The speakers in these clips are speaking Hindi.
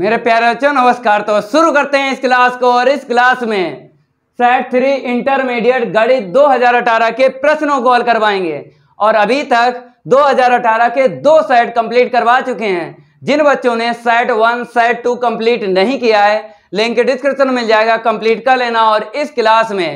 मेरे प्यारे बच्चों नमस्कार तो शुरू करते हैं इस क्लास को और इस क्लास में सेट थ्री इंटरमीडिएट गणित 2018 के प्रश्नों को हल करवाएंगे और अभी तक 2018 के दो सेट कंप्लीट करवा चुके हैं जिन बच्चों ने set one set two complete नहीं किया है लिंक डिस्क्रिप्शन में मिल जाएगा कंप्लीट कर लेना और इस क्लास में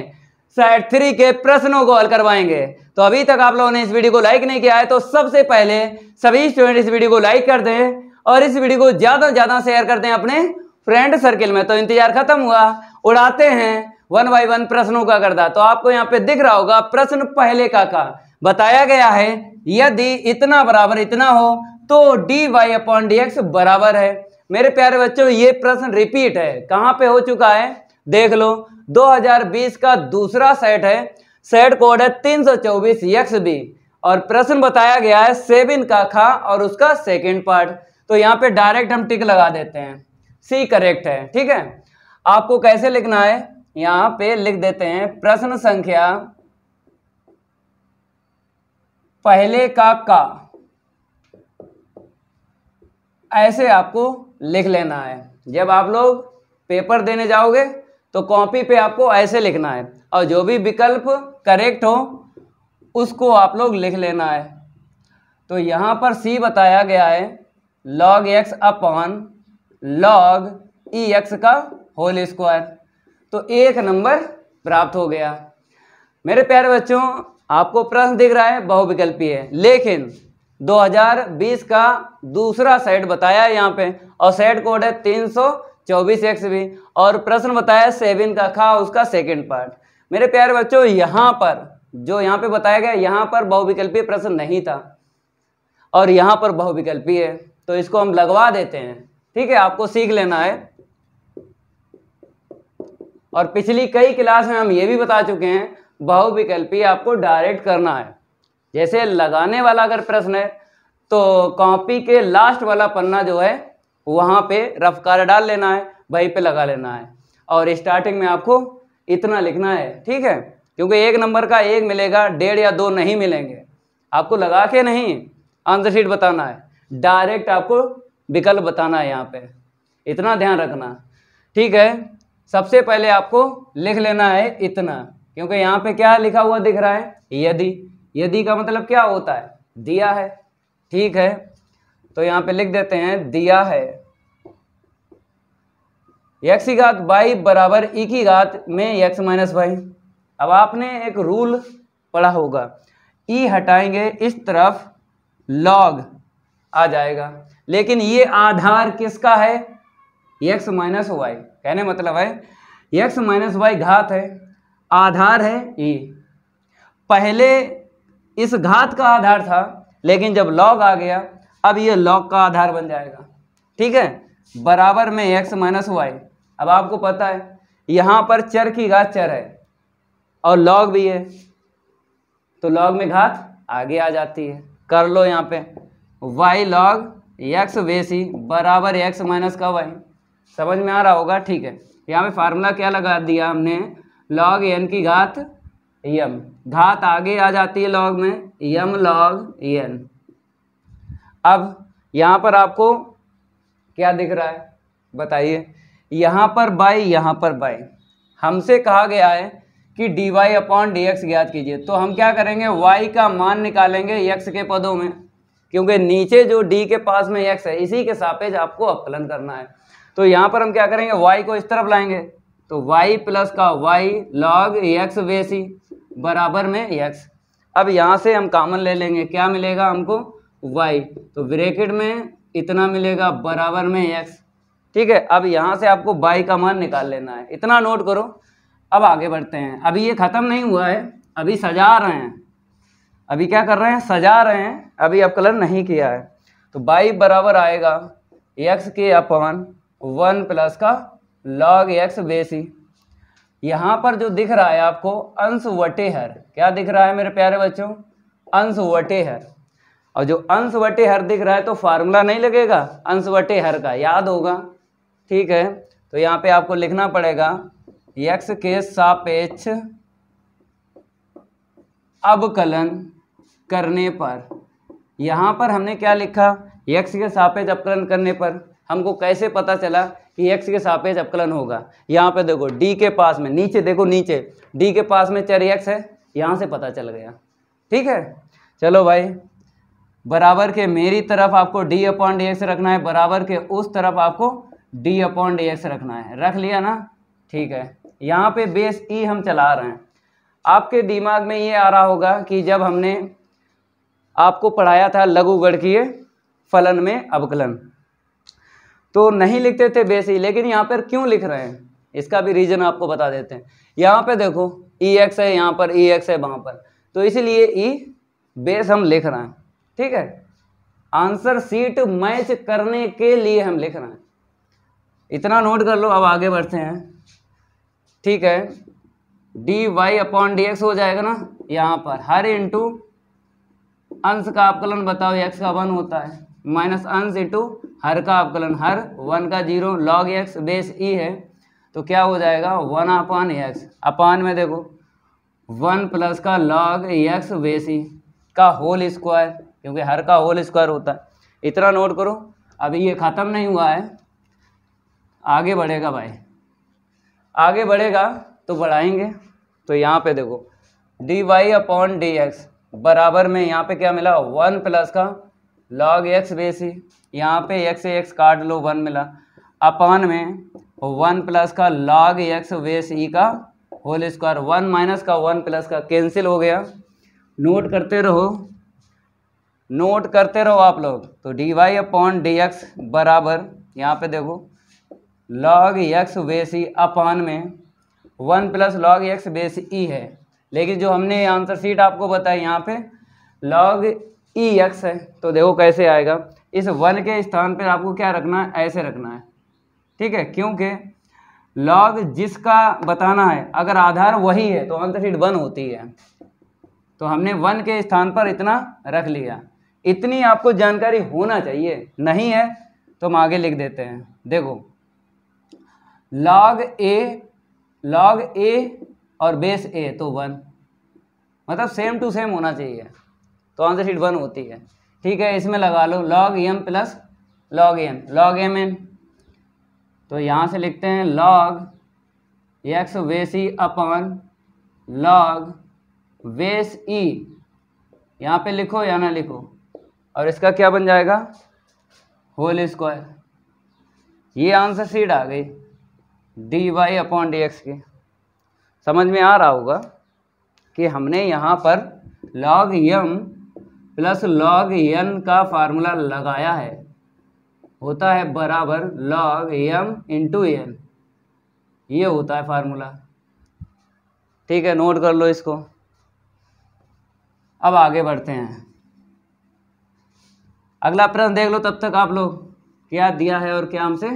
सेट थ्री के प्रश्नों को हल करवाएंगे तो अभी तक आप लोगों ने इस वीडियो को लाइक नहीं किया है तो सबसे पहले सभी स्टूडेंट इस वीडियो को लाइक कर दें और इस वीडियो को ज़्यादा से ज़्यादा शेयर करते हैं अपने फ्रेंड सर्किल में तो इंतजार खत्म हुआ उड़ाते हैं वन बाई वन प्रश्नों का करदा तो आपको यहाँ पे दिख रहा होगा प्रश्न पहले का का बताया गया है यदि इतना बराबर इतना हो तो D Y upon D x बराबर है मेरे प्यारे बच्चों ये प्रश्न रिपीट है कहाँ पे हो चुका है देख लो 2020 का दूसरा सेट है सेट कोड है चौबीस एक्स बी और प्रश्न बताया गया है सेविन का खा और उसका सेकेंड पार्ट तो यहाँ पे डायरेक्ट हम टिक लगा देते हैं सी करेक्ट है ठीक है आपको कैसे लिखना है यहाँ पे लिख देते हैं प्रश्न संख्या पहले का का ऐसे आपको लिख लेना है जब आप लोग पेपर देने जाओगे तो कॉपी पे आपको ऐसे लिखना है और जो भी विकल्प करेक्ट हो उसको आप लोग लिख लेना है तो यहाँ पर सी बताया गया है log x upon log e x का होल स्क्वायर तो एक नंबर प्राप्त हो गया मेरे प्यारे बच्चों आपको प्रश्न दिख रहा है बहुविकल्पी है लेकिन 2020 का दूसरा सेट बताया है यहाँ पे और सेट कोड है तीन सौ चौबीस एक्स भी और प्रश्न बताया सेविन का खा उसका सेकंड पार्ट मेरे प्यारे बच्चों यहाँ पर जो यहाँ पे बताया गया यहाँ पर बहुविकल्पी प्रश्न नहीं था और यहाँ पर बहुविकल्पी है तो इसको हम लगवा देते हैं ठीक है आपको सीख लेना है और पिछली कई क्लास में हम ये भी बता चुके हैं बहुविकल्पी आपको डायरेक्ट करना है जैसे लगाने वाला अगर प्रश्न है तो कॉपी के लास्ट वाला पन्ना जो है वहाँ पे रफ डाल लेना है वहीं पे लगा लेना है और स्टार्टिंग में आपको इतना लिखना है ठीक है क्योंकि एक नंबर का एक मिलेगा डेढ़ या दो नहीं मिलेंगे आपको लगा के नहीं आंसर शीट बताना है डायरेक्ट आपको विकल्प बताना है यहाँ पे इतना ध्यान रखना ठीक है सबसे पहले आपको लिख लेना है इतना क्योंकि यहाँ पे क्या लिखा हुआ दिख रहा है यदि यदि का मतलब क्या होता है दिया है ठीक है तो यहाँ पे लिख देते हैं दिया है यक्स की घात बाई बराबर ई e की घात में यक्स माइनस वाई अब आपने एक रूल पढ़ा होगा ई e हटाएंगे इस तरफ लॉग आ जाएगा लेकिन ये आधार किसका है x माइनस वाई कहने मतलब है x माइनस वाई घात है आधार है ई e। पहले इस घात का आधार था लेकिन जब लॉग आ गया अब ये लॉग का आधार बन जाएगा ठीक है बराबर में एक्स माइनस वाई अब आपको पता है यहाँ पर चर की घात चर है और लॉग भी है तो लॉग में घात आगे आ जाती है कर लो यहाँ पे वाई लॉग एक्स बेसी बराबर एक्स माइनस का वाई समझ में आ रहा होगा ठीक है यहाँ पे फार्मूला क्या लगा दिया हमने लॉग एन की घात यम घात आगे आ जाती है लॉग में यम लॉग एन अब यहाँ पर आपको क्या दिख रहा है बताइए यहाँ पर बाई यहाँ पर बाई हमसे कहा गया है कि d Y upon D x ज्ञात कीजिए तो हम क्या करेंगे वाई का मान निकालेंगे एक्स के पदों में क्योंकि नीचे जो डी के पास में एक्स है इसी के सापेक्ष आपको अपकलन करना है तो यहाँ पर हम क्या करेंगे वाई को इस तरफ लाएंगे तो वाई प्लस का वाई लॉग एक्स वे सी बराबर में एक्स अब यहाँ से हम कामन ले लेंगे क्या मिलेगा हमको वाई तो ब्रेकेट में इतना मिलेगा बराबर में एक्स ठीक है अब यहाँ से आपको बाई का मान निकाल लेना है इतना नोट करो अब आगे बढ़ते हैं अभी ये ख़त्म नहीं हुआ है अभी सजा रहे हैं अभी क्या कर रहे हैं सजा रहे हैं अभी अब कलर नहीं किया है तो बाई बराबर आएगा एक्स के अपॉन वन प्लस का लॉग एक्स बेसी यहाँ पर जो दिख रहा है आपको अंश वटे हर क्या दिख रहा है मेरे प्यारे बच्चों अंश वटे हर और जो अंश वटे हर दिख रहा है तो फार्मूला नहीं लगेगा अंश वटे हर का याद होगा ठीक है तो यहाँ पे आपको लिखना पड़ेगा एक्स के सापेक्ष अवकलन करने पर यहाँ पर हमने क्या लिखा यक्ष के सापेक्ष अपकलन करने पर हमको कैसे पता चला कि यक्ष के सापेक्ष अपकलन होगा यहाँ पे देखो डी के पास में नीचे देखो नीचे डी के पास में चर यक्ष है यहाँ से पता चल गया ठीक है चलो भाई बराबर के मेरी तरफ आपको डी अपॉन डी एक्स रखना है बराबर के उस तरफ आपको डी अपॉन डी एक्स रखना है रख लिया ना ठीक है यहाँ पे बेस ई e हम चला रहे हैं आपके दिमाग में ये आ रहा होगा कि जब हमने आपको पढ़ाया था लघु गणकीय फलन में अवकलन तो नहीं लिखते थे बेसी लेकिन यहाँ पर क्यों लिख रहे हैं इसका भी रीज़न आपको बता देते हैं यहाँ पर देखो ई एक्स है यहाँ पर ई एक्स है वहाँ पर तो इसीलिए ई e बेस हम लिख रहे हैं ठीक है आंसर सीट मैच करने के लिए हम लिख रहे हैं इतना नोट कर लो अब आगे बढ़ते हैं ठीक है d Y upon D x हो जाएगा ना यहाँ पर हर इंटू अंश का अपकलन बताओ एक्स का वन होता है माइनस अंश इंटू हर का अपकलन हर वन का zero log x base e है तो क्या हो जाएगा वन अपान एक्स अपान में देखो वन प्लस का लॉग एक्स बेस ई का होल स्क्वायर क्योंकि हर का होल स्क्वायर होता है इतना नोट करो अभी ये ख़त्म नहीं हुआ है आगे बढ़ेगा भाई आगे बढ़ेगा तो बढ़ाएंगे तो यहाँ पे देखो d Y upon D x बराबर में यहाँ पे क्या मिला वन प्लस का लॉग एक्स ही यहाँ पे एक्स से एक्स काट लो वन मिला अपान में वन प्लस का लॉग एक्स बेस ई का होल स्क्वायर वन माइनस का वन प्लस का कैंसिल हो गया नोट करते रहो नोट करते रहो आप लोग तो D Y upon D x बराबर यहाँ पे देखो log x base e upon में one plus log x base e है लेकिन जो हमने आंसर सीट आपको बताई यहाँ पे लॉग ई एक्स है तो देखो कैसे आएगा इस वन के स्थान पर आपको क्या रखना है ऐसे रखना है ठीक है क्योंकि लॉग जिसका बताना है अगर आधार वही है तो आंसर सीट वन होती है तो हमने वन के स्थान पर इतना रख लिया इतनी आपको जानकारी होना चाहिए नहीं है तो हम आगे लिख देते हैं देखो लॉग ए लॉग ए और बेस ए तो वन मतलब सेम टू सेम होना चाहिए तो आंसर शीट वन होती है ठीक है इसमें लगा लो log m plus log m log m n तो यहाँ से लिखते हैं log x e upon log base e यहाँ पे लिखो या ना लिखो और इसका क्या बन जाएगा होल स्क्वायर ये आंसर सीट आ गई d Y upon D x की समझ में आ रहा होगा कि हमने यहाँ पर log m plus log n का फार्मूला लगाया है होता है बराबर लॉग यम इंटू एन ये होता है फार्मूला ठीक है नोट कर लो इसको अब आगे बढ़ते हैं अगला प्रश्न देख लो तब तक आप लोग क्या दिया है और क्या हमसे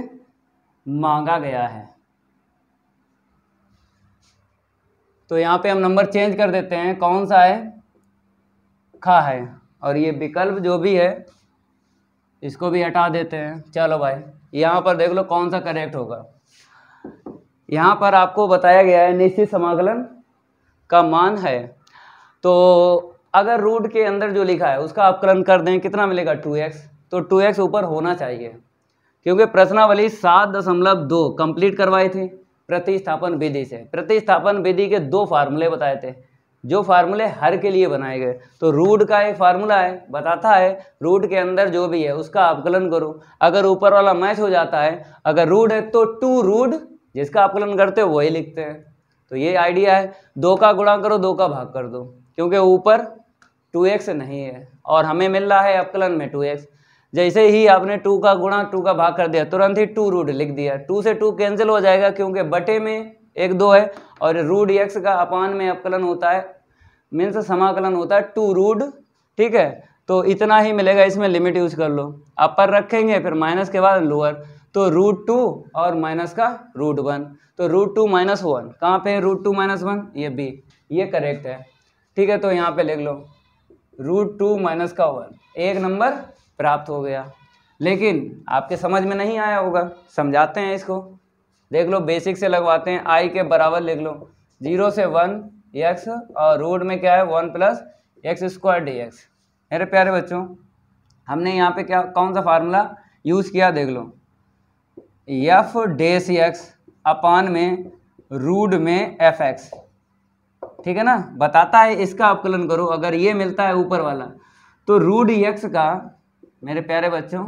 मांगा गया है तो यहाँ पे हम नंबर चेंज कर देते हैं कौन सा है खा है और ये विकल्प जो भी है इसको भी हटा देते हैं चलो भाई यहाँ पर देख लो कौन सा करेक्ट होगा यहाँ पर आपको बताया गया है निश्चित समाकलन का मान है तो अगर रूट के अंदर जो लिखा है उसका अपकलन कर दें कितना मिलेगा टू एक्स तो टू एक्स ऊपर होना चाहिए क्योंकि प्रश्नावली सात दशमलव दो कम्प्लीट करवाई थी प्रतिस्थापन विधि से प्रतिस्थापन विधि के दो फार्मूले बताए थे जो फार्मूले हर के लिए बनाए गए तो रूट का एक फार्मूला है बताता है रूट के अंदर जो भी है उसका आकलन करो अगर ऊपर वाला मैच हो जाता है अगर रूट है तो टू रूट जिसका आकलन करते हो वही लिखते हैं तो ये आइडिया है दो का गुणा करो दो का भाग कर दो क्योंकि ऊपर टू एक्स नहीं है और हमें मिल रहा है अवकलन में टू एक्स जैसे ही आपने टू का गुणा टू का भाग कर दिया तुरंत ही टू रूट लिख दिया टू से टू कैंसिल हो जाएगा क्योंकि बटे में एक दो है और रूड एक्स का अपान में अपकलन होता है मीन्स समाकलन होता है टू रूड ठीक है तो इतना ही मिलेगा इसमें लिमिट यूज कर लो अपर रखेंगे फिर माइनस के बाद लोअर तो रूट टू और माइनस का रूट वन तो रूट टू माइनस वन कहाँ पे है रूट टू माइनस वन ये बी ये करेक्ट है ठीक है तो यहाँ पे लिख लो रूट टू माइनस का वन एक नंबर प्राप्त हो गया लेकिन आपके समझ में नहीं आया होगा समझाते हैं इसको देख लो बेसिक से लगवाते हैं आई के बराबर लिख लो जीरो से वन एक्स और रूट में क्या है one plus x square d x मेरे प्यारे बच्चों हमने यहाँ पे क्या कौन सा फार्मूला यूज़ किया देख लो एफ डेस एक्स अपान में रूट में एफ एक्स ठीक है ना बताता है इसका अवकलन करो अगर ये मिलता है ऊपर वाला तो रूट एक्स का मेरे प्यारे बच्चों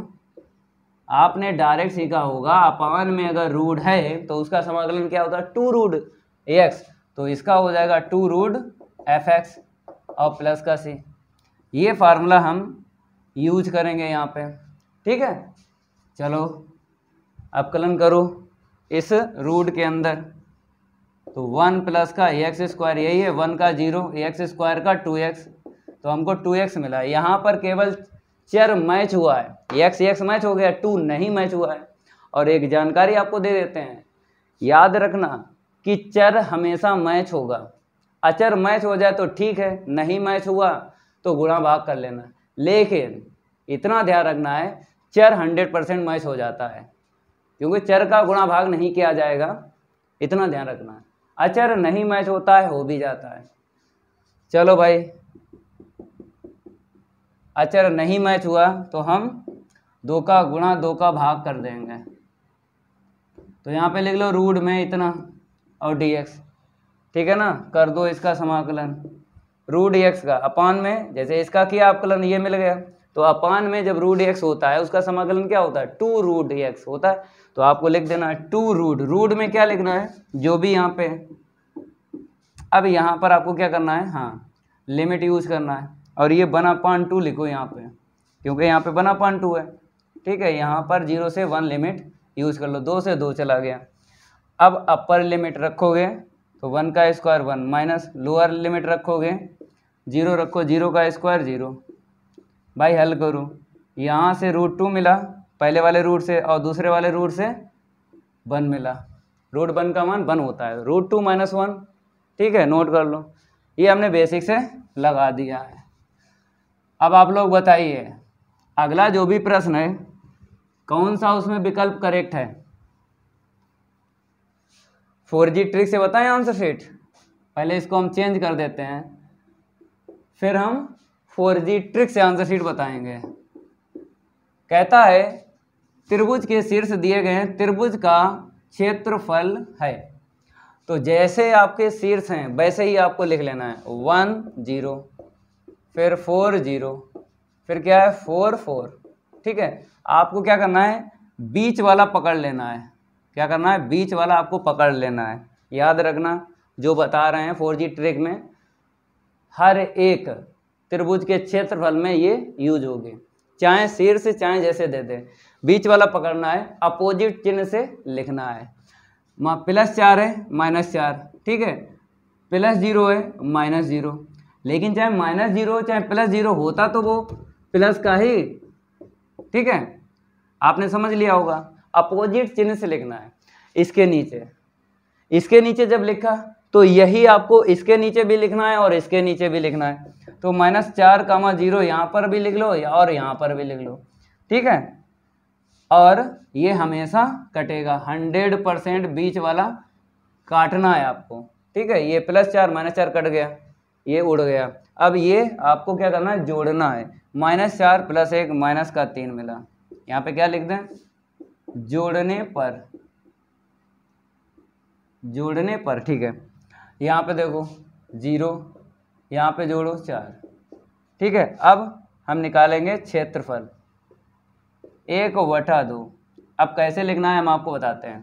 आपने डायरेक्ट सीखा होगा अपान में अगर रूड है तो उसका समाकलन क्या होता है टू रूड ए एक्स तो इसका हो जाएगा टू रूड एफ एक्स और प्लस का सी ये फार्मूला हम यूज करेंगे यहाँ पे ठीक है चलो अवकलन करो इस रूड के अंदर तो वन प्लस का एक्स स्क्वायर यही है वन का जीरो एक्स स्क्वायर का टू एक्स तो हमको टू एक्स मिला यहाँ पर केवल चर मैच हुआ है एक्स एक्स मैच हो गया टू नहीं मैच हुआ है और एक जानकारी आपको दे देते हैं याद रखना कि चर हमेशा मैच होगा अचर मैच हो जाए तो ठीक है नहीं मैच हुआ तो गुणा भाग कर लेना लेकिन इतना ध्यान रखना है चर हंड्रेड परसेंट मैच हो जाता है क्योंकि चर का गुणा भाग नहीं किया जाएगा इतना ध्यान रखना है अचर नहीं मैच होता है हो भी जाता है चलो भाई अचर नहीं मैच हुआ तो हम दो का गुणा दो का भाग कर देंगे तो यहाँ पे लिख लो रूड में इतना और एक्स ठीक है ना कर दो इसका समाकलन रूड एक्स का अपान में जैसे इसका किया आपकलन ये मिल गया तो अपान में जब रूड एक्स होता है उसका समाकलन क्या होता है टू रूड एक्स होता है तो आपको लिख देना है टू रूड रूड में क्या लिखना है जो भी यहाँ पे अब यहाँ पर आपको क्या करना है हाँ लिमिट यूज करना है और ये बना पान टू लिखो यहाँ पे क्योंकि यहाँ पे बना पान टू है ठीक है यहाँ पर जीरो से वन लिमिट यूज़ कर लो दो से दो चला गया अब अपर लिमिट रखोगे तो वन का square one minus lower limit रखोगे जीरो रखो जीरो का स्क्वायर जीरो भाई हल करो यहाँ से रूट टू मिला पहले वाले रूट से और दूसरे वाले रूट से वन मिला रूट वन का मान वन होता है रूट टू माइनस वन ठीक है नोट कर लो ये हमने बेसिक से लगा दिया है अब आप लोग बताइए अगला जो भी प्रश्न है कौन सा उसमें विकल्प करेक्ट है फोर जी ट्रिक से बताएं आंसर शीट पहले इसको हम चेंज कर देते हैं फिर हम फोर जी ट्रिक से आंसर शीट बताएंगे कहता है त्रिभुज के शीर्ष दिए गए हैं त्रिभुज का क्षेत्रफल है तो जैसे आपके शीर्ष हैं वैसे ही आपको लिख लेना है वन जीरो फिर फोर जीरो फिर क्या है फोर फोर ठीक है आपको क्या करना है बीच वाला पकड़ लेना है क्या करना है बीच वाला आपको पकड़ लेना है याद रखना जो बता रहे हैं फोर जी ट्रिक में हर एक त्रिभुज के क्षेत्रफल में ये यूज हो चाहे सिर से चाहे जैसे दे दें बीच वाला पकड़ना है अपोजिट चिन्ह से लिखना है प्लस चार है माइनस चार ठीक है प्लस जीरो है माइनस जीरो लेकिन चाहे माइनस जीरो चाहे प्लस जीरो होता तो वो प्लस का ही ठीक है आपने समझ लिया होगा अपोजिट चिन्ह से लिखना है इसके नीचे इसके नीचे जब लिखा तो यही आपको इसके नीचे भी लिखना है और इसके नीचे भी लिखना है तो माइनस चार कामा जीरो यहाँ पर भी लिख लो और यहाँ पर भी लिख लो ठीक है और ये हमेशा कटेगा हंड्रेड परसेंट बीच वाला काटना है आपको ठीक है ये प्लस चार माइनस चार कट गया ये उड़ गया अब ये आपको क्या करना है जोड़ना है माइनस चार प्लस एक माइनस का तीन मिला यहाँ पे क्या लिख दें जोड़ने पर जोड़ने पर ठीक है यहाँ पे देखो जीरो यहाँ पे जोड़ो चार ठीक है अब हम निकालेंगे क्षेत्रफल एक वटा दो अब कैसे लिखना है हम आपको बताते हैं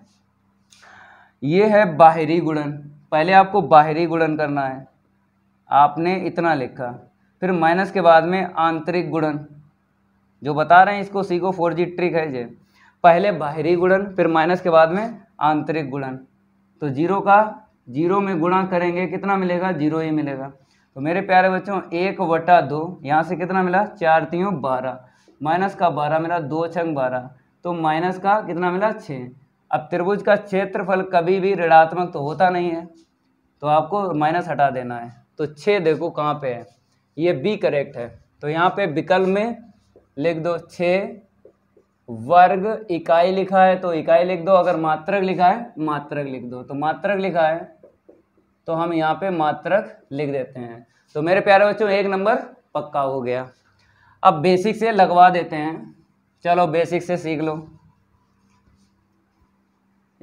ये है बाहरी गुणन पहले आपको बाहरी गुणन करना है आपने इतना लिखा फिर माइनस के बाद में आंतरिक गुणन जो बता रहे हैं इसको सी को फोर जी ट्रिक है ये पहले बाहरी गुणन फिर माइनस के बाद में आंतरिक गुणन तो जीरो का जीरो में गुणा करेंगे कितना मिलेगा जीरो ही मिलेगा तो मेरे प्यारे बच्चों एक वटा दो यहाँ से कितना मिला चार तीनों बारह माइनस का बारह मिला दो छंग बारह तो माइनस का कितना मिला छः अब त्रिभुज का क्षेत्रफल कभी भी ऋणात्मक तो होता नहीं है तो आपको माइनस हटा देना है तो छः देखो कहाँ पे है ये बी करेक्ट है तो यहाँ पे विकल्प में लिख दो छ वर्ग इकाई लिखा है तो इकाई लिख दो अगर मात्रक लिखा है मात्रक लिख दो तो मात्रक लिखा है तो हम यहाँ पे मात्रक लिख देते हैं तो मेरे प्यारे बच्चों एक नंबर पक्का हो गया अब बेसिक से लगवा देते हैं चलो बेसिक से सीख लो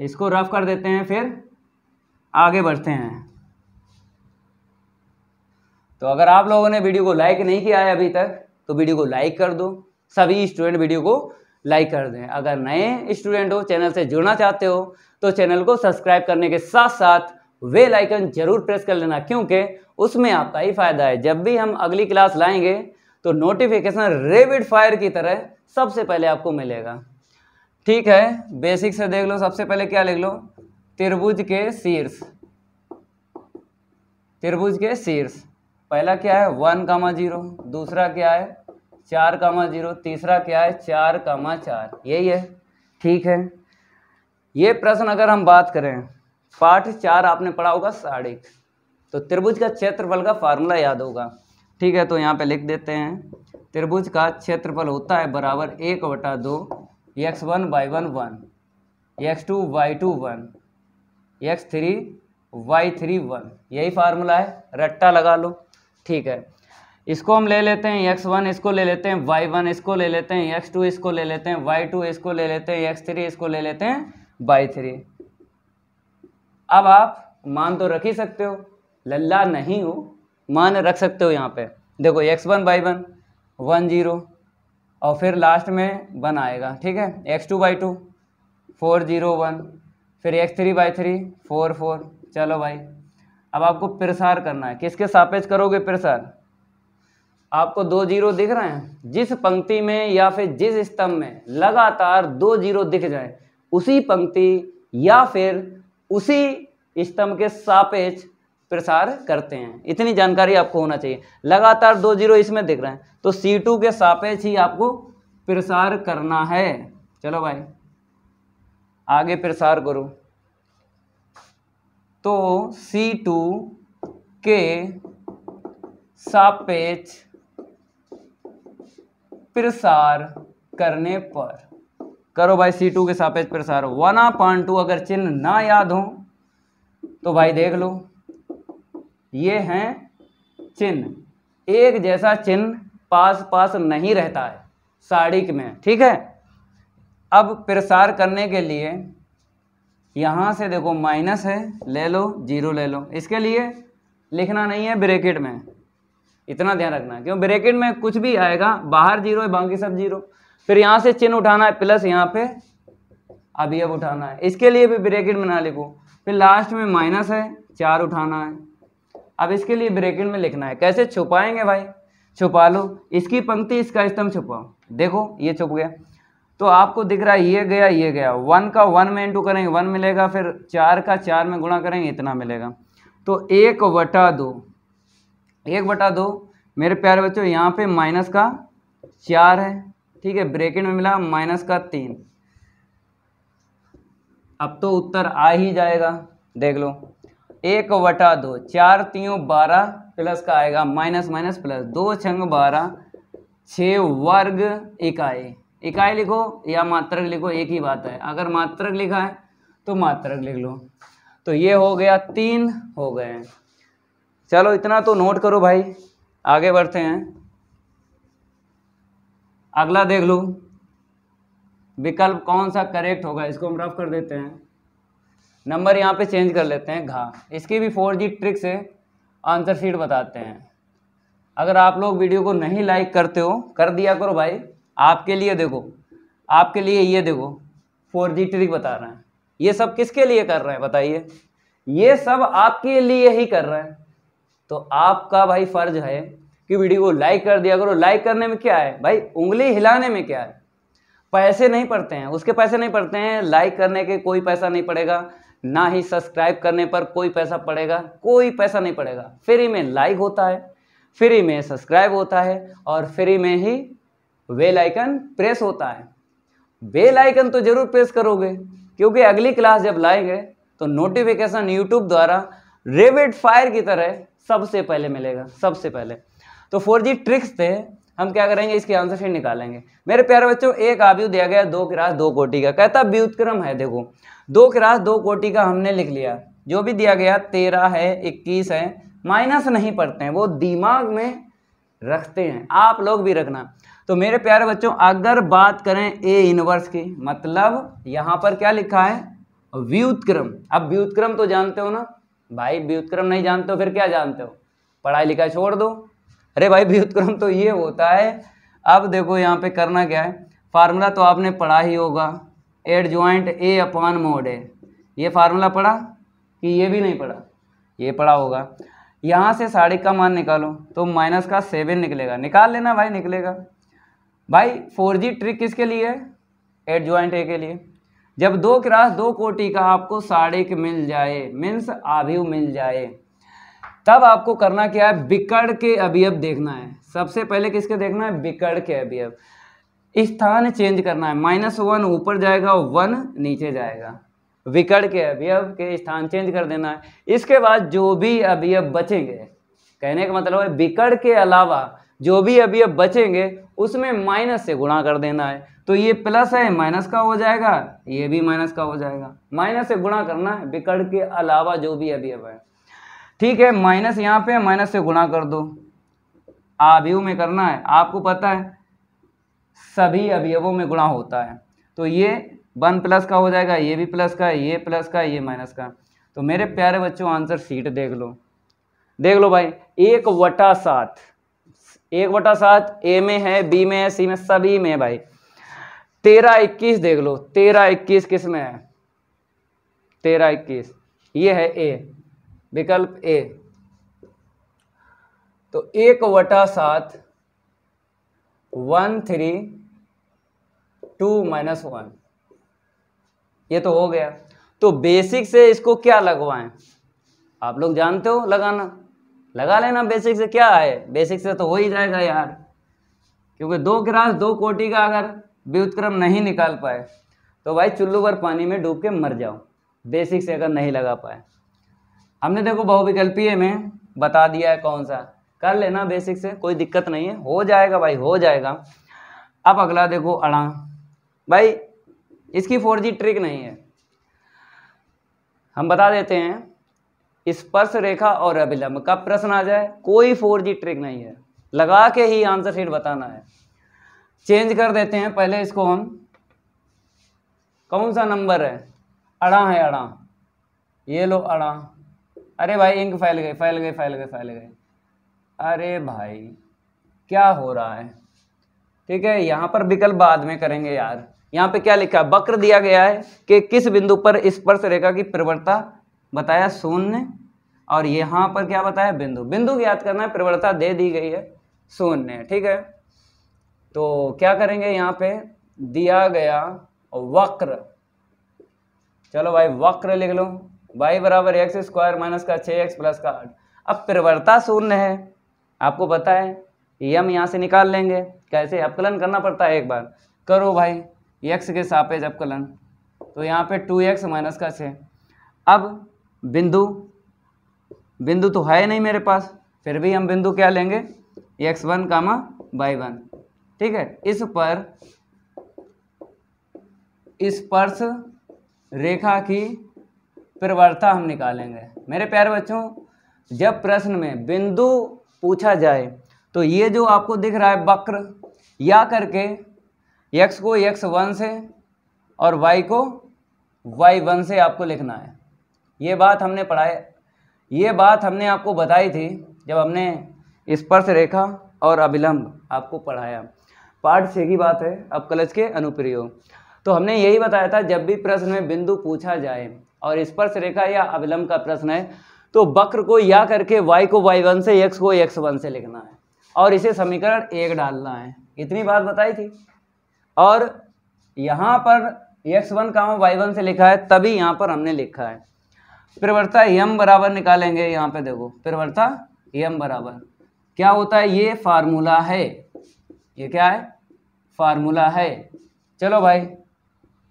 इसको रफ कर देते हैं फिर आगे बढ़ते हैं तो अगर आप लोगों ने वीडियो को लाइक नहीं किया है अभी तक तो वीडियो को लाइक कर दो सभी स्टूडेंट वीडियो को लाइक कर दें अगर नए स्टूडेंट हो चैनल से जुड़ना चाहते हो तो चैनल को सब्सक्राइब करने के साथ साथ वे लाइकन जरूर प्रेस कर लेना क्योंकि उसमें आपका ही फायदा है जब भी हम अगली क्लास लाएंगे तो नोटिफिकेशन रेपिड फायर की तरह सबसे पहले आपको मिलेगा ठीक है बेसिक से देख लो सबसे पहले क्या लिख लो त्रिभुज के शीर्ष त्रिभुज के शीर्ष पहला क्या है वन कामा जीरो दूसरा क्या है चार कामा जीरो तीसरा क्या है चार कामा चार यही है ठीक है ये प्रश्न अगर हम बात करें पाठ चार आपने पढ़ा होगा साढ़े तो त्रिभुज का क्षेत्रफल का फार्मूला याद होगा ठीक है तो यहाँ पे लिख देते हैं त्रिभुज का क्षेत्रफल होता है बराबर एक बटा दो x one y one one x two y two one x three y three one यही फार्मूला है रट्टा लगा लो ठीक है इसको हम ले लेते हैं एक्स वन इसको ले लेते हैं वाई वन इसको ले लेते हैं एक्स टू इसको ले लेते हैं वाई टू इसको ले लेते हैं एक्स थ्री इसको ले लेते हैं वाई थ्री अब आप मान तो रख ही सकते हो लल्ला नहीं हो मान रख सकते हो यहाँ पे देखो x one y one one zero और फिर लास्ट में वन आएगा ठीक है x two y two four zero one फिर x three y three four four चलो भाई अब आपको प्रसार करना है किसके सापेज करोगे प्रसार आपको दो जीरो दिख रहे हैं जिस पंक्ति में या फिर जिस स्तंभ में लगातार दो जीरो दिख जाए उसी पंक्ति या फिर उसी स्तंभ के सापेक्ष प्रसार करते हैं इतनी जानकारी आपको होना चाहिए लगातार दो जीरो इसमें दिख रहे हैं तो सी टू के सापेक्ष ही आपको प्रसार करना है चलो भाई आगे प्रसार करो तो सी टू के सापेक्ष प्रसार करने पर करो भाई सी टू के सापेक्ष प्रसार वन पॉइंट टू अगर चिन्ह ना याद हो तो भाई देख लो ये हैं चिन्ह एक जैसा चिन्ह पास पास नहीं रहता है साड़ी में ठीक है अब प्रसार करने के लिए यहाँ से देखो माइनस है ले लो जीरो ले लो इसके लिए लिखना नहीं है ब्रेकेट में इतना ध्यान रखना क्यों ब्रेकेट में कुछ भी आएगा बाहर जीरो है बाकी सब जीरो फिर यहाँ से चिन्ह उठाना है प्लस यहाँ पे अभी अब उठाना है इसके लिए भी ब्रेकेट में ना लिखो फिर लास्ट में माइनस है चार उठाना है अब इसके लिए ब्रेकेट में लिखना है कैसे छुपाएंगे भाई छुपा लो इसकी पंक्ति इसका स्तंभ छुपाओ देखो ये छुप गया तो आपको दिख रहा है ये गया ये गया वन का वन में इंटू करेंगे वन मिलेगा फिर चार का चार में गुणा करेंगे इतना मिलेगा तो एक बटा दो एक बटा दो मेरे प्यारे बच्चों यहाँ पे माइनस का चार है ठीक है ब्रेकेट में मिला माइनस का तीन अब तो उत्तर आ ही जाएगा देख लो एक बटा दो चार तीनों बारह प्लस का आएगा माइनस माइनस प्लस दो छंग बारह छ वर्ग इकाई इकाई लिखो या मात्रक लिखो एक ही बात है अगर मात्रक लिखा है तो मात्रक लिख लो तो ये हो गया तीन हो गए चलो इतना तो नोट करो भाई आगे बढ़ते हैं अगला देख लो विकल्प कौन सा करेक्ट होगा इसको हम रफ कर देते हैं नंबर यहाँ पे चेंज कर लेते हैं घा इसकी भी फोर जी ट्रिक से आंसर शीट बताते हैं अगर आप लोग वीडियो को नहीं लाइक करते हो कर दिया करो भाई आपके लिए देखो आपके लिए ये देखो फोर जी ट्रिक बता रहे हैं ये सब किसके लिए कर रहे हैं बताइए ये सब आपके लिए ही कर रहे हैं तो आपका भाई फर्ज है कि वीडियो को लाइक कर दिया करो लाइक करने में क्या है भाई उंगली हिलाने में क्या है पैसे नहीं पड़ते हैं उसके पैसे नहीं पड़ते हैं लाइक करने के कोई पैसा नहीं पड़ेगा ना ही सब्सक्राइब करने पर कोई पैसा पड़ेगा कोई पैसा नहीं पड़ेगा फ्री में लाइक होता है फ्री में सब्सक्राइब होता है और फ्री में ही वेल आइकन प्रेस होता है बेल आइकन तो जरूर प्रेस करोगे क्योंकि अगली क्लास जब लाएंगे तो नोटिफिकेशन यूट्यूब द्वारा रेबिड फायर की तरह सबसे पहले मिलेगा सबसे पहले तो फोर जी ट्रिक्स थे हम क्या करेंगे इसके आंसर फिर निकालेंगे मेरे प्यारे बच्चों एक आव्यू दिया गया दो क्रास दो कोटि का कहता व्युतक्रम है देखो दो क्रास दो कोटि का हमने लिख लिया जो भी दिया गया तेरह है इक्कीस है माइनस नहीं पढ़ते हैं वो दिमाग में रखते हैं आप लोग भी रखना तो मेरे प्यारे बच्चों अगर बात करें ए इनवर्स की मतलब यहाँ पर क्या लिखा है व्युतक्रम अब व्युतक्रम तो जानते हो ना भाई व्युतक्रम नहीं जानते हो फिर क्या जानते हो पढ़ाई लिखाई छोड़ दो अरे भाई व्युतक्रम तो ये होता है अब देखो यहाँ पे करना क्या है फार्मूला तो आपने पढ़ा ही होगा adjoint a upon mod a ये फार्मूला पढ़ा कि ये भी नहीं पढ़ा ये पढ़ा होगा यहाँ से साढ़े का मान निकालो तो माइनस का सेवन निकलेगा निकाल लेना भाई निकलेगा भाई फोर जी ट्रिक किसके लिए एट ज्वाइंट ए के लिए जब दो क्रास दो कोटि का आपको साढ़े के मिल जाए मीन्स आभिव मिल जाए तब आपको करना क्या है बिकड़ के अब देखना है सबसे पहले किसके देखना है बिकड़ के अब स्थान चेंज करना है माइनस वन ऊपर जाएगा और वन नीचे जाएगा विकड़ के अब के स्थान चेंज कर देना है इसके बाद जो भी अब बचेंगे कहने का मतलब है बिकड़ के अलावा जो भी अब बचेंगे उसमें माइनस से गुणा कर देना है तो ये प्लस है माइनस का हो जाएगा ये भी माइनस का हो जाएगा माइनस से गुणा करना है बिकड़ के अलावा जो भी अभी अब है ठीक है माइनस यहाँ पे माइनस से गुणा कर दो अवयव में करना है आपको पता है सभी अवयवों में गुणा होता है तो ये वन प्लस का हो जाएगा ये भी प्लस का ये प्लस का ये माइनस का तो मेरे प्यारे बच्चों आंसर सीट देख लो देख लो भाई एक वटा सात एक बटा सात ए में है बी में है सी में सभी में है भाई तेरह इक्कीस देख लो तेरह इक्कीस किस में है तेरह इक्कीस ये है ए विकल्प ए तो एक वटा सात one three two minus one ये तो हो गया तो बेसिक से इसको क्या लगवाएं आप लोग जानते हो लगाना लगा लेना बेसिक से क्या है बेसिक से तो हो ही जाएगा यार क्योंकि दो ग्रास दो कोटी का अगर व्युतक्रम नहीं निकाल पाए तो भाई चुल्लू भर पानी में डूब के मर जाओ बेसिक से अगर नहीं लगा पाए हमने देखो बहुविकल्पीय में बता दिया है कौन सा कर लेना बेसिक से कोई दिक्कत नहीं है हो जाएगा भाई हो जाएगा अब अगला देखो अड़ा भाई इसकी फोर जी ट्रिक नहीं है हम बता देते हैं स्पर्श रेखा और अभिलंब का प्रश्न आ जाए कोई फोर जी ट्रिक नहीं है लगा के ही आंसर शीट बताना है चेंज कर देते हैं पहले इसको हम कौन सा नंबर है अड़ा है अड़ा ये लो अड़ा अरे भाई इंक फैल गए फैल गए फैल गए फैल गए अरे भाई क्या हो रहा है ठीक है यहाँ पर विकल्प बाद में करेंगे यार यहाँ पे क्या लिखा है वक्र दिया गया है कि किस बिंदु पर स्पर्श रेखा की प्रवणता बताया शून्य और यहाँ पर क्या बताया बिंदु बिंदु याद करना है प्रवणता दे दी गई है शून्य ठीक है तो क्या करेंगे यहाँ पे दिया गया वक्र चलो भाई वक्र लिख लो वाई बराबर एक्स स्क्वायर माइनस का छः एक्स प्लस का आठ अब प्रवणता शून्य है आपको पता है यम यहाँ से निकाल लेंगे कैसे अपकलन करना पड़ता है एक बार करो भाई एक्स के सापेज अपकलन तो यहाँ पे टू एक्स माइनस का छः अब बिंदु बिंदु तो है नहीं मेरे पास फिर भी हम बिंदु क्या लेंगे x one comma y one ठीक है इस पर स्पर्श रेखा की प्रवरता हम निकालेंगे मेरे प्यारे बच्चों जब प्रश्न में बिंदु पूछा जाए तो ये जो आपको दिख रहा है वक्र या करके x को x1 वन से और y को y1 वन से आपको लिखना है ये बात हमने पढ़ाए ये बात हमने आपको बताई थी जब हमने स्पर्श रेखा और अभिलंब आपको पढ़ाया पार्ट छः की बात है कलच के अनुप्रयोग तो हमने यही बताया था जब भी प्रश्न में बिंदु पूछा जाए और स्पर्श रेखा या अभिलंब का प्रश्न है तो वक्र को या करके y को y1 से x को x1 से लिखना है और इसे समीकरण एक डालना है इतनी बात बताई थी और यहाँ पर x1 वन का वाई वन से लिखा है तभी यहाँ पर हमने लिखा है प्रवर्ता यम बराबर निकालेंगे यहाँ पे देखो प्रवर्ता यम बराबर क्या होता है ये फार्मूला है ये क्या है फार्मूला है चलो भाई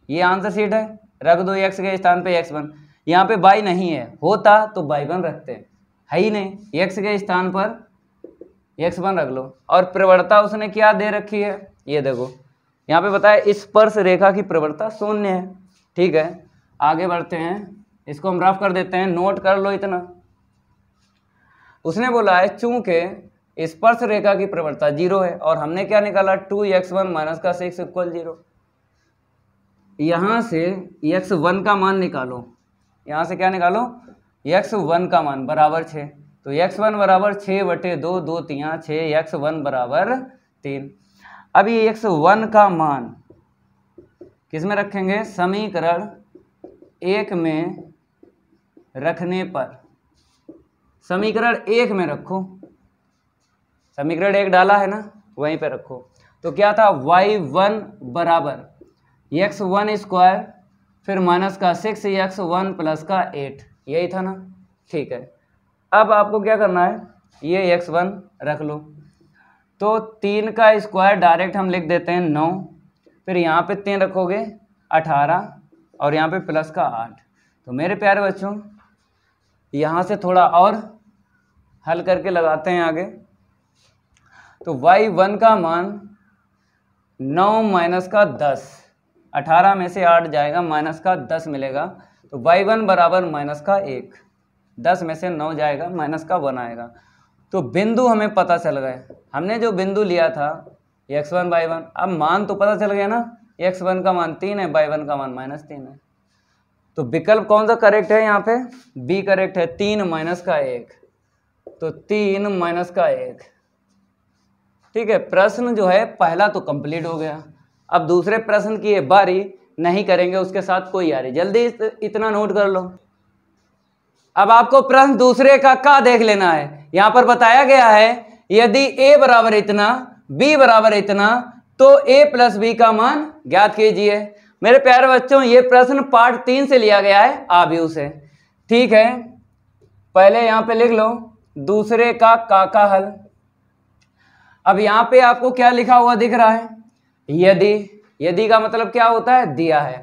ये आंसर सीट है रख दो एक्स के स्थान पे एक्स वन यहाँ पे बाई नहीं है होता तो बाई वन रखते हैं है ही नहीं एक्स के स्थान पर एक्स वन रख लो और प्रवर्ता उसने क्या दे रखी है ये देखो यहाँ पे बताया स्पर्श रेखा की प्रवर्ता शून्य है ठीक है आगे बढ़ते हैं इसको हम रफ कर देते हैं नोट कर लो इतना उसने बोला है चूंकि स्पर्श रेखा की प्रवणता जीरो है और हमने क्या निकाला टू एक्स वन माइनस का सिक्स इक्वल जीरो यहां से एक्स वन का मान निकालो यहां से क्या निकालो एक्स वन का मान बराबर छ तो एक्स वन बराबर छ बटे दो दो तिया छः एक्स वन बराबर तीन अब ये एक्स वन का मान किस में रखेंगे समीकरण एक में रखने पर समीकरण एक में रखो समीकरण एक डाला है ना वहीं पे रखो तो क्या था वाई वन बराबर एक्स वन स्क्वायर फिर माइनस का सिक्स एक्स वन प्लस का एट यही था ना ठीक है अब आपको क्या करना है ये एक्स वन रख लो तो तीन का स्क्वायर डायरेक्ट हम लिख देते हैं नौ फिर यहाँ पे तीन रखोगे अठारह और यहाँ पे प्लस का आठ तो मेरे प्यारे बच्चों यहाँ से थोड़ा और हल करके लगाते हैं आगे तो वाई वन का मान नौ माइनस का दस अठारह में से आठ जाएगा माइनस का दस मिलेगा तो वाई वन बराबर माइनस का एक दस में से नौ जाएगा माइनस का वन आएगा तो बिंदु हमें पता चल गए हमने जो बिंदु लिया था एक्स वन बाई वन अब मान तो पता चल गया ना एक्स वन का मान तीन है बाई वन का मान माइनस तीन है तो विकल्प कौन सा करेक्ट है यहाँ पे बी करेक्ट है तीन माइनस का एक तो तीन माइनस का एक ठीक है प्रश्न जो है पहला तो कंप्लीट हो गया अब दूसरे प्रश्न की ये बारी नहीं करेंगे उसके साथ कोई आ रही जल्दी इतना नोट कर लो अब आपको प्रश्न दूसरे का का देख लेना है यहां पर बताया गया है यदि ए बराबर इतना बी बराबर इतना तो ए प्लस बी का मान ज्ञात कीजिए मेरे प्यारे बच्चों ये प्रश्न पार्ट तीन से लिया गया है आव्यू से ठीक है पहले यहाँ पे लिख लो दूसरे का काका हल अब यहाँ पे आपको क्या लिखा हुआ दिख रहा है यदि यदि का मतलब क्या होता है दिया है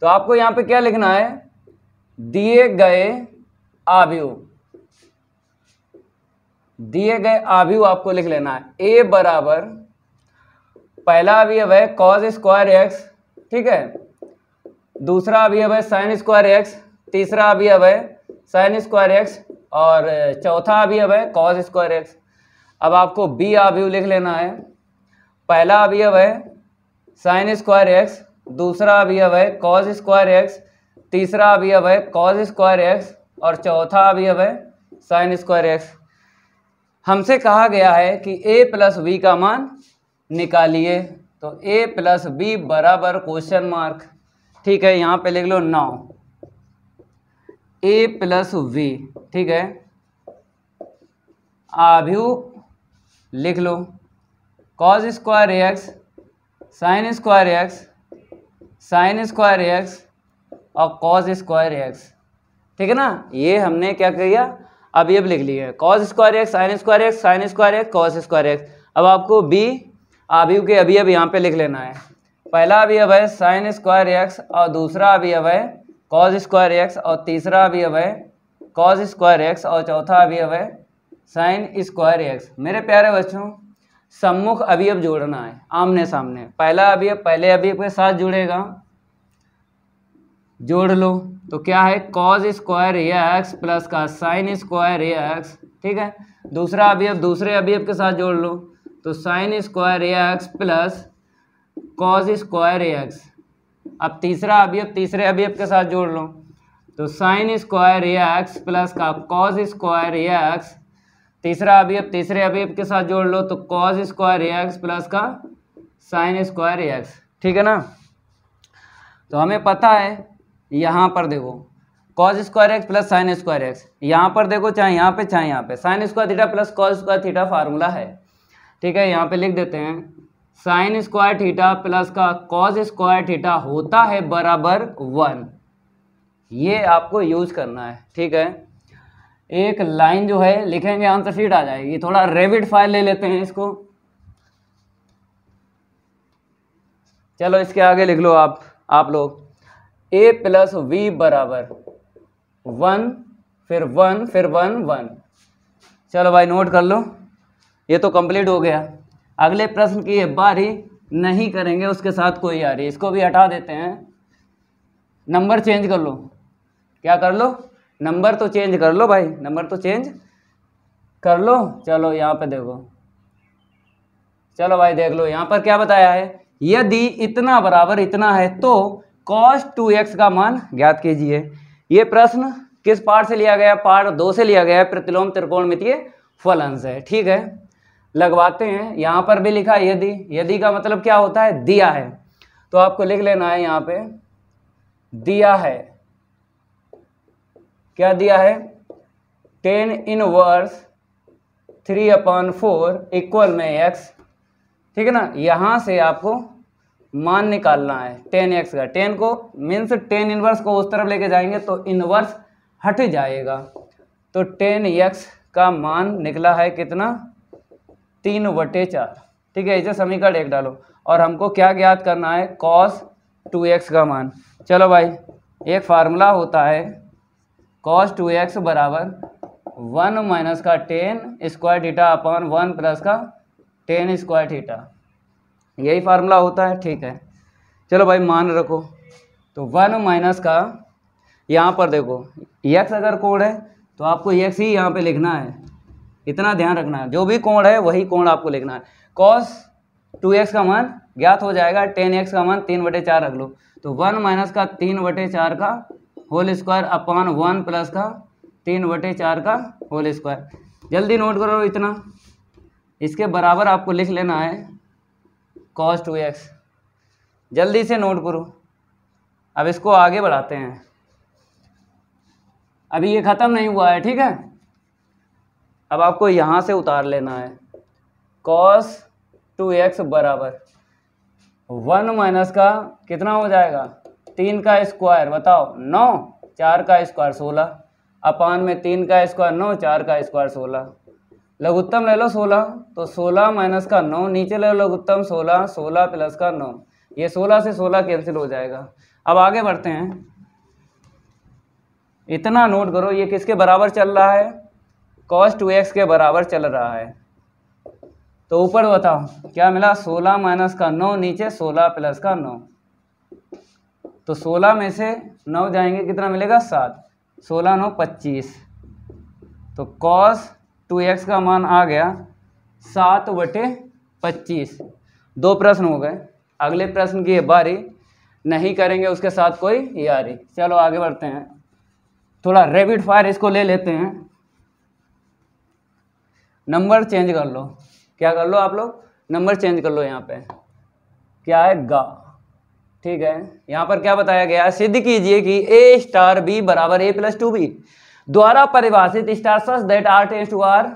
तो आपको यहाँ पे क्या लिखना है दिए गए आव्यू दिए गए आव्यू आपको लिख लेना है ए बराबर पहला अवयव है कॉज स्क्वायर एक्स ठीक है दूसरा अभियव है साइन स्क्वायर एक्स तीसरा अभियव है साइन स्क्वायर एक्स और चौथा अब है कॉस स्क्वायर एक्स अब आपको बी अभियव लिख लेना है पहला अब है साइन स्क्वायर एक्स दूसरा अभियव है कॉस स्क्वायर एक्स तीसरा अभियव है कॉस स्क्वायर एक्स और चौथा अभियव है साइन स्क्वायर एक्स हमसे कहा गया है कि ए प्लस वी का मान निकालिए तो a प्लस बी बराबर क्वेश्चन मार्क ठीक है यहाँ पे लिख लो नौ a प्लस वी ठीक है आभ्यू लिख लो cos square x sine square x sine square x और कॉज स्क्वायर एक्स ठीक है ना ये हमने क्या किया अब ये लिख लिया है cos square x sine square x sine square x cos square x अब आपको बी अवयव के अभी अब यहाँ पे लिख लेना है पहला अवयव है साइन स्क्वायर एक्स और दूसरा अवयव है कॉज स्क्वायर एक्स और तीसरा अवयव है कॉज स्क्वायर एक्स और चौथा अवयव है साइन स्क्वायर एक्स मेरे प्यारे बच्चों सम्मुख अभी अब जोड़ना है आमने सामने पहला अभी अब पहले अभी अब के साथ जुड़ेगा जोड़ लो तो क्या है कॉज स्क्वायर एक्स प्लस का साइन स्क्वायर एक्स ठीक है दूसरा अभी अब दूसरे अभी अब के साथ जोड़ लो तो sine square a x plus cos square a x अब तीसरा अभी अब तीसरे अभी के साथ जोड़ लो तो sine square a x plus का कॉज स्क्वायर ए एक्स तीसरा अब तीसरे अभी के साथ जोड़ लो तो cos square a x plus का साइन स्क्वायर ए एक्स ठीक है ना तो हमें पता है यहाँ पर देखो cos square x plus sine square x यहाँ पर देखो चाहे यहाँ पे चाहे यहाँ पे sine square theta plus cos square theta formula है ठीक है यहाँ पे लिख देते हैं साइन स्क्वायर थीटा प्लस का कॉज स्क्वायर थीटा होता है बराबर वन ये आपको यूज करना है ठीक है एक लाइन जो है लिखेंगे आंसर शीट आ जाएगी थोड़ा रेविड फाइल ले लेते हैं इसको चलो इसके आगे लिख लो आप आप लोग ए प्लस वी बराबर वन फिर वन फिर वन वन चलो भाई नोट कर लो ये तो कंप्लीट हो गया अगले प्रश्न की बारी नहीं करेंगे उसके साथ कोई आ रही इसको भी हटा देते हैं नंबर चेंज कर लो क्या कर लो नंबर तो चेंज कर लो भाई नंबर तो चेंज कर लो चलो यहाँ पे देखो चलो भाई देख लो यहाँ पर क्या बताया है यदि इतना बराबर इतना है तो कॉस टू एक्स का मान ज्ञात कीजिए ये प्रश्न किस पार्ट से लिया गया पार्ट दो से लिया गया है प्रतिलोम त्रिकोण मितीय फलन से ठीक है लगवाते हैं यहाँ पर भी लिखा यदि यदि का मतलब क्या होता है दिया है तो आपको लिख लेना है यहाँ पे दिया है क्या दिया है tan inverse three upon four equal में एक्स ठीक है ना यहाँ से आपको मान निकालना है टेन एक्स का टेन को मीन्स टेन इनवर्स को उस तरफ लेके जाएंगे तो इनवर्स हट जाएगा तो टेन एक्स का मान निकला है कितना तीन बटे चार ठीक है इसे समीकरण एक डालो और हमको क्या ज्ञात करना है कॉस टू एक्स का मान चलो भाई एक फार्मूला होता है कॉस टू एक्स बराबर वन माइनस का tan square theta upon one plus का टेन स्क्वायर डीटा यही फार्मूला होता है ठीक है चलो भाई मान रखो तो वन माइनस का यहाँ पर देखो यक्स अगर कोड है तो आपको यक्स ही यहाँ पे लिखना है इतना ध्यान रखना है जो भी कोण है वही कोण आपको लिखना है कॉस टू एक्स का मान ज्ञात हो जाएगा टेन एक्स का मान तीन बटे चार रख लो तो वन माइनस का तीन बटे चार का whole square upon one plus का तीन बटे चार का होल स्क्वायर जल्दी नोट करो इतना इसके बराबर आपको लिख लेना है कॉस टू एक्स जल्दी से नोट करो अब इसको आगे बढ़ाते हैं अभी ये ख़त्म नहीं हुआ है ठीक है अब आपको यहाँ से उतार लेना है कॉस टू एक्स बराबर वन माइनस का कितना हो जाएगा तीन का स्क्वायर बताओ नौ चार का स्क्वायर सोलह अपान में तीन का स्क्वायर नौ चार का स्क्वायर सोलह लघुत्तम ले लो सोलह तो सोलह माइनस का नौ नीचे ले लो लघुत्तम सोलह सोलह प्लस का नौ ये सोलह से सोलह कैंसिल हो जाएगा अब आगे बढ़ते हैं इतना नोट करो ये किसके बराबर चल रहा है कॉस टू एक्स के बराबर चल रहा है तो ऊपर बताओ क्या मिला सोलह माइनस का नौ नीचे सोलह प्लस का नौ तो सोलह में से नौ जाएंगे कितना मिलेगा सात सोलह नौ पच्चीस तो कॉस टू एक्स का मान आ गया सात बटे पच्चीस दो प्रश्न हो गए अगले प्रश्न की बारी नहीं करेंगे उसके साथ कोई यारी चलो आगे बढ़ते हैं थोड़ा रेपिड फायर इसको ले लेते हैं नंबर चेंज कर लो क्या कर लो आप लोग नंबर चेंज कर लो यहाँ पे क्या है गा ठीक है यहाँ पर क्या बताया गया सिद्ध कीजिए कि ए स्टार बी बराबर ए प्लस टू बी द्वारा परिभाषित star such that r tends to r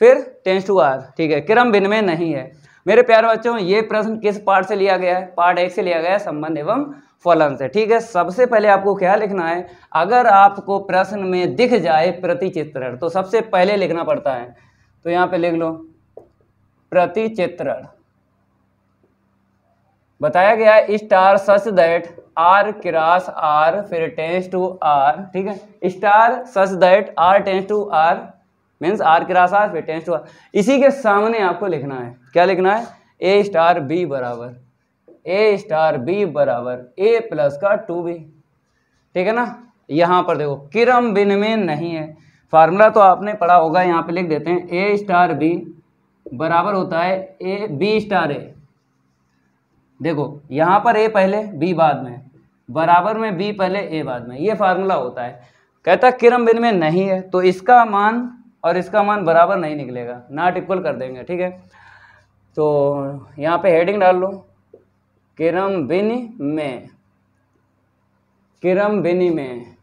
फिर टेंस टू आर ठीक है क्रम में नहीं है मेरे प्यारे बच्चों ये प्रश्न किस पार्ट से लिया गया है पार्ट एक से लिया गया है संबंध एवं फलन से ठीक है सबसे पहले आपको क्या लिखना है अगर आपको प्रश्न में दिख जाए प्रतिचित्रण तो सबसे पहले लिखना पड़ता है तो यहां पे लिख लो प्रतिचित्रण बताया गया star such that r cross r फिर टेंस टू आर ठीक है star such that r tends to r means r cross r फिर टेंस टू आर इसी के सामने आपको लिखना है क्या लिखना है ए स्टार बी बराबर ए स्टार बी बराबर ए प्लस का टू बी ठीक है ना यहां पर देखो किरम बिन में नहीं है फार्मूला तो आपने पढ़ा होगा यहाँ पे लिख देते हैं ए स्टार बी बराबर होता है ए बी स्टार ए देखो यहाँ पर ए पहले बी बाद में बराबर में बी पहले ए बाद में ये फार्मूला होता है कहता किरम बिन में नहीं है तो इसका मान और इसका मान बराबर नहीं निकलेगा नाट इक्वल कर देंगे ठीक है तो यहाँ पे हेडिंग डाल लो किरम बिन में किरम बिनी में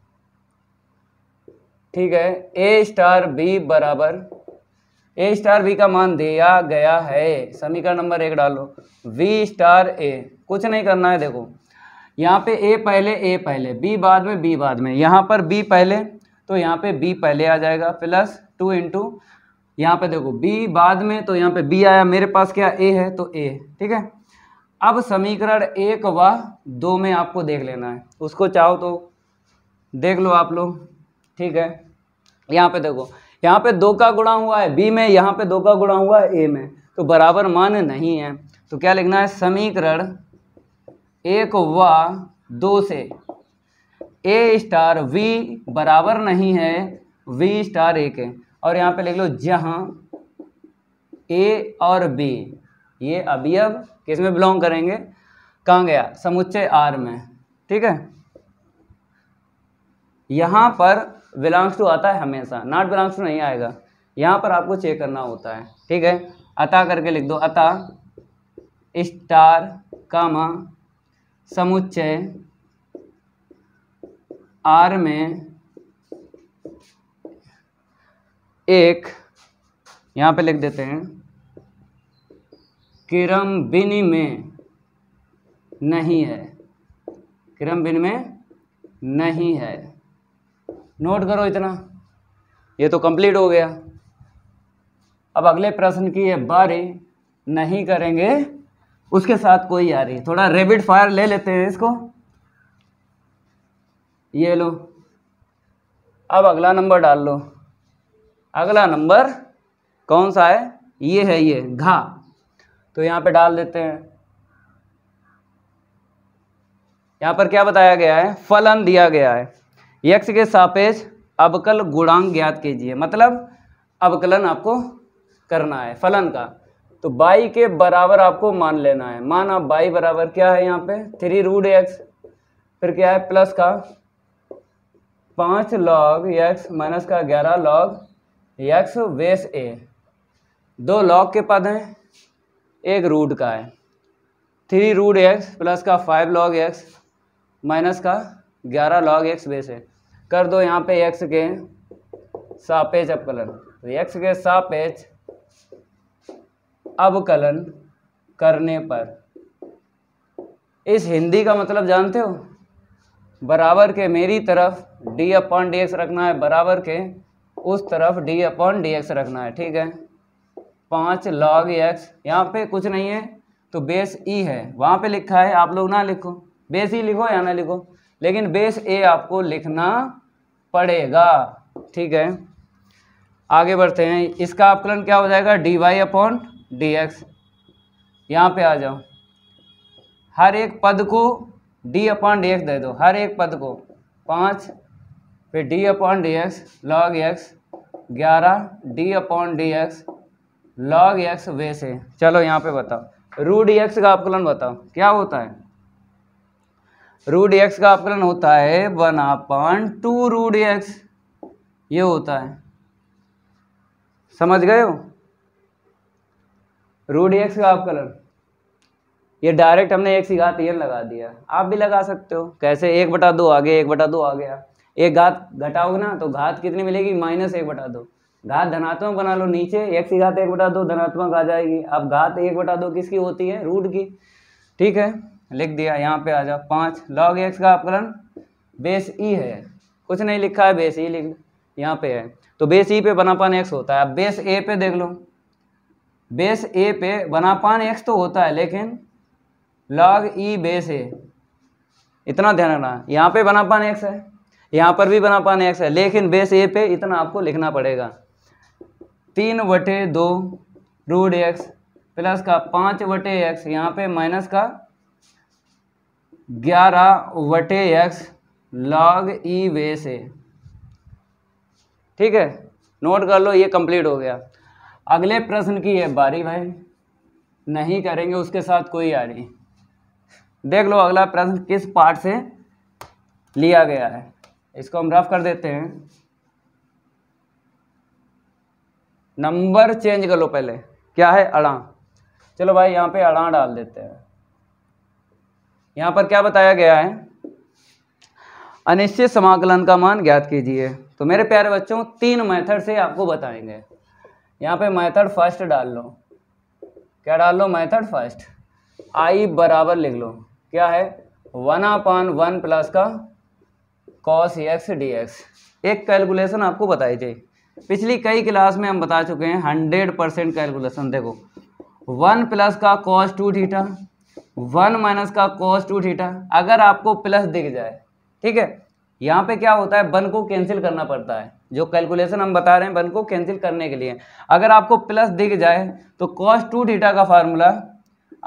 ठीक है ए स्टार बी बराबर ए स्टार बी का मान दिया गया है समीकरण नंबर एक डालो वी स्टार ए कुछ नहीं करना है देखो यहाँ पे ए पहले ए पहले बी बाद में बी बाद में यहाँ पर बी पहले तो यहाँ पे बी पहले आ जाएगा प्लस टू इंटू यहाँ पे देखो बी बाद में तो यहाँ पे बी आया मेरे पास क्या ए है तो ए ठीक है अब समीकरण एक व दो में आपको देख लेना है उसको चाहो तो देख लो आप लोग ठीक है यहाँ पे देखो यहाँ पे दो का गुणा हुआ है बी में यहाँ पे दो का गुणा हुआ है ए में तो बराबर मान नहीं है तो क्या लिखना है समीकरण एक व दो से ए स्टार वी बराबर नहीं है वी स्टार ए के और यहाँ पे लिख लो जहाँ ए और बी ये अभी अब किस में बिलोंग करेंगे कहाँ गया समुच्चय आर में ठीक है यहाँ पर बिलोंग्स टू आता है हमेशा नॉट बिलोंग्स टू नहीं आएगा यहाँ पर आपको चेक करना होता है ठीक है अता करके लिख दो अता स्टार कामा समुच्चय आर में एक यहाँ पे लिख देते हैं किरम बिन में नहीं है किरम बिन में नहीं है नोट करो इतना ये तो कंप्लीट हो गया अब अगले प्रश्न की है बारी नहीं करेंगे उसके साथ कोई आ रही थोड़ा रेबिड फायर ले लेते हैं इसको ये लो अब अगला नंबर डाल लो अगला नंबर कौन सा है ये है ये घा तो यहाँ पे डाल देते हैं यहाँ पर क्या बताया गया है फलन दिया गया है यक्ष के सापेक्ष अवकल गुणांक ज्ञात कीजिए मतलब अवकलन आपको करना है फलन का तो बाई के बराबर आपको मान लेना है मान आप बाई बराबर क्या है यहाँ पे थ्री रूट एक्स फिर क्या है प्लस का पाँच लॉग एक्स माइनस का ग्यारह लॉग एक्स वेस ए दो लॉग के पद हैं एक रूट का है थ्री रूट एक्स प्लस का फाइव लॉग एक्स माइनस का ग्यारह लॉग एक्स वेस है कर दो यहाँ पे एक्स के सापेच अपकलन तो एक्स के सापेच अवकलन करने पर इस हिंदी का मतलब जानते हो बराबर के मेरी तरफ डी अपॉन डी एक्स रखना है बराबर के उस तरफ डी अपॉन डी एक्स रखना है ठीक है पाँच लॉग एक्स यहाँ पे कुछ नहीं है तो बेस ई e है वहाँ पे लिखा है आप लोग ना लिखो बेस ई e लिखो या ना लिखो लेकिन बेस ए आपको लिखना पड़ेगा ठीक है आगे बढ़ते हैं इसका आकलन क्या हो जाएगा d Y upon D x यहाँ पे आ जाओ हर एक पद को डी अपॉन डी एक्स दे दो हर एक पद को पाँच फिर d upon D x log x ग्यारह d upon D x log x वे से चलो यहाँ पे बताओ रू डी एक्स का आकलन बताओ क्या होता है रूड एक्स का अपकरण होता है one upon two root x ये होता है समझ गए हो रूड एक्स का अपकरण ये डायरेक्ट हमने एक सी घात ये लगा दिया आप भी लगा सकते हो कैसे एक बटा दो आगे एक बटा दो आ गया एक घात घटाओगे ना तो घात कितनी मिलेगी माइनस एक बटा दो घात धनात्मक बना लो नीचे एक सी घात एक बटा दो धनात्मक आ जाएगी अब घात एक बटा दो किसकी होती है रूट की ठीक है लिख दिया यहाँ पे आ जाओ पाँच लॉग एक्स का अपकलन बेस ई e है कुछ नहीं लिखा है बेस ई e लिख यहाँ पे है तो बेस ई e पे बनापान एक्स होता है अब बेस ए पे देख लो बेस ए पे बनापान एक्स तो होता है लेकिन लॉग ई बेस ए इतना ध्यान रखना यहाँ पे बनापान एक्स है यहाँ पर भी बनापान एक्स है लेकिन बेस ए पे इतना आपको लिखना पड़ेगा तीन वटे दो रूड एक्स प्लस का पाँच वटे एक्स यहाँ पे माइनस का ग्यारह वटे एक्स लॉग ई वे से ठीक है नोट कर लो ये कंप्लीट हो गया अगले प्रश्न की है बारी भाई नहीं करेंगे उसके साथ कोई आ रही देख लो अगला प्रश्न किस पार्ट से लिया गया है इसको हम रफ कर देते हैं नंबर चेंज कर लो पहले क्या है अड़ा चलो भाई यहाँ पे अड़ा डाल देते हैं यहाँ पर क्या बताया गया है अनिश्चित समाकलन का मान ज्ञात कीजिए तो मेरे प्यारे बच्चों तीन मेथड से आपको बताएंगे यहाँ पे मेथड फर्स्ट डाल लो क्या डाल लो मेथड फर्स्ट आई बराबर लिख लो क्या है वन अपॉन वन प्लस का कॉस एक्स डी एक्स एक कैलकुलेशन आपको बताई जाए पिछली कई क्लास में हम बता चुके हैं हंड्रेड परसेंट कैलकुलेशन देखो वन प्लस का cos two theta one minus का कॉस टू थीटा अगर आपको प्लस दिख जाए ठीक है यहाँ पे क्या होता है वन को कैंसिल करना पड़ता है जो कैलकुलेशन हम बता रहे हैं वन को कैंसिल करने के लिए अगर आपको प्लस दिख जाए तो कॉस टू थीटा का फार्मूला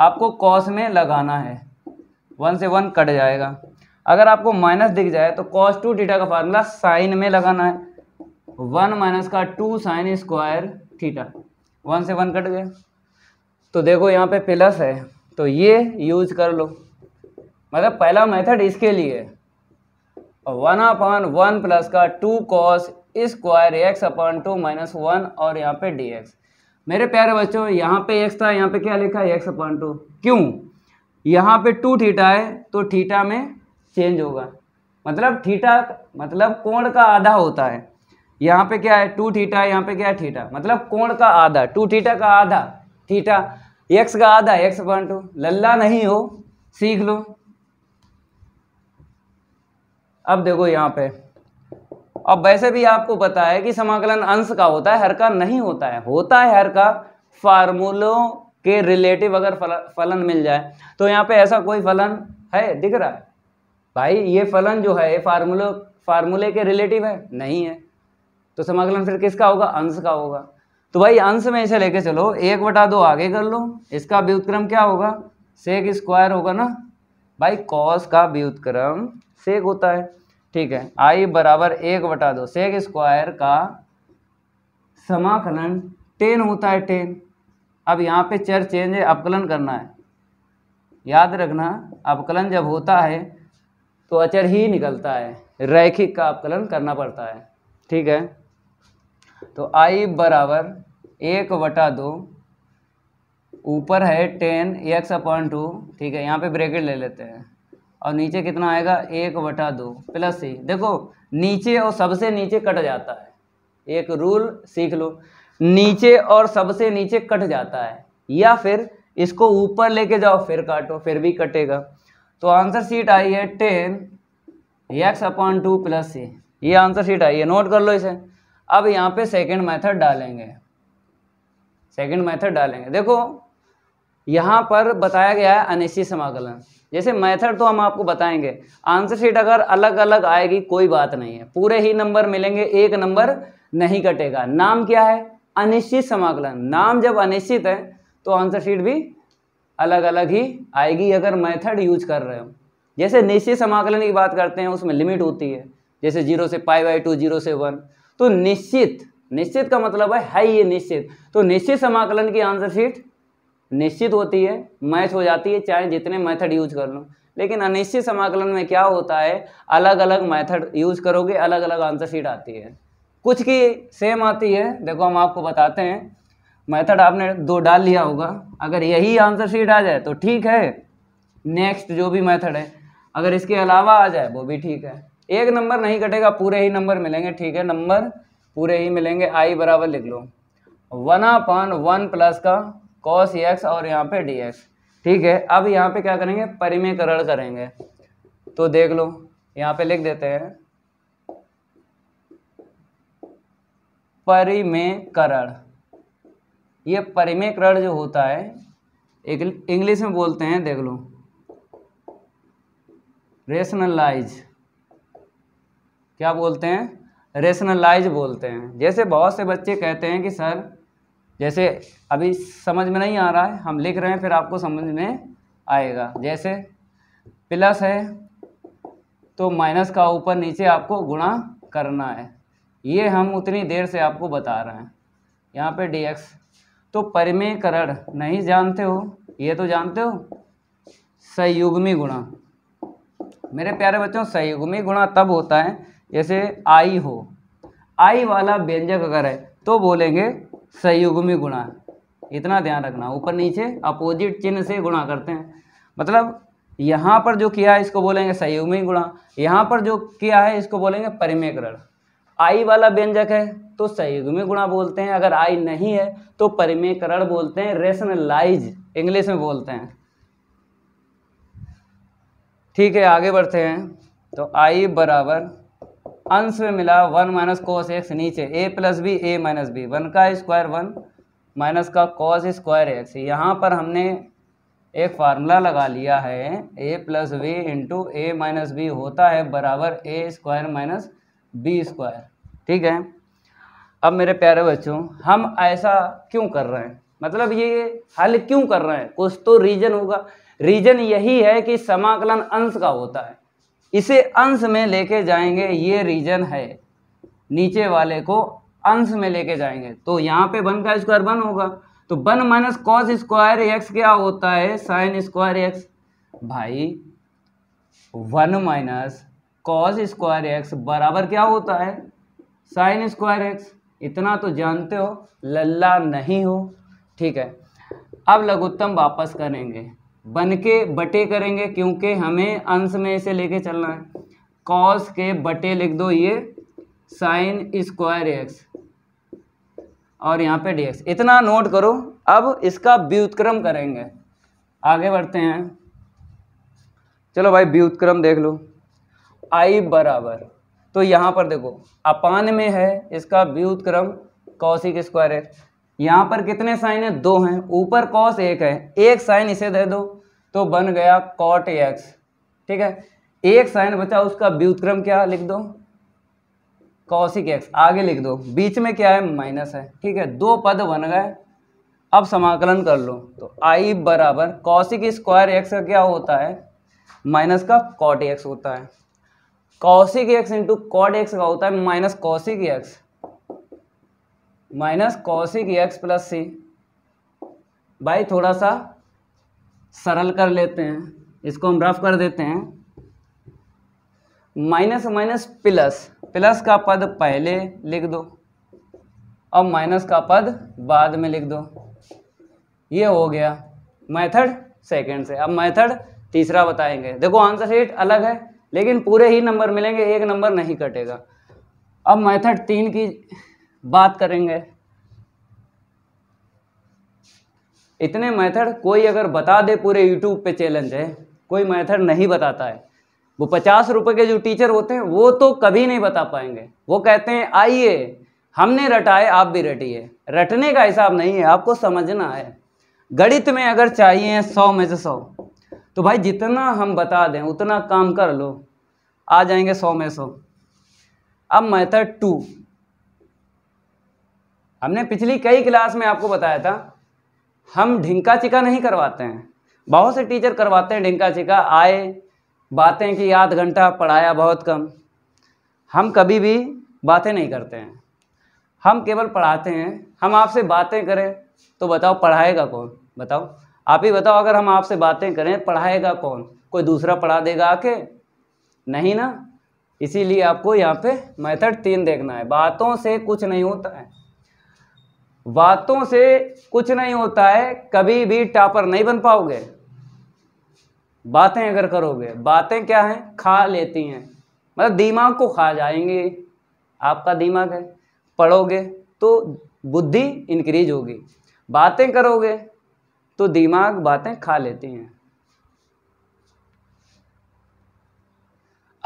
आपको कॉस में लगाना है वन से वन कट जाएगा अगर आपको माइनस दिख जाए तो कॉस टू थीटा का फार्मूला साइन में लगाना है वन माइनस का two sine square theta one से वन कट गया तो देखो यहाँ पे प्लस है तो ये यूज कर लो मतलब पहला मेथड इसके लिए वन अपॉन वन प्लस का two cos square x upon two minus one और यहाँ पे डी एक्स मेरे प्यारे बच्चों यहाँ पे एक्स था यहाँ पे क्या लिखा है एक्स अपॉन टू क्यों यहाँ पे टू थीटा है तो थीटा में चेंज होगा मतलब थीटा मतलब कोण का आधा होता है यहाँ पे क्या है टू थीटा यहाँ पे क्या है थीटा मतलब कोण का आधा टू थीटा का आधा थीटा x का आधा x पॉइंट टू लल्ला नहीं हो सीख लो अब देखो यहाँ पे अब वैसे भी आपको पता है कि समाकलन अंश का होता है हर का नहीं होता है होता है हर का फार्मूलों के रिलेटिव अगर फलन मिल जाए तो यहाँ पे ऐसा कोई फलन है दिख रहा है भाई ये फलन जो है फार्मूलो फार्मूले के रिलेटिव है नहीं है तो समाकलन फिर किसका होगा अंश का होगा तो भाई अंश में इसे लेके चलो एक बटा दो आगे कर लो इसका व्युतक्रम क्या होगा सेक स्क्वायर होगा ना भाई कॉस का व्युतक्रम सेक होता है ठीक है आई बराबर एक बटा दो सेक स्क्वायर का समाकलन टेन होता है टेन अब यहाँ पे चर चेंज है अपकलन करना है याद रखना अपकलन जब होता है तो अचर ही निकलता है रैखिक का अपकलन करना पड़ता है ठीक है तो आई बराबर एक वटा दो ऊपर है टेन एक्स अपॉइंट टू ठीक है यहाँ पे ब्रैकेट ले लेते हैं और नीचे कितना आएगा एक वटा दो प्लस सी देखो नीचे और सबसे नीचे कट जाता है एक रूल सीख लो नीचे और सबसे नीचे कट जाता है या फिर इसको ऊपर लेके जाओ फिर काटो फिर भी कटेगा तो आंसर सीट आई है tan x upon two plus c ये आंसर सीट आई है नोट कर लो इसे अब यहाँ पे सेकेंड मैथड डालेंगे सेकंड मेथड डालेंगे देखो यहाँ पर बताया गया है अनिश्चित समाकलन जैसे मेथड तो हम आपको बताएंगे आंसर शीट अगर अलग अलग आएगी कोई बात नहीं है पूरे ही नंबर मिलेंगे एक नंबर नहीं कटेगा नाम क्या है अनिश्चित समाकलन नाम जब अनिश्चित है तो आंसर शीट भी अलग अलग ही आएगी अगर मेथड यूज कर रहे हो जैसे निश्चित समाकलन की बात करते हैं उसमें लिमिट होती है जैसे जीरो से पाई बाई टू जीरो से वन तो निश्चित निश्चित का मतलब है है ये निश्चित तो निश्चित समाकलन की आंसर शीट निश्चित होती है मैच हो जाती है चाहे जितने मेथड यूज कर लो लेकिन अनिश्चित समाकलन में क्या होता है अलग अलग मेथड यूज करोगे अलग अलग आंसर शीट आती है कुछ की सेम आती है देखो हम आपको बताते हैं मेथड आपने दो डाल लिया होगा अगर यही आंसर शीट आ जाए तो ठीक है नेक्स्ट जो भी मेथड है अगर इसके अलावा आ जाए वो भी ठीक है एक नंबर नहीं कटेगा पूरे ही नंबर मिलेंगे ठीक है नंबर पूरे ही मिलेंगे आई बराबर लिख लो वन अपन वन प्लस का कॉस एक्स और यहाँ पे डी एक्स ठीक है अब यहाँ पे क्या करेंगे परिमेयकरण करेंगे तो देख लो यहाँ पे लिख देते हैं परिमेयकरण ये परिमेयकरण जो होता है इंग्लिश में बोलते हैं देख लो रेशनलाइज क्या बोलते हैं रेशनलाइज बोलते हैं जैसे बहुत से बच्चे कहते हैं कि सर जैसे अभी समझ में नहीं आ रहा है हम लिख रहे हैं फिर आपको समझ में आएगा जैसे प्लस है तो माइनस का ऊपर नीचे आपको गुणा करना है ये हम उतनी देर से आपको बता रहे हैं यहाँ पे एक्स तो परिमेयकरण नहीं जानते हो ये तो जानते हो सयुग्मी गुणा मेरे प्यारे बच्चों सयुग्मी गुणा तब होता है जैसे आई हो आई वाला व्यंजक अगर है तो बोलेंगे सयुग्मी गुणा इतना ध्यान रखना ऊपर नीचे अपोजिट चिन्ह से गुणा करते हैं मतलब यहाँ पर जो किया है इसको बोलेंगे सयुग्मी गुणा यहाँ पर जो किया है इसको बोलेंगे परिमेकरण आई वाला व्यंजक है तो सयुग्मी गुणा बोलते हैं अगर आई नहीं है तो परिमेकरण बोलते हैं रेशनलाइज इंग्लिश में बोलते हैं ठीक है आगे बढ़ते हैं तो आई बराबर अंश में मिला वन माइनस कॉस एक्स नीचे a plus b a minus b one का स्क्वायर वन माइनस का कॉस स्क्वायर एक्स यहाँ पर हमने एक फार्मूला लगा लिया है a plus b into a minus b होता है बराबर a square minus b square ठीक है अब मेरे प्यारे बच्चों हम ऐसा क्यों कर रहे हैं मतलब ये हल क्यों कर रहे हैं कुछ तो रीजन होगा रीजन यही है कि समाकलन अंश का होता है इसे अंश में लेके जाएंगे ये रीजन है नीचे वाले को अंश में लेके जाएंगे तो यहाँ पे वन का स्क्वायर वन होगा तो one minus cos square x क्या होता है साइन स्क्वायर एक्स भाई one minus cos square x बराबर क्या होता है साइन स्क्वायर एक्स इतना तो जानते हो लल्ला नहीं हो ठीक है अब लघुत्तम वापस करेंगे बन के बटे करेंगे क्योंकि हमें अंश में इसे लेके चलना है कॉस के बटे लिख दो ये साइन स्क्वायर एक्स और यहाँ पे डी इतना नोट करो अब इसका व्युतक्रम करेंगे आगे बढ़ते हैं चलो भाई व्युतक्रम देख लो आई बराबर तो यहाँ पर देखो अपान में है इसका व्युतक्रम कौशिक स्क्वायर एक्स यहाँ पर कितने साइन है दो हैं ऊपर कॉस एक है एक साइन इसे दे दो तो बन गया कॉट एक्स ठीक है एक साइन बचा उसका व्युतक्रम क्या लिख दो कौशिक एक्स आगे लिख दो बीच में क्या है माइनस है ठीक है दो पद बन गए अब समाकलन कर लो तो आई बराबर कौशिक स्क्वायर एक्स का क्या होता है माइनस का कॉट एक्स होता है cosec x into cot x का होता है minus cosec x minus cosec x plus C भाई थोड़ा सा सरल कर लेते हैं इसको हम रफ कर देते हैं माइनस माइनस प्लस प्लस का पद पहले लिख दो और माइनस का पद बाद में लिख दो ये हो गया मेथड सेकंड से अब मेथड तीसरा बताएंगे देखो आंसर शीट अलग है लेकिन पूरे ही नंबर मिलेंगे एक नंबर नहीं कटेगा अब मेथड तीन की बात करेंगे इतने मेथड कोई अगर बता दे पूरे यूट्यूब पे चैलेंज है कोई मेथड नहीं बताता है वो पचास रुपए के जो टीचर होते हैं वो तो कभी नहीं बता पाएंगे वो कहते हैं आइए हमने रटाए आप भी रटिए रटने का हिसाब नहीं है आपको समझना है गणित में अगर चाहिए सौ में से सौ तो भाई जितना हम बता दें उतना काम कर लो आ जाएंगे सौ में सौ अब मेथड टू हमने पिछली कई क्लास में आपको बताया था हम ढिंका चिका नहीं करवाते हैं बहुत से टीचर करवाते हैं ढिंका चिका आए बातें कि आध घंटा पढ़ाया बहुत कम हम कभी भी बातें नहीं करते हैं हम केवल पढ़ाते हैं हम आपसे बातें करें तो बताओ पढ़ाएगा कौन बताओ आप ही बताओ अगर हम आपसे बातें करें पढ़ाएगा कौन कोई दूसरा पढ़ा देगा आके नहीं ना इसीलिए आपको यहाँ पे मेथड तीन देखना है बातों से कुछ नहीं होता है बातों से कुछ नहीं होता है कभी भी टॉपर नहीं बन पाओगे बातें अगर करोगे बातें क्या हैं खा लेती हैं मतलब दिमाग को खा जाएंगी आपका दिमाग है पढ़ोगे तो बुद्धि इंक्रीज होगी बातें करोगे तो दिमाग बातें खा लेती हैं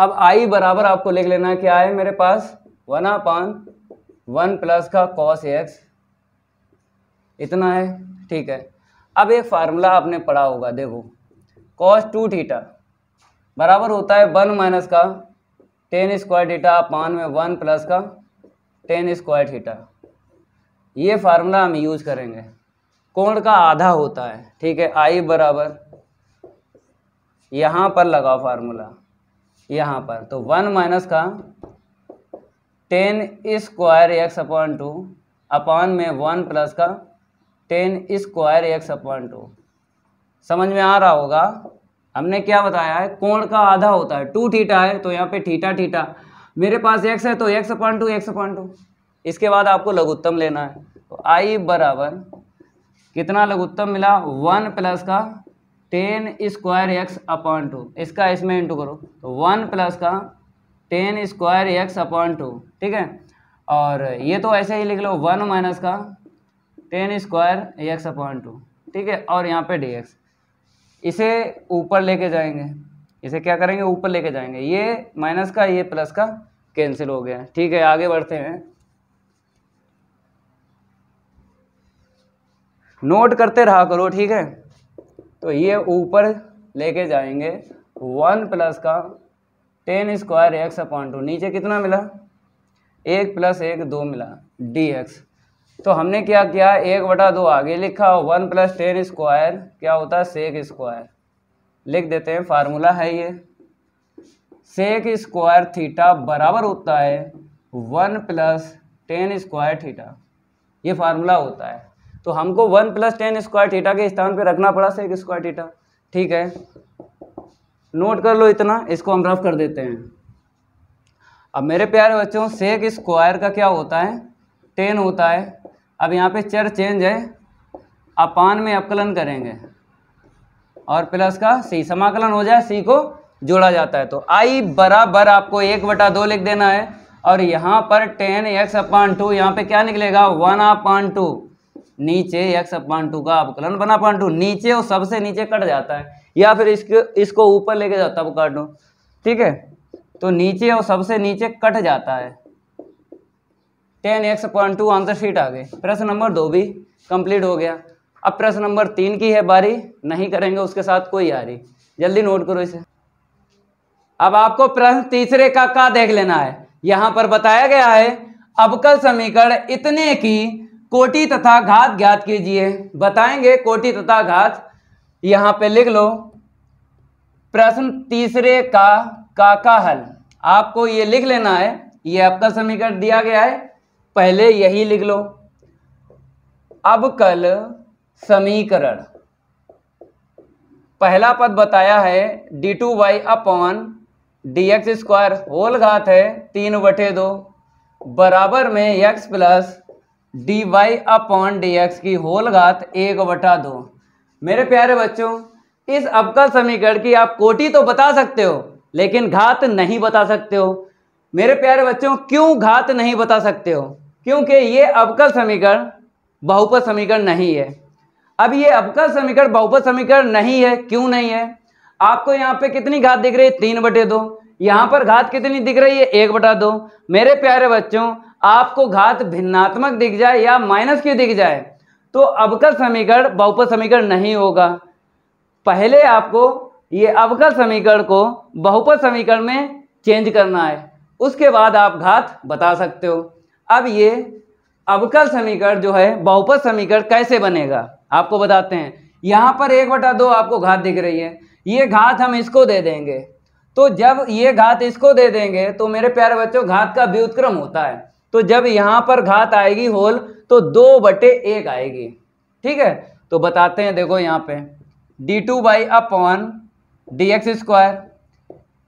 अब आई बराबर आपको लिख लेना क्या है मेरे पास वन अपॉन वन प्लस का कॉस एक्स इतना है ठीक है अब एक फार्मूला आपने पढ़ा होगा देखो कॉस टू थीटा बराबर होता है वन माइनस का टेन स्क्वायर थीटा पान में वन प्लस का टेन स्क्वायर थीटा ये फार्मूला हम यूज करेंगे कोण का आधा होता है ठीक है आई बराबर यहाँ पर लगाओ फार्मूला यहाँ पर तो वन माइनस का tan square x upon two upon में वन प्लस का tan square x upon two समझ में आ रहा होगा हमने क्या बताया है कोण का आधा होता है टू थीटा है तो यहाँ पे थीटा थीटा मेरे पास एक्स है तो x upon two x upon two इसके बाद आपको लघुत्तम लेना है तो आई बराबर कितना लघुत्तम मिला वन प्लस का tan square x upon two इसका इसमें इंटू करो तो वन प्लस का tan square x upon two ठीक है और ये तो ऐसे ही लिख लो वन माइनस का tan square x upon two ठीक है और यहाँ पे डी एक्स इसे ऊपर लेके जाएंगे इसे क्या करेंगे ऊपर लेके जाएंगे ये माइनस का ये प्लस का कैंसिल हो गया ठीक है आगे बढ़ते हैं नोट करते रहा करो ठीक है तो ये ऊपर लेके जाएंगे वन प्लस का tan square x upon two नीचे कितना मिला एक प्लस एक दो मिला डी एक्स तो हमने क्या किया एक बटा दो आगे लिखा वन प्लस टेन स्क्वायर क्या होता है सेक स्क्वायर लिख देते हैं फार्मूला है ये सेक स्क्वायर थीटा बराबर होता है one plus tan square theta ये फार्मूला होता है तो हमको one plus tan square theta के स्थान पे रखना पड़ा सेक स्क्वायर थीटा ठीक है नोट कर लो इतना इसको हम रफ कर देते हैं अब मेरे प्यारे बच्चों सेक स्क्वायर का क्या होता है टेन होता है अब यहाँ पे चर चेंज है अपान में अपकलन करेंगे और प्लस का सी समाकलन हो जाए सी को जोड़ा जाता है तो आई बराबर आपको एक बटा दो लिख देना है और यहाँ पर टेन एक्स अपान टू यहाँ पे क्या निकलेगा वन अपान टू नीचे एक्स अपान टू का अवकलन वन अपान टू नीचे और सबसे नीचे कट जाता है या फिर इसके इसको ऊपर लेके जाता है काट दो ठीक है तो नीचे और सबसे नीचे कट जाता है tan x point two answer sheet आ गए प्रश्न नंबर दो भी कंप्लीट हो गया अब प्रश्न नंबर तीन की है बारी नहीं करेंगे उसके साथ कोई आ रही जल्दी नोट करो इसे अब आपको प्रश्न तीसरे का का देख लेना है यहां पर बताया गया है अबकल समीकरण इतने की कोटि तथा घात ज्ञात कीजिए बताएंगे कोटि तथा घात यहां पे लिख लो प्रश्न तीसरे का का का हल आपको ये लिख लेना है ये आपका समीकरण दिया गया है पहले यही लिख लो अब कल समीकरण पहला पद बताया है d two y upon D x square whole घात है तीन बटे दो बराबर में x plus d Y upon D x की होल घात एक बटा दो मेरे प्यारे बच्चों इस अवकल समीकरण की आप कोटि तो बता सकते हो लेकिन घात नहीं बता सकते हो मेरे प्यारे बच्चों क्यों घात नहीं बता सकते हो क्योंकि ये अवकल समीकरण बहुपद समीकरण नहीं है अब ये अवकल समीकरण बहुपद समीकरण नहीं है क्यों नहीं है आपको यहाँ पे कितनी घात दिख रही है तीन बटे दो यहाँ पर घात कितनी दिख रही है एक बटा दो मेरे प्यारे बच्चों आपको घात भिन्नात्मक दिख जाए या माइनस की दिख जाए तो अवकल समीकरण बहुपद समीकरण नहीं होगा पहले आपको ये अवकल समीकरण को बहुपद समीकरण में चेंज करना है उसके बाद आप घात बता सकते हो अब ये अवकल समीकरण जो है बहुपद समीकरण कैसे बनेगा आपको बताते हैं यहाँ पर एक बटा दो आपको घात दिख रही है ये घात हम इसको दे देंगे तो जब ये घात इसको दे देंगे तो मेरे प्यारे बच्चों घात का व्युत्क्रम होता है तो जब यहाँ पर घात आएगी होल तो दो बटे एक आएगी ठीक है तो बताते हैं देखो यहाँ पे d two y upon D x square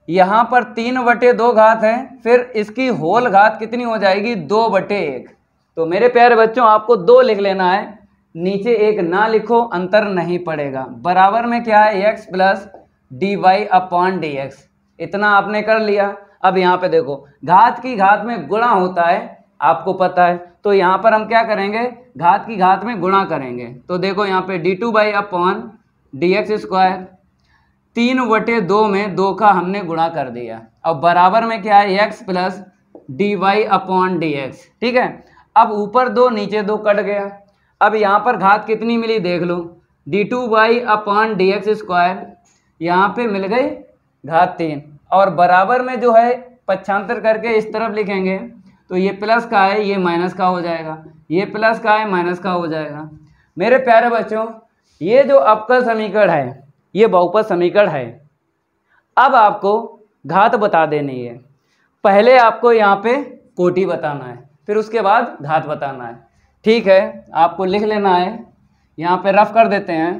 यहाँ पर तीन बटे दो घात है फिर इसकी होल घात कितनी हो जाएगी दो बटे एक तो मेरे प्यारे बच्चों आपको दो लिख लेना है नीचे एक ना लिखो अंतर नहीं पड़ेगा बराबर में क्या है x plus d Y upon D x इतना आपने कर लिया अब यहाँ पे देखो घात की घात में गुणा होता है आपको पता है तो यहाँ पर हम क्या करेंगे घात की घात में गुणा करेंगे तो देखो यहाँ पे d two y upon D x square तीन वटे दो में दो का हमने गुणा कर दिया अब बराबर में क्या है x plus d Y upon D x ठीक है अब ऊपर दो नीचे दो कट गया अब यहाँ पर घात कितनी मिली देख लो d two y upon D x square यहाँ पर मिल गई घात तीन और बराबर में जो है पक्षांतर करके इस तरफ लिखेंगे तो ये प्लस का है ये माइनस का हो जाएगा ये प्लस का है माइनस का हो जाएगा मेरे प्यारे बच्चों ये जो अवकल समीकरण है ये बहुपद समीकरण है अब आपको घात बता देनी है पहले आपको यहाँ पे कोटि बताना है फिर उसके बाद घात बताना है ठीक है आपको लिख लेना है यहाँ पे रफ कर देते हैं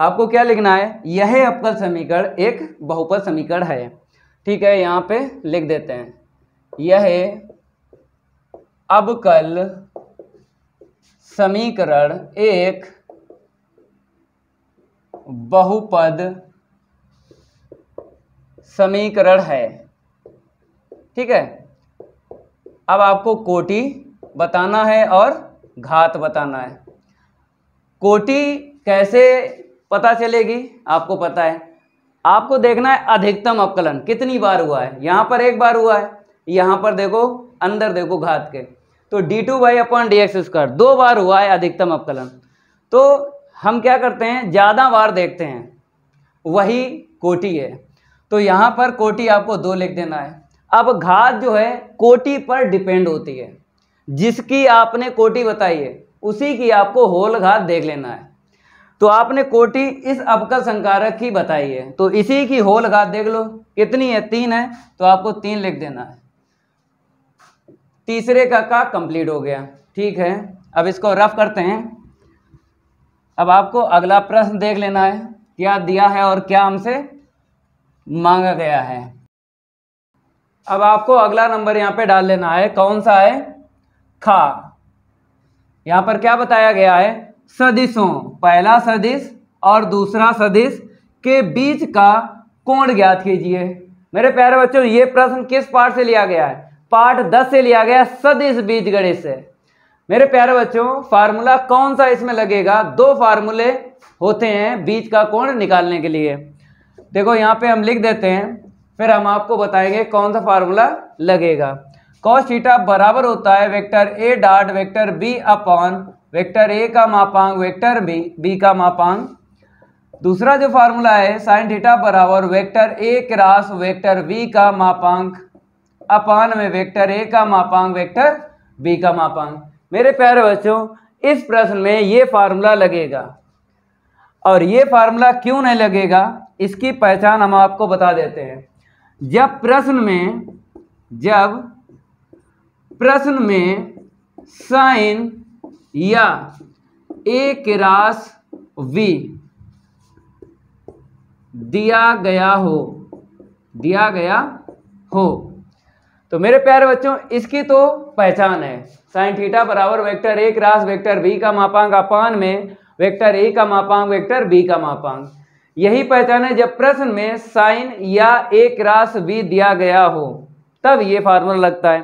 आपको क्या लिखना है यह अवकल समीकरण एक बहुपद समीकरण है ठीक है यहाँ पे लिख देते हैं यह अबकल समीकरण एक बहुपद समीकरण है ठीक है अब आपको कोटि बताना है और घात बताना है कोटि कैसे पता चलेगी आपको पता है आपको देखना है अधिकतम अवकलन कितनी बार हुआ है यहाँ पर एक बार हुआ है यहाँ पर देखो अंदर देखो घात के तो d two y upon D x square दो बार हुआ है अधिकतम अवकलन तो हम क्या करते हैं ज़्यादा बार देखते हैं वही कोटी है तो यहाँ पर कोटी आपको दो लिख देना है अब घात जो है कोटी पर डिपेंड होती है जिसकी आपने कोटी बताई है उसी की आपको होल घात देख लेना है तो आपने कोटी इस अवकल संकारक की बताई है तो इसी की होल घात देख लो कितनी है तीन है तो आपको तीन लिख देना है तीसरे का का कंप्लीट हो गया ठीक है अब इसको रफ करते हैं अब आपको अगला प्रश्न देख लेना है क्या दिया है और क्या हमसे मांगा गया है अब आपको अगला नंबर यहाँ पे डाल लेना है कौन सा है खा यहाँ पर क्या बताया गया है सदिशों पहला सदिश और दूसरा सदिश के बीच का कोण ज्ञात कीजिए मेरे प्यारे बच्चों ये प्रश्न किस पार्ट से लिया गया है पार्ट 10 से लिया गया सदिश बीजगणित से मेरे प्यारे बच्चों फार्मूला कौन सा इसमें लगेगा दो फार्मूले होते हैं बीच का कोण निकालने के लिए देखो यहाँ पे हम लिख देते हैं फिर हम आपको बताएंगे कौन सा फार्मूला लगेगा कॉस थीटा बराबर होता है vector a dot vector b upon vector a का मापांग वेक्टर बी बी का मापांग दूसरा जो फार्मूला है साइन थीटा बराबर vector a cross vector b का मापांक अपान में वेक्टर ए का मापांग वेक्टर बी का मापांग मेरे प्यारे बच्चों इस प्रश्न में ये फार्मूला लगेगा और ये फार्मूला क्यों नहीं लगेगा इसकी पहचान हम आपको बता देते हैं जब प्रश्न में जब प्रश्न में साइन या ए क्रास वी दिया गया हो दिया गया हो तो मेरे प्यारे बच्चों इसकी तो पहचान है साइन थीटा बराबर वेक्टर ए राश वेक्टर बी का मापांक अपान में वेक्टर ए का मापांक वेक्टर बी का मापांक यही पहचान है जब प्रश्न में साइन या ए राश बी दिया गया हो तब ये फार्मूला लगता है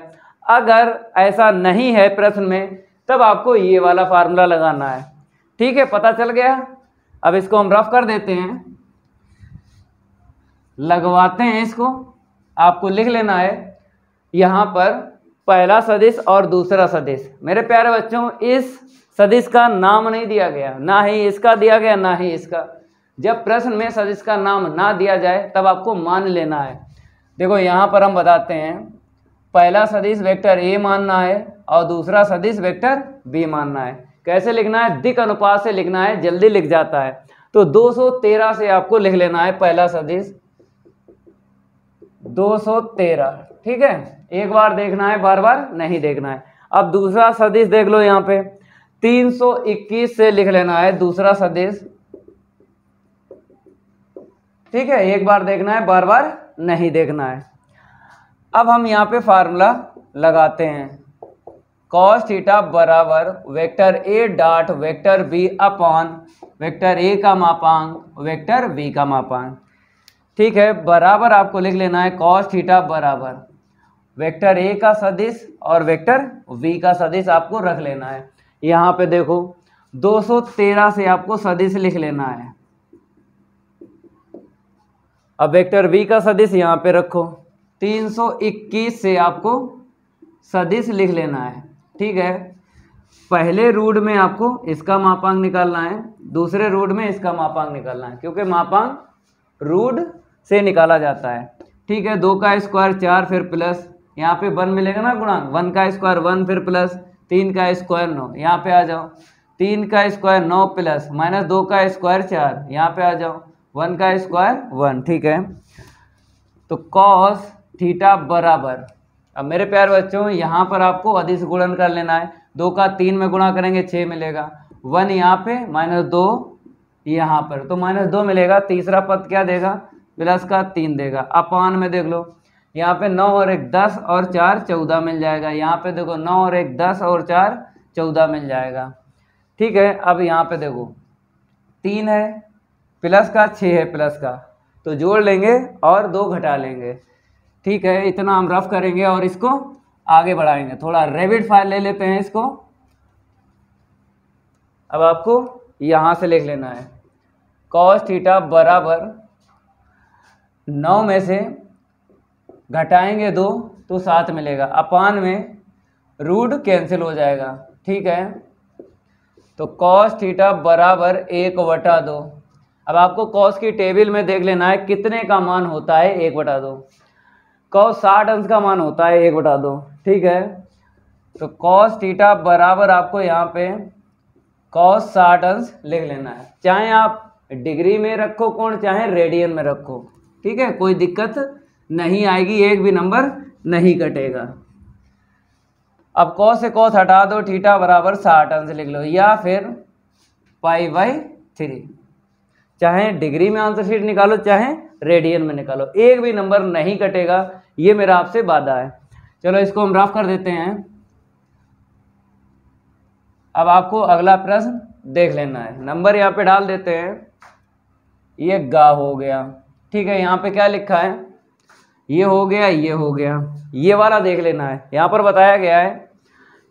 अगर ऐसा नहीं है प्रश्न में तब आपको ये वाला फार्मूला लगाना है ठीक है पता चल गया अब इसको हम रफ कर देते हैं लगवाते हैं इसको आपको लिख लेना है यहाँ पर पहला सदिश और दूसरा सदिश मेरे प्यारे बच्चों इस सदिश का नाम नहीं दिया गया ना ही इसका दिया गया ना ही इसका जब प्रश्न में सदिश का नाम ना दिया जाए तब आपको मान लेना है देखो यहाँ पर हम बताते हैं पहला सदिश वेक्टर ए मानना है और दूसरा सदिश वेक्टर बी मानना है कैसे लिखना है दिक अनुपात से लिखना है जल्दी लिख जाता है तो 213 से आपको लिख लेना है पहला सदिश 213 ठीक है एक बार देखना है बार बार नहीं देखना है अब दूसरा सदिश देख लो यहाँ पे 321 से लिख लेना है दूसरा सदिश ठीक है एक बार देखना है बार बार नहीं देखना है अब हम यहाँ पे फार्मूला लगाते हैं कॉस थीटा बराबर vector a dot vector b upon vector a का मापांक वेक्टर बी का मापांक ठीक है बराबर आपको लिख लेना है कॉस थीटा बराबर वेक्टर ए का सदिश और वेक्टर वी का सदिश आपको रख लेना है यहाँ पे देखो 213 से आपको सदिश लिख लेना है अब वेक्टर वी का सदिश यहाँ पे रखो 321 से आपको सदिश लिख लेना है ठीक है पहले रूट में आपको इसका मापांक निकालना है दूसरे रूट में इसका मापांक निकालना है क्योंकि मापांक रूट से निकाला जाता है ठीक है दो का स्क्वायर चार फिर प्लस यहाँ पे वन मिलेगा ना गुणांक वन का स्क्वायर वन फिर प्लस तीन का स्क्वायर नौ यहाँ पे आ जाओ तीन का स्क्वायर नौ प्लस माइनस दो का स्क्वायर चार यहाँ पे आ जाओ वन का स्क्वायर वन ठीक है तो कॉस थीटा बराबर अब मेरे प्यार बच्चों यहाँ पर आपको अधिस गुणन कर लेना है दो का तीन में गुणा करेंगे छः मिलेगा वन यहाँ पे माइनस दो यहाँ पर तो माइनस दो मिलेगा तीसरा पद क्या देगा प्लस का तीन देगा अपान में देख लो यहाँ पे नौ और एक दस और चार चौदह मिल जाएगा यहाँ पे देखो नौ और एक दस और चार चौदह मिल जाएगा ठीक है अब यहाँ पे देखो तीन है प्लस का छः है प्लस का तो जोड़ लेंगे और दो घटा लेंगे ठीक है इतना हम रफ करेंगे और इसको आगे बढ़ाएंगे थोड़ा रेबिड फायर ले लेते हैं इसको अब आपको यहाँ से लिख लेना है कॉस्टीटा बराबर नौ में से घटाएंगे दो तो सात मिलेगा अपान में रूट कैंसिल हो जाएगा ठीक है तो कॉस थीटा बराबर एक बटा दो अब आपको कॉस की टेबल में देख लेना है कितने का मान होता है एक बटा दो कॉस साठ अंश का मान होता है एक बटा दो ठीक है तो कॉस थीटा बराबर आपको यहाँ पे कॉस साठ अंश लिख लेना है चाहे आप डिग्री में रखो कौन चाहे रेडियन में रखो ठीक है कोई दिक्कत नहीं आएगी एक भी नंबर नहीं कटेगा अब कौ से कौ हटा दो थीटा बराबर साठ आंसर लिख लो या फिर पाई बाई थ्री चाहे डिग्री में आंसर शीट निकालो चाहे रेडियन में निकालो एक भी नंबर नहीं कटेगा ये मेरा आपसे वादा है चलो इसको हम रफ कर देते हैं अब आपको अगला प्रश्न देख लेना है नंबर यहाँ पे डाल देते हैं ये गा हो गया ठीक है यहाँ पे क्या लिखा है ये हो गया ये हो गया ये वाला देख लेना है यहाँ पर बताया गया है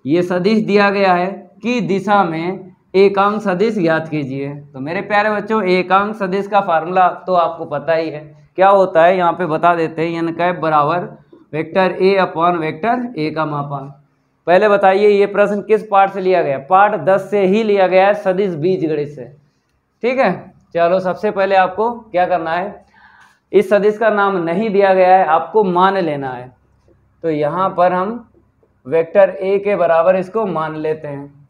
ये सदिश दिया गया है कि दिशा में एकांक सदिश याद कीजिए तो मेरे प्यारे बच्चों एकांक सदिश का फार्मूला तो आपको पता ही है क्या होता है यहाँ पे बता देते हैं यानी कैप बराबर vector a upon vector a का मापन पहले बताइए ये प्रश्न किस पार्ट से लिया गया पार्ट दस से ही लिया गया है सदिश बीज गणित से ठीक है चलो सबसे पहले आपको क्या करना है इस सदिश का नाम नहीं दिया गया है आपको मान लेना है तो यहाँ पर हम वेक्टर ए के बराबर इसको मान लेते हैं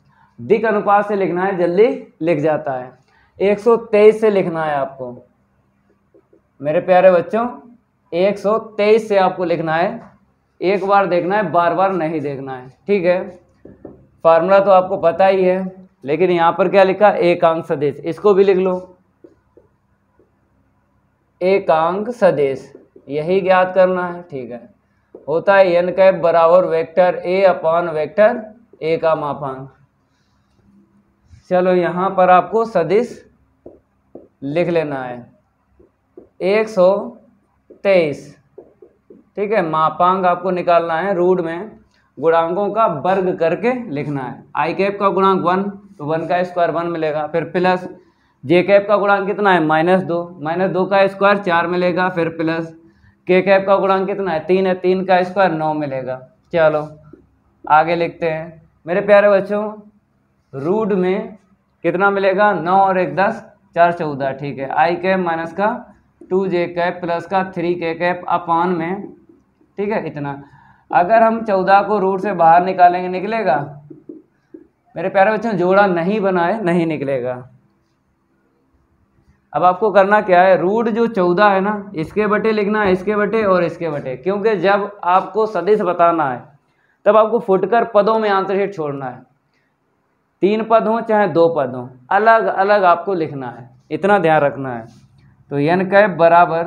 दिक अनुपात से लिखना है जल्दी लिख जाता है 123 से लिखना है आपको मेरे प्यारे बच्चों 123 से आपको लिखना है एक बार देखना है बार बार नहीं देखना है ठीक है फार्मूला तो आपको पता ही है लेकिन यहाँ पर क्या लिखा एकांक सदिश इसको भी लिख लो एकांक सदेश यही ज्ञात करना है ठीक है होता है एन कैप बराबर vector a upon vector a का मापांक चलो यहाँ पर आपको सदिश लिख लेना है एक सौ तेईस ठीक है मापांक आपको निकालना है रूट में गुणांकों का वर्ग करके लिखना है आई कैप का गुणांक वन तो वन का स्क्वायर वन मिलेगा फिर प्लस जे कैप का गुणांक कितना है माइनस दो माइनस दो का स्क्वायर चार मिलेगा फिर प्लस के कैप का गुणांक कितना है तीन है तीन का स्क्वायर नौ मिलेगा चलो आगे लिखते हैं मेरे प्यारे बच्चों रूट में कितना मिलेगा नौ और एक दस चार चौदह ठीक है आई कैप माइनस का टू जे कैप प्लस का थ्री के कैप अपान में ठीक है इतना अगर हम चौदह को रूट से बाहर निकालेंगे निकलेगा मेरे प्यारे बच्चों जोड़ा नहीं बनाए नहीं निकलेगा अब आपको करना क्या है रूट जो चौदह है ना इसके बटे लिखना है इसके बटे और इसके बटे क्योंकि जब आपको सदिश बताना है तब आपको फुटकर पदों में आंसर शीट छोड़ना है तीन पद हों चाहे दो पद हों अलग अलग आपको लिखना है इतना ध्यान रखना है तो यन कैप बराबर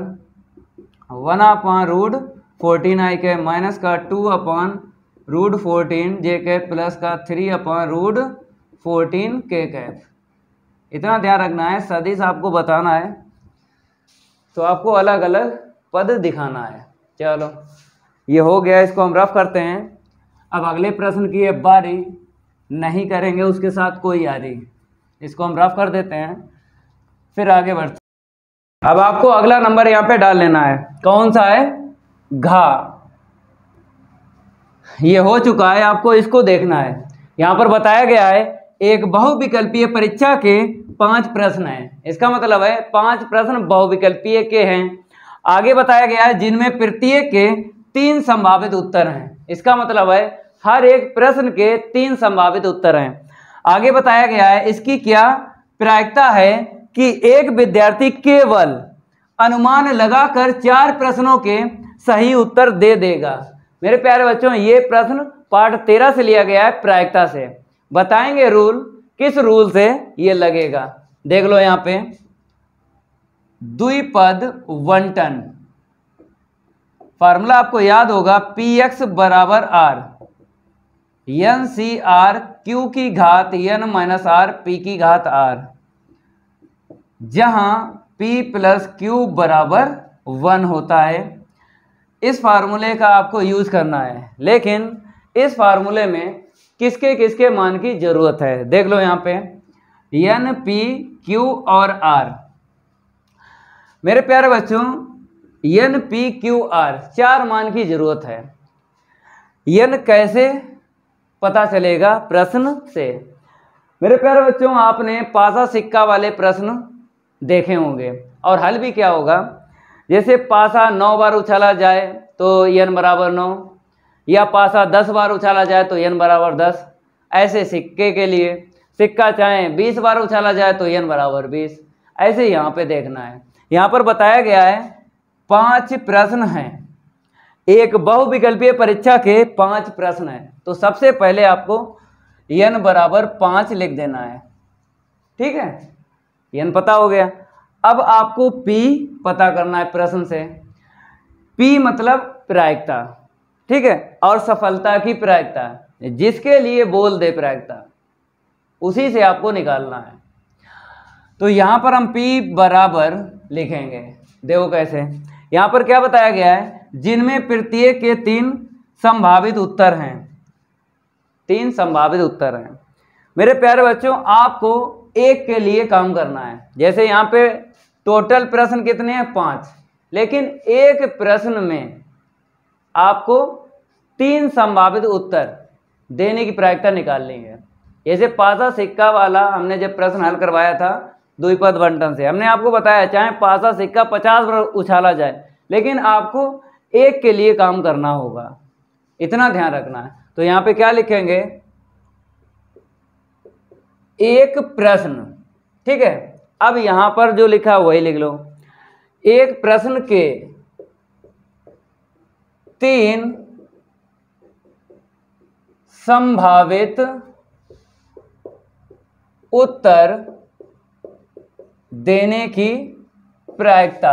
one upon root fourteen i cap minus का two upon root fourteen j cap plus का three upon root fourteen k cap इतना ध्यान रखना है सदिश आपको बताना है तो आपको अलग अलग पद दिखाना है चलो ये हो गया इसको हम रफ करते हैं अब अगले प्रश्न की है बारी नहीं करेंगे उसके साथ कोई यारी इसको हम रफ कर देते हैं फिर आगे बढ़ते अब आपको अगला नंबर यहाँ पे डाल लेना है कौन सा है घा ये हो चुका है आपको इसको देखना है यहाँ पर बताया गया है एक बहुविकल्पीय परीक्षा के पांच प्रश्न है इसका मतलब है पांच प्रश्न बहुविकल्पीय के हैं आगे बताया गया है जिनमें प्रत्येक के तीन संभावित उत्तर हैं इसका मतलब है हर एक प्रश्न के तीन संभावित उत्तर हैं आगे बताया गया है इसकी क्या प्रायिकता है कि एक विद्यार्थी केवल अनुमान लगाकर चार प्रश्नों के सही उत्तर दे देगा मेरे प्यारे बच्चों ये प्रश्न पार्ट तेरह से लिया गया है प्रायिकता से बताएंगे रूल किस रूल से ये लगेगा देख लो यहां पे द्विपद वन टन फार्मूला आपको याद होगा पी एक्स बराबर r n C r q की घात एन माइनस आर पी की घात आर जहां पी प्लस क्यू बराबर वन होता है इस फार्मूले का आपको यूज करना है लेकिन इस फार्मूले में किसके किसके मान की जरूरत है देख लो यहाँ पे एन पी क्यू और आर मेरे प्यारे बच्चों एन पी क्यू आर चार मान की जरूरत है एन कैसे पता चलेगा प्रश्न से मेरे प्यारे बच्चों आपने पासा सिक्का वाले प्रश्न देखे होंगे और हल भी क्या होगा जैसे पासा नौ बार उछाला जाए तो एन बराबर नौ या पासा दस बार उछाला जाए तो एन बराबर दस ऐसे सिक्के के लिए सिक्का चाहे बीस बार उछाला जाए तो एन बराबर बीस ऐसे यहाँ पे देखना है यहाँ पर बताया गया है पांच प्रश्न हैं एक बहुविकल्पीय परीक्षा के पांच प्रश्न हैं तो सबसे पहले आपको यन बराबर पाँच लिख देना है ठीक है यन पता हो गया अब आपको पी पता करना है प्रश्न से पी मतलब प्रायिकता ठीक है और सफलता की प्रायिकता जिसके लिए बोल दे प्रायिकता उसी से आपको निकालना है तो यहां पर हम P बराबर लिखेंगे देखो कैसे यहां पर क्या बताया गया है जिनमें प्रत्येक के तीन संभावित उत्तर हैं तीन संभावित उत्तर हैं मेरे प्यारे बच्चों आपको एक के लिए काम करना है जैसे यहां पे टोटल प्रश्न कितने हैं पांच लेकिन एक प्रश्न में आपको तीन संभावित उत्तर देने की प्रायिकता ली है जैसे पासा सिक्का वाला हमने जब प्रश्न हल करवाया था द्विपद बंटन से हमने आपको बताया चाहे पासा सिक्का पचास बार उछाला जाए लेकिन आपको एक के लिए काम करना होगा इतना ध्यान रखना है तो यहाँ पे क्या लिखेंगे एक प्रश्न ठीक है अब यहाँ पर जो लिखा वही लिख लो एक प्रश्न के तीन संभावित उत्तर देने की प्रायिकता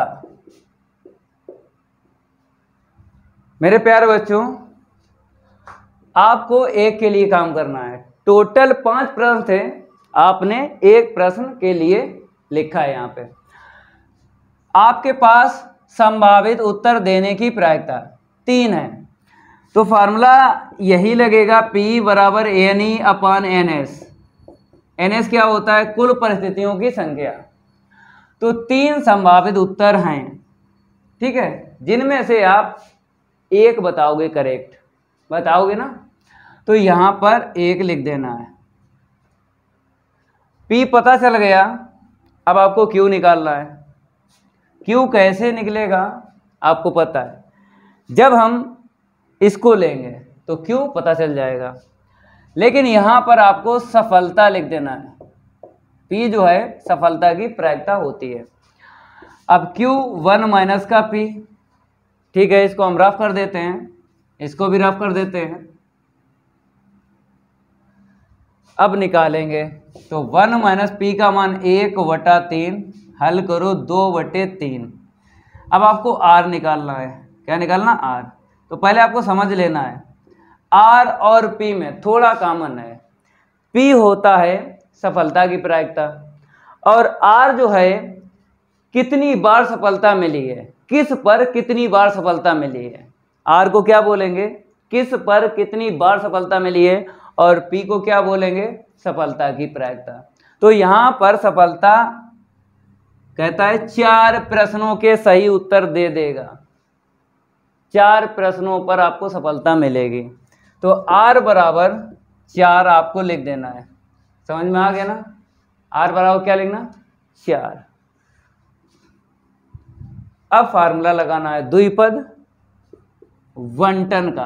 मेरे प्यारे बच्चों आपको एक के लिए काम करना है टोटल पांच प्रश्न थे आपने एक प्रश्न के लिए लिखा है यहां पे आपके पास संभावित उत्तर देने की प्रायिकता तीन है तो फार्मूला यही लगेगा P बराबर A n E upon n S n S क्या होता है कुल परिस्थितियों की संख्या तो तीन संभावित उत्तर हैं ठीक है जिनमें से आप एक बताओगे करेक्ट बताओगे ना तो यहां पर एक लिख देना है P पता चल गया अब आपको Q निकालना है Q कैसे निकलेगा आपको पता है जब हम इसको लेंगे तो क्यों पता चल जाएगा लेकिन यहाँ पर आपको सफलता लिख देना है पी तो जो है सफलता की प्रायिकता होती है अब क्यू वन माइनस का पी ठीक है इसको हम रफ कर देते हैं इसको भी रफ कर देते हैं अब निकालेंगे तो वन माइनस पी का मान एक वटा तीन हल करो दो वटे तीन अब आपको आर निकालना है क्या निकालना आर तो पहले आपको समझ लेना है आर और पी में थोड़ा कॉमन है पी होता है सफलता की प्रायिकता और आर जो है कितनी बार सफलता मिली है किस पर कितनी बार सफलता मिली है आर को क्या बोलेंगे किस पर कितनी बार सफलता मिली है और पी को क्या बोलेंगे सफलता की प्रायिकता तो यहाँ पर सफलता कहता है चार प्रश्नों के सही उत्तर दे देगा चार प्रश्नों पर आपको सफलता मिलेगी तो आर बराबर चार आपको लिख देना है समझ में आ गया ना आर बराबर क्या लिखना चार अब फार्मूला लगाना है द्विपद वंटन का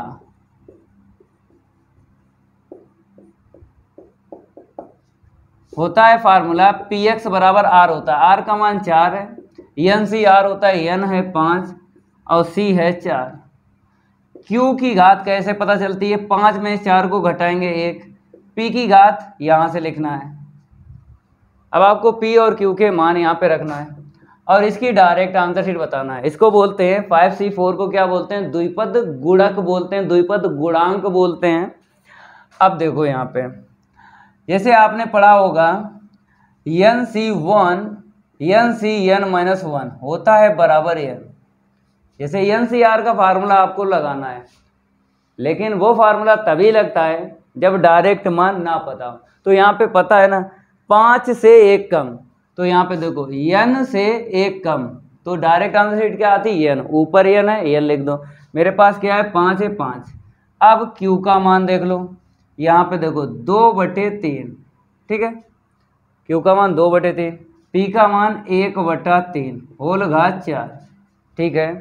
होता है फार्मूला पी एक्स बराबर आर होता है आर का मान चार है एन सी आर होता है एन है पांच और सी है चार क्यू की घात कैसे पता चलती है पाँच में चार को घटाएंगे एक पी की घात यहाँ से लिखना है अब आपको पी और क्यू के मान यहाँ पे रखना है और इसकी डायरेक्ट आंसर शीट बताना है इसको बोलते हैं फाइव सी फोर को क्या बोलते हैं द्विपद गुणक बोलते हैं द्विपद गुणांक बोलते हैं अब देखो यहाँ पे जैसे आपने पढ़ा होगा n C one n C n minus one होता है बराबर एन जैसे एन सी आर का फार्मूला आपको लगाना है लेकिन वो फार्मूला तभी लगता है जब डायरेक्ट मान ना पता हो तो यहाँ पे पता है ना पाँच से एक कम तो यहाँ पे देखो यन से एक कम तो डायरेक्ट आंसर शीट क्या आती है यन ऊपर यन है यन लिख दो मेरे पास क्या है पाँच है पाँच अब क्यू का मान देख लो यहाँ पे देखो दो बटे तीन ठीक है क्यू का मान दो बटे तीन पी का मान एक बटा तीन होल घात चार ठीक है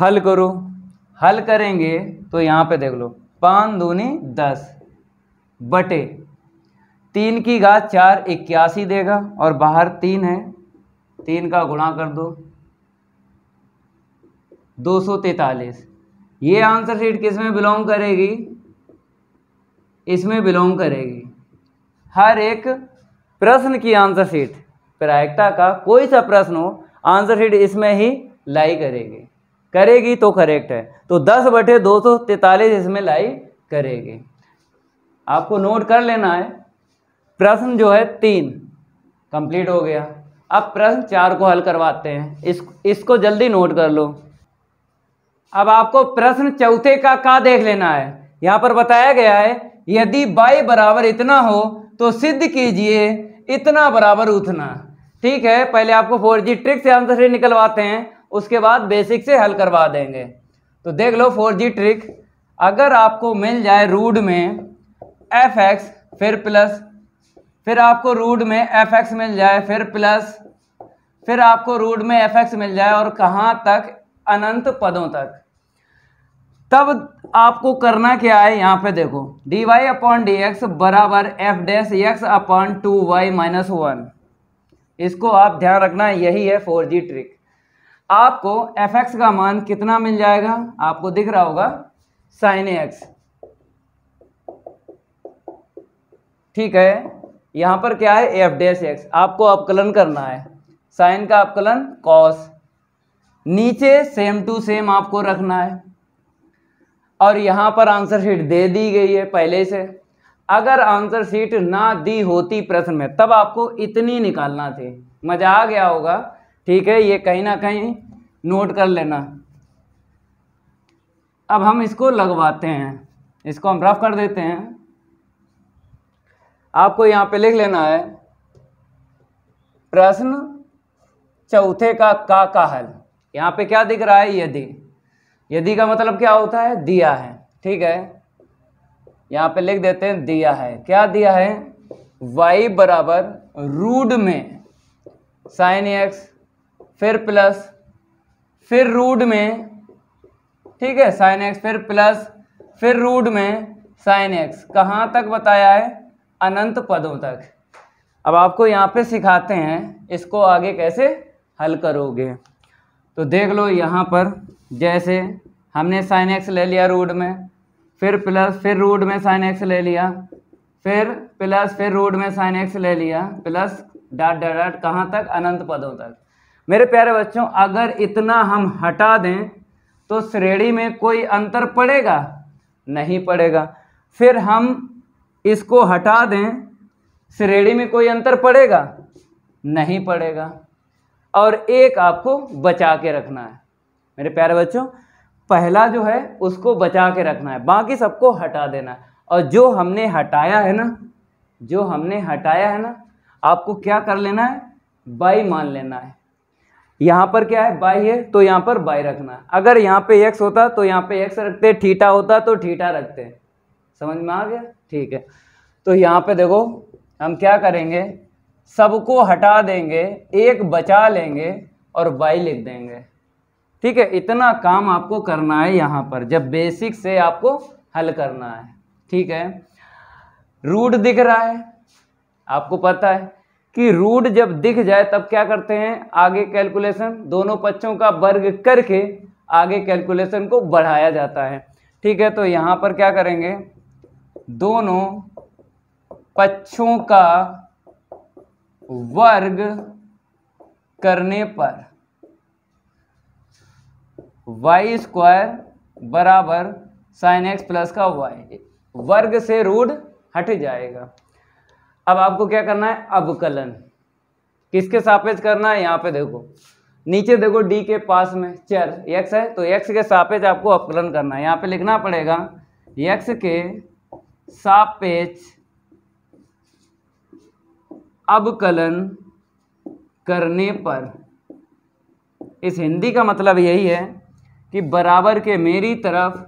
हल करो हल करेंगे तो यहाँ पे देख लो पाँच दूनी दस बटे तीन की घात चार इक्यासी देगा और बाहर तीन है तीन का गुणा कर दो दो सौ तैतालीस ये आंसर शीट किस में बिलोंग करेगी इसमें बिलोंग करेगी हर एक प्रश्न की आंसर शीट प्रायिकता का कोई सा प्रश्न हो आंसर शीट इसमें ही लाई करेगी करेगी तो करेक्ट है तो दस बटे दो सौ तैतालीस इसमें लाई करेगी आपको नोट कर लेना है प्रश्न जो है तीन कंप्लीट हो गया अब प्रश्न चार को हल करवाते हैं इस इसको जल्दी नोट कर लो अब आपको प्रश्न चौथे का का देख लेना है यहाँ पर बताया गया है यदि बाई बराबर इतना हो तो सिद्ध कीजिए इतना बराबर उतना ठीक है पहले आपको फोर जी ट्रिक से आंसर से निकलवाते हैं उसके बाद बेसिक से हल करवा देंगे तो देख लो फोर जी ट्रिक अगर आपको मिल जाए रूड में एफ एक्स फिर प्लस फिर आपको रूड में एफ एक्स मिल जाए फिर प्लस फिर आपको रूड में एफ एक्स मिल जाए और कहाँ तक अनंत पदों तक तब आपको करना क्या है यहाँ पे देखो d Y upon D x बराबर f dash x upon two y minus one इसको आप ध्यान रखना यही है फोर जी ट्रिक आपको एफ एक्स का मान कितना मिल जाएगा आपको दिख रहा होगा साइन एक्स ठीक है यहां पर क्या है एफ डे एक्स आपको अवकलन करना है साइन का अवकलन कॉस नीचे सेम टू सेम आपको रखना है और यहां पर आंसर शीट दे दी गई है पहले से अगर आंसर शीट ना दी होती प्रश्न में तब आपको इतनी निकालना थी मज़ा आ गया होगा ठीक है ये कहीं ना कहीं नोट कर लेना अब हम इसको लगवाते हैं इसको हम रफ कर देते हैं आपको यहाँ पे लिख लेना है प्रश्न चौथे का का का हल यहाँ पे क्या दिख रहा है यदि यदि का मतलब क्या होता है दिया है ठीक है यहाँ पे लिख देते हैं दिया है क्या दिया है y बराबर रूड में साइन एक्स फिर प्लस फिर रूट में ठीक है साइन एक्स फिर प्लस फिर रूट में साइन एक्स कहाँ तक बताया है अनंत पदों तक अब आपको यहाँ पे सिखाते हैं इसको आगे कैसे हल करोगे तो देख लो यहाँ पर जैसे हमने साइन एक्स ले लिया रूट में फिर प्लस फिर रूट में साइन एक्स ले लिया फिर प्लस फिर रूट में साइन एक्स ले लिया प्लस डाट डाट डाट कहाँ तक अनंत पदों तक मेरे प्यारे बच्चों अगर इतना हम हटा दें तो श्रेणी में कोई अंतर पड़ेगा नहीं पड़ेगा फिर हम इसको हटा दें श्रेणी में कोई अंतर पड़ेगा नहीं पड़ेगा और एक आपको बचा के रखना है मेरे प्यारे बच्चों पहला जो है उसको बचा के रखना है बाकी सबको हटा देना है और जो हमने हटाया है ना जो हमने हटाया है ना आपको क्या कर लेना है बाई मान लेना है यहाँ पर क्या है बाई है तो यहाँ पर बाई रखना अगर यहाँ पे एक्स होता तो यहाँ पे एक्स रखते ठीठा होता तो ठीठा रखते समझ में आ गया ठीक है तो यहाँ पे देखो हम क्या करेंगे सबको हटा देंगे एक बचा लेंगे और बाई लिख देंगे ठीक है इतना काम आपको करना है यहाँ पर जब बेसिक से आपको हल करना है ठीक है रूट दिख रहा है आपको पता है कि रूट जब दिख जाए तब क्या करते हैं आगे कैलकुलेशन दोनों पक्षों का वर्ग करके आगे कैलकुलेशन को बढ़ाया जाता है ठीक है तो यहाँ पर क्या करेंगे दोनों पक्षों का वर्ग करने पर वाई स्क्वायर बराबर साइन एक्स प्लस का वाई वर्ग से रूट हट जाएगा अब आपको क्या करना है अवकलन किसके सापेक्ष करना है यहाँ पे देखो नीचे देखो डी के पास में चर x है तो x के सापेक्ष आपको अवकलन करना है यहाँ पे लिखना पड़ेगा x के सापेक्ष अवकलन करने पर इस हिंदी का मतलब यही है कि बराबर के मेरी तरफ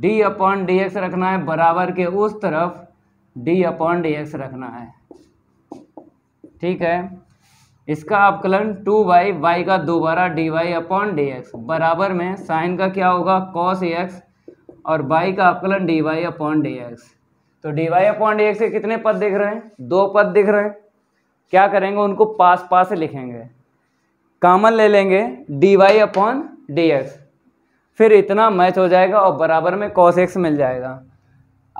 डी अपॉन डी एक्स रखना है बराबर के उस तरफ डी अपॉन डी एक्स रखना है ठीक है इसका अपकलन टू बाई वाई का दोबारा d Y upon D x बराबर में साइन का क्या होगा कॉस ए एक्स और बाई का अपकलन d Y upon D x तो D Y upon D x के कितने पद दिख रहे हैं दो पद दिख रहे हैं क्या करेंगे उनको पास पास लिखेंगे कामन ले लेंगे d Y upon D x फिर इतना मैच हो जाएगा और बराबर में कॉस एक्स मिल जाएगा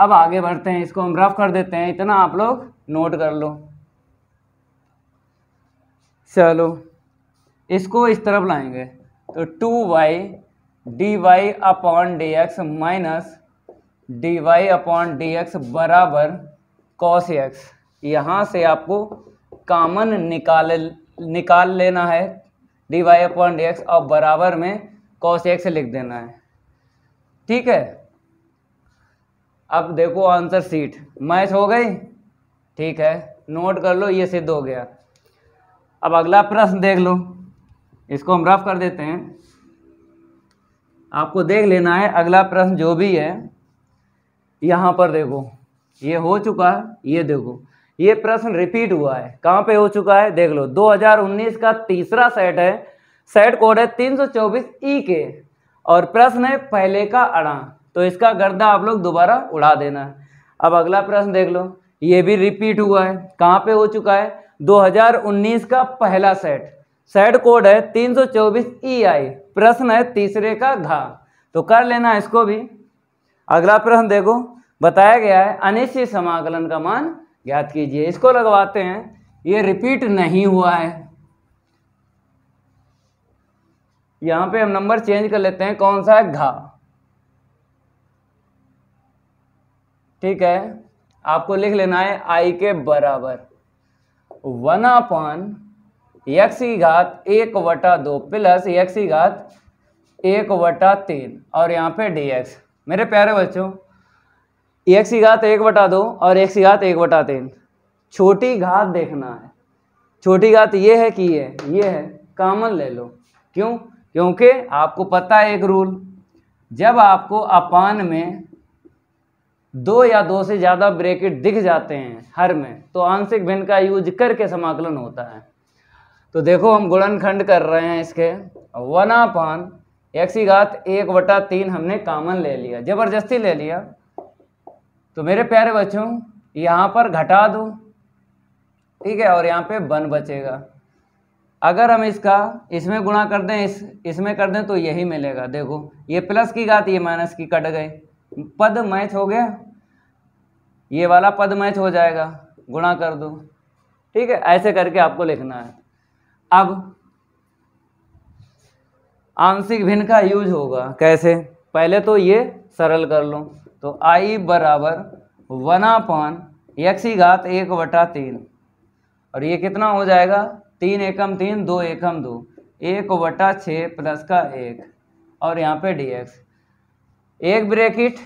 अब आगे बढ़ते हैं इसको हम रफ कर देते हैं इतना आप लोग नोट कर लो चलो इसको इस तरफ लाएंगे तो two y d Y upon D x minus d Y upon D x बराबर कॉस एक्स यहाँ से आपको कामन निकाल निकाल लेना है d Y upon D x और बराबर में कॉस एक्स लिख देना है ठीक है अब देखो आंसर सीट मैच हो गई ठीक है नोट कर लो ये सिद्ध हो गया अब अगला प्रश्न देख लो इसको हम रफ कर देते हैं आपको देख लेना है अगला प्रश्न जो भी है यहाँ पर देखो ये हो चुका है ये देखो ये प्रश्न रिपीट हुआ है कहाँ पे हो चुका है देख लो 2019 का तीसरा सेट है सेट कोड है 324 ई के और प्रश्न है पहले का अड़ा तो इसका गर्दा आप लोग दोबारा उड़ा देना है अब अगला प्रश्न देख लो ये भी रिपीट हुआ है कहाँ पे हो चुका है 2019 का पहला सेट सेट कोड है 324 आई प्रश्न है तीसरे का घा तो कर लेना इसको भी अगला प्रश्न देखो बताया गया है अनिश्चित समाकलन का मान ज्ञात कीजिए इसको लगवाते हैं ये रिपीट नहीं हुआ है यहाँ पे हम नंबर चेंज कर लेते हैं कौन सा है घा ठीक है आपको लिख लेना है आई के बराबर वन अपॉन यक्सी घात एक वटा दो प्लस यक्सी घात एक वटा तीन और यहाँ पे डी एक्स मेरे प्यारे बच्चों यक्सी घात एक वटा दो और यक्सी घात एक वटा तीन छोटी घात देखना है छोटी घात ये है कि ये ये है कामन ले लो क्यों क्योंकि आपको पता है एक रूल जब आपको अपान में दो या दो से ज़्यादा ब्रैकेट दिख जाते हैं हर में तो आंशिक भिन्न का यूज करके समाकलन होता है तो देखो हम गुणनखंड कर रहे हैं इसके वन पान एक्सी घात एक बटा तीन हमने कामन ले लिया ज़बरदस्ती ले लिया तो मेरे प्यारे बच्चों यहाँ पर घटा दो ठीक है और यहाँ पे बन बचेगा अगर हम इसका इसमें गुणा कर दें इस इसमें कर दें तो यही मिलेगा देखो ये प्लस की घात ये माइनस की कट गए पद मैच हो गया ये वाला पद मैच हो जाएगा गुणा कर दो ठीक है ऐसे करके आपको लिखना है अब आंशिक भिन्न का यूज होगा कैसे पहले तो ये सरल कर लो तो आई बराबर वनापान यक्षी घात एक बटा तीन और ये कितना हो जाएगा तीन एकम तीन दो एकम दो एक बटा छः प्लस का एक और यहाँ पे डी एक्स एक ब्रेकिट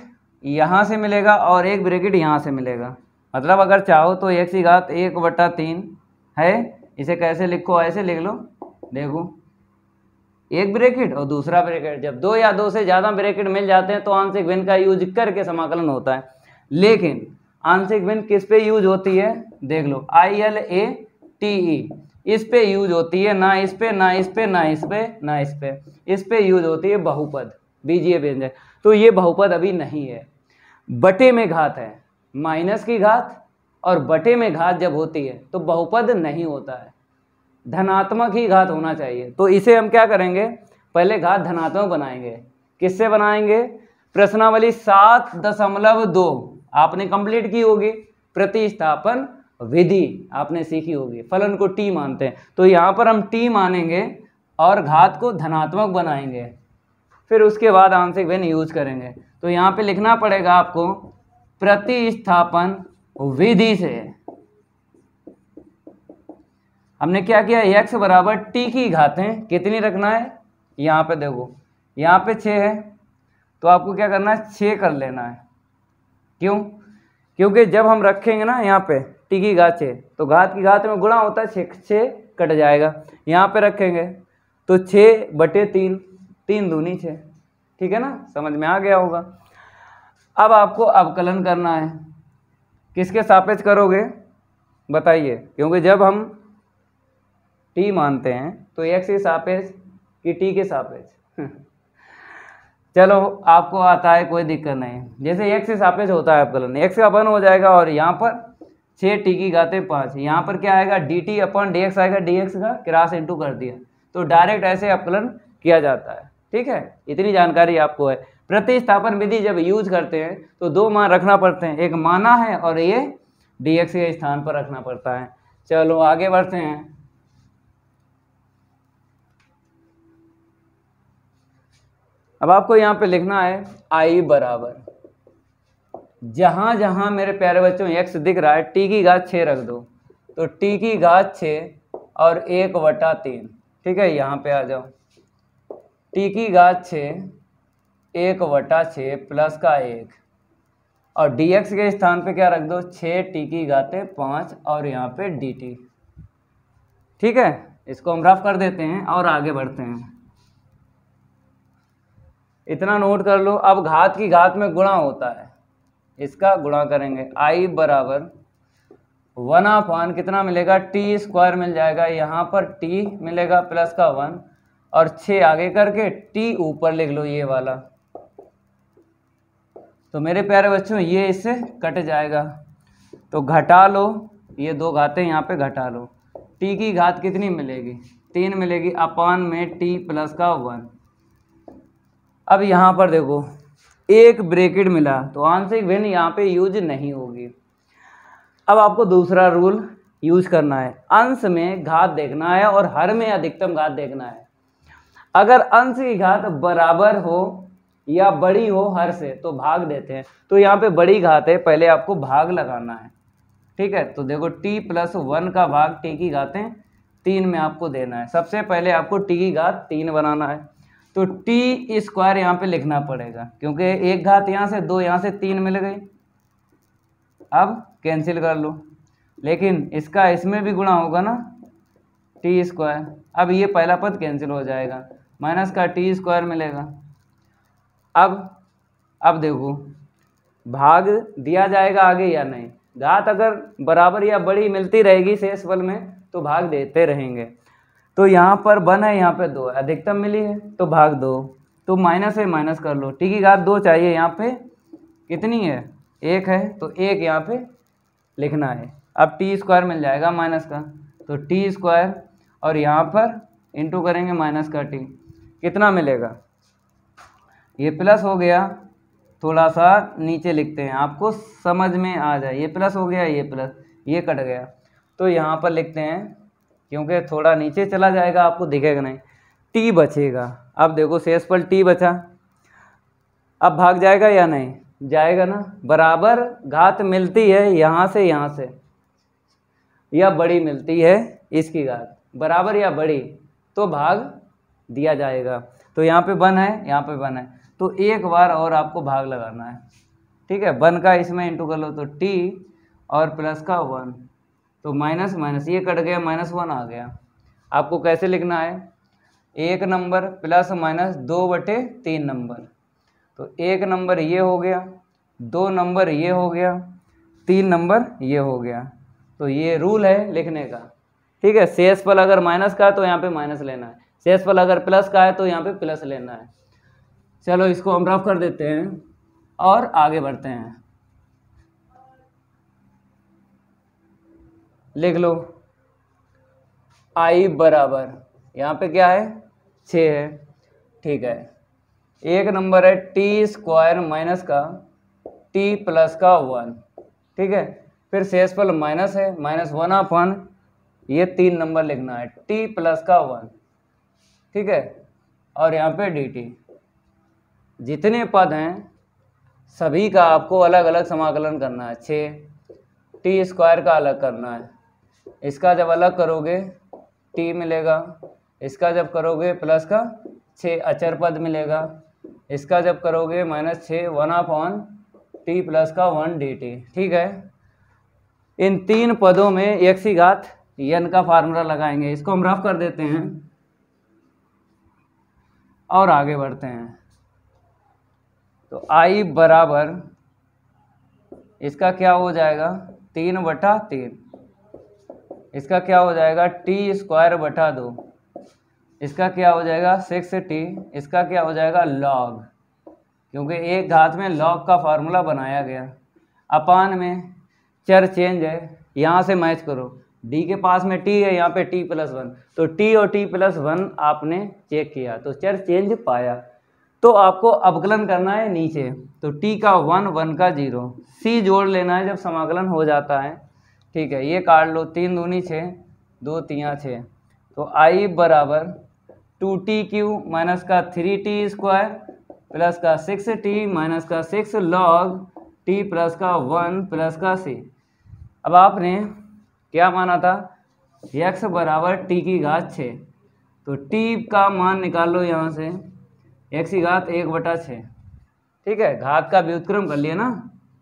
यहाँ से मिलेगा और एक ब्रेकिट यहाँ से मिलेगा मतलब अगर चाहो तो एक सी घात एक बटा तीन है इसे कैसे लिखो ऐसे लिख लो देखो एक ब्रेकिट और दूसरा ब्रेकिट जब दो या दो से ज़्यादा ब्रेकिट मिल जाते हैं तो आंशिक भिन्न का यूज करके समाकलन होता है लेकिन आंशिक भिन्न किस पे यूज होती है देख लो I L A T E इस पे यूज होती है ना इस पे ना इस पे ना इस पे ना इस पे इस पे यूज होती है बहुपद बीजीय व्यंजक तो ये बहुपद अभी नहीं है बटे में घात है माइनस की घात और बटे में घात जब होती है तो बहुपद नहीं होता है धनात्मक ही घात होना चाहिए तो इसे हम क्या करेंगे पहले घात धनात्मक बनाएंगे किससे बनाएंगे प्रश्नावली सात दशमलव दो आपने कंप्लीट की होगी प्रतिस्थापन विधि आपने सीखी होगी फलन को टी मानते हैं तो यहाँ पर हम टी मानेंगे और घात को धनात्मक बनाएंगे फिर उसके बाद आंशिक भिन्न यूज करेंगे तो यहाँ पे लिखना पड़ेगा आपको प्रतिस्थापन विधि से हमने क्या किया एक्स बराबर टी की घातें कितनी रखना है यहाँ पे देखो यहाँ पे छः है तो आपको क्या करना है छः कर लेना है क्यों क्योंकि जब हम रखेंगे ना यहाँ पे टी की घात छः तो घात की घात में गुणा होता है छः छः कट जाएगा यहाँ पे रखेंगे तो छः बटे तीन तीन दूनी छः ठीक है ना समझ में आ गया होगा अब आपको अवकलन करना है किसके सापेक्ष करोगे बताइए क्योंकि जब हम टी मानते हैं तो एक्स के सापेक्ष कि टी के सापेक्ष चलो आपको आता है कोई दिक्कत नहीं जैसे एक से सापेक्ष होता है अवकलन एक्स से अपन हो जाएगा और यहाँ पर छः टी की गाते पाँच यहाँ पर क्या आएगा d t upon d x आएगा डी एक्स का क्रास इंटू कर दिया तो डायरेक्ट ऐसे अवकलन किया जाता है ठीक है इतनी जानकारी आपको है प्रतिस्थापन विधि जब यूज करते हैं तो दो मान रखना पड़ते हैं एक माना है और ये डी एक्स के स्थान पर रखना पड़ता है चलो आगे बढ़ते हैं अब आपको यहां पे लिखना है आई बराबर जहां जहां मेरे प्यारे बच्चों एक्स दिख रहा है टी की घात छे रख दो तो टी की घात छः और एक वटा तीन ठीक है यहां पे आ जाओ टी की घात छः एक वटा छः प्लस का एक और डी एक्स के स्थान पे क्या रख दो छः टी की घाते पाँच और यहाँ पे डी टी ठीक है इसको हम रफ कर देते हैं और आगे बढ़ते हैं इतना नोट कर लो अब घात की घात में गुणा होता है इसका गुणा करेंगे आई बराबर वन ऑफ वन कितना मिलेगा टी स्क्वायर मिल जाएगा यहाँ पर टी मिलेगा प्लस का वन और छ आगे करके टी ऊपर लिख लो ये वाला तो मेरे प्यारे बच्चों ये इससे कट जाएगा तो घटा लो ये दो घाते यहाँ पे घटा लो टी की घात कितनी मिलेगी तीन मिलेगी अपान में टी प्लस का वन अब यहाँ पर देखो एक ब्रेकेट मिला तो आंशिक भिन्न यहाँ पे यूज नहीं होगी अब आपको दूसरा रूल यूज करना है अंश में घात देखना है और हर में अधिकतम घात देखना है अगर अंश की घात बराबर हो या बड़ी हो हर से तो भाग देते हैं तो यहाँ पे बड़ी घात है पहले आपको भाग लगाना है ठीक है तो देखो t प्लस वन का भाग t की घातें तीन में आपको देना है सबसे पहले आपको t की घात तीन बनाना है तो t स्क्वायर यहाँ पे लिखना पड़ेगा क्योंकि एक घात यहाँ से दो यहाँ से तीन मिल गई अब कैंसिल कर लो लेकिन इसका इसमें भी गुणा होगा ना टी स्क्वायर अब ये पहला पद कैंसिल हो जाएगा माइनस का टी स्क्वायर मिलेगा अब अब देखो भाग दिया जाएगा आगे या नहीं घात अगर बराबर या बड़ी मिलती रहेगी शेष बल में तो भाग देते रहेंगे तो यहाँ पर वन है यहाँ पे दो अधिकतम मिली है तो भाग दो तो माइनस है माइनस कर लो टी की घात दो चाहिए यहाँ पे कितनी है एक है तो एक यहाँ पे लिखना है अब टी स्क्वायर मिल जाएगा माइनस का तो टी स्क्वायर और यहाँ पर इंटू करेंगे माइनस का टी कितना मिलेगा ये प्लस हो गया थोड़ा सा नीचे लिखते हैं आपको समझ में आ जाए ये प्लस हो गया ये प्लस ये कट गया तो यहाँ पर लिखते हैं क्योंकि थोड़ा नीचे चला जाएगा आपको दिखेगा नहीं टी बचेगा अब देखो शेष पर टी बचा अब भाग जाएगा या नहीं जाएगा ना बराबर घात मिलती है यहाँ से यहाँ से या बड़ी मिलती है इसकी घात बराबर या बड़ी तो भाग दिया जाएगा तो यहाँ पे वन है यहाँ पे वन है तो एक बार और आपको भाग लगाना है ठीक है वन का इसमें इंटू कर लो तो टी और प्लस का वन तो माइनस माइनस ये कट गया माइनस वन आ गया आपको कैसे लिखना है एक नंबर प्लस माइनस दो बटे तीन नंबर तो एक नंबर ये हो गया दो नंबर ये हो गया तीन नंबर ये हो गया तो ये रूल है लिखने का ठीक है शेष पर अगर माइनस का तो यहाँ पे माइनस लेना है फल अगर प्लस का है तो यहाँ पे प्लस लेना है चलो इसको हम रफ कर देते हैं और आगे बढ़ते हैं लिख लो आई बराबर यहाँ पे क्या है छ है ठीक है एक नंबर है टी स्क्वायर माइनस का टी प्लस का वन ठीक है फिर फल माइनस है माइनस वन वन ये तीन नंबर लिखना है टी प्लस का वन ठीक है और यहाँ पे टी जितने पद हैं सभी का आपको अलग अलग समाकलन करना है छः टी स्क्वायर का अलग करना है इसका जब अलग करोगे टी मिलेगा इसका जब करोगे प्लस का छः अचर पद मिलेगा इसका जब करोगे माइनस छः one of one t plus का वन डी टी ठीक है इन तीन पदों में एक सी घात यन का फार्मूला लगाएंगे इसको हम रफ कर देते हैं और आगे बढ़ते हैं तो आई बराबर इसका क्या हो जाएगा तीन बटा तीन इसका क्या हो जाएगा टी स्क्वायर बटा दो इसका क्या हो जाएगा सिक्स टी इसका क्या हो जाएगा लॉग क्योंकि एक घात में लॉग का फार्मूला बनाया गया अपान में चर चेंज है यहाँ से मैच करो डी के पास में टी है यहाँ पे टी प्लस वन तो टी और टी प्लस वन आपने चेक किया तो चर चेंज पाया तो आपको अवकलन करना है नीचे तो टी का वन वन का जीरो सी जोड़ लेना है जब समाकलन हो जाता है ठीक है ये काट लो तीन दूनी छः दो तियाँ छः तो आई बराबर टू टी क्यू माइनस का थ्री टी स्क्वायर प्लस का सिक्स टी माइनस का सिक्स लॉग टी प्लस का वन प्लस का सी अब आपने क्या माना था यक्स बराबर टी की घात छ तो टी का मान निकाल लो यहाँ से एक्स की घात एक बटा छः ठीक है घात का व्युत्क्रम कर लिया ना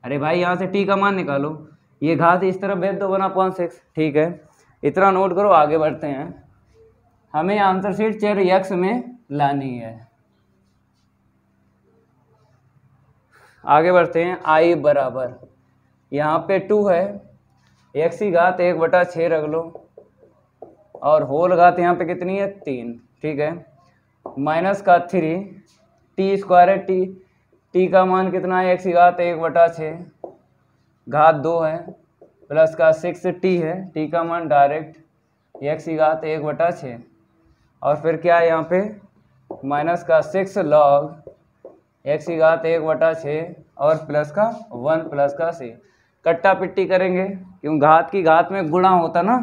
अरे भाई यहाँ से टी का मान निकालो ये घात इस तरफ भेज दो बना पॉइंट सिक्स ठीक है इतना नोट करो आगे बढ़ते हैं हमें आंसर शीट चेर यक्स में लानी है आगे बढ़ते हैं आई बराबर यहाँ पे टू है एक सी घात एक बटा छः रख लो और होल घात यहाँ पे कितनी है तीन ठीक है माइनस का थ्री टी स्क्वायर है टी टी का मान कितना है एक की घात एक बटा छः घात दो है प्लस का सिक्स टी है टी का मान डायरेक्ट एक सी घात एक बटा छः और फिर क्या है यहाँ पे माइनस का सिक्स लॉग एक की घात एक बटा छः और प्लस का वन प्लस का सी कट्टा पिट्टी करेंगे क्यों घात की घात में गुणा होता ना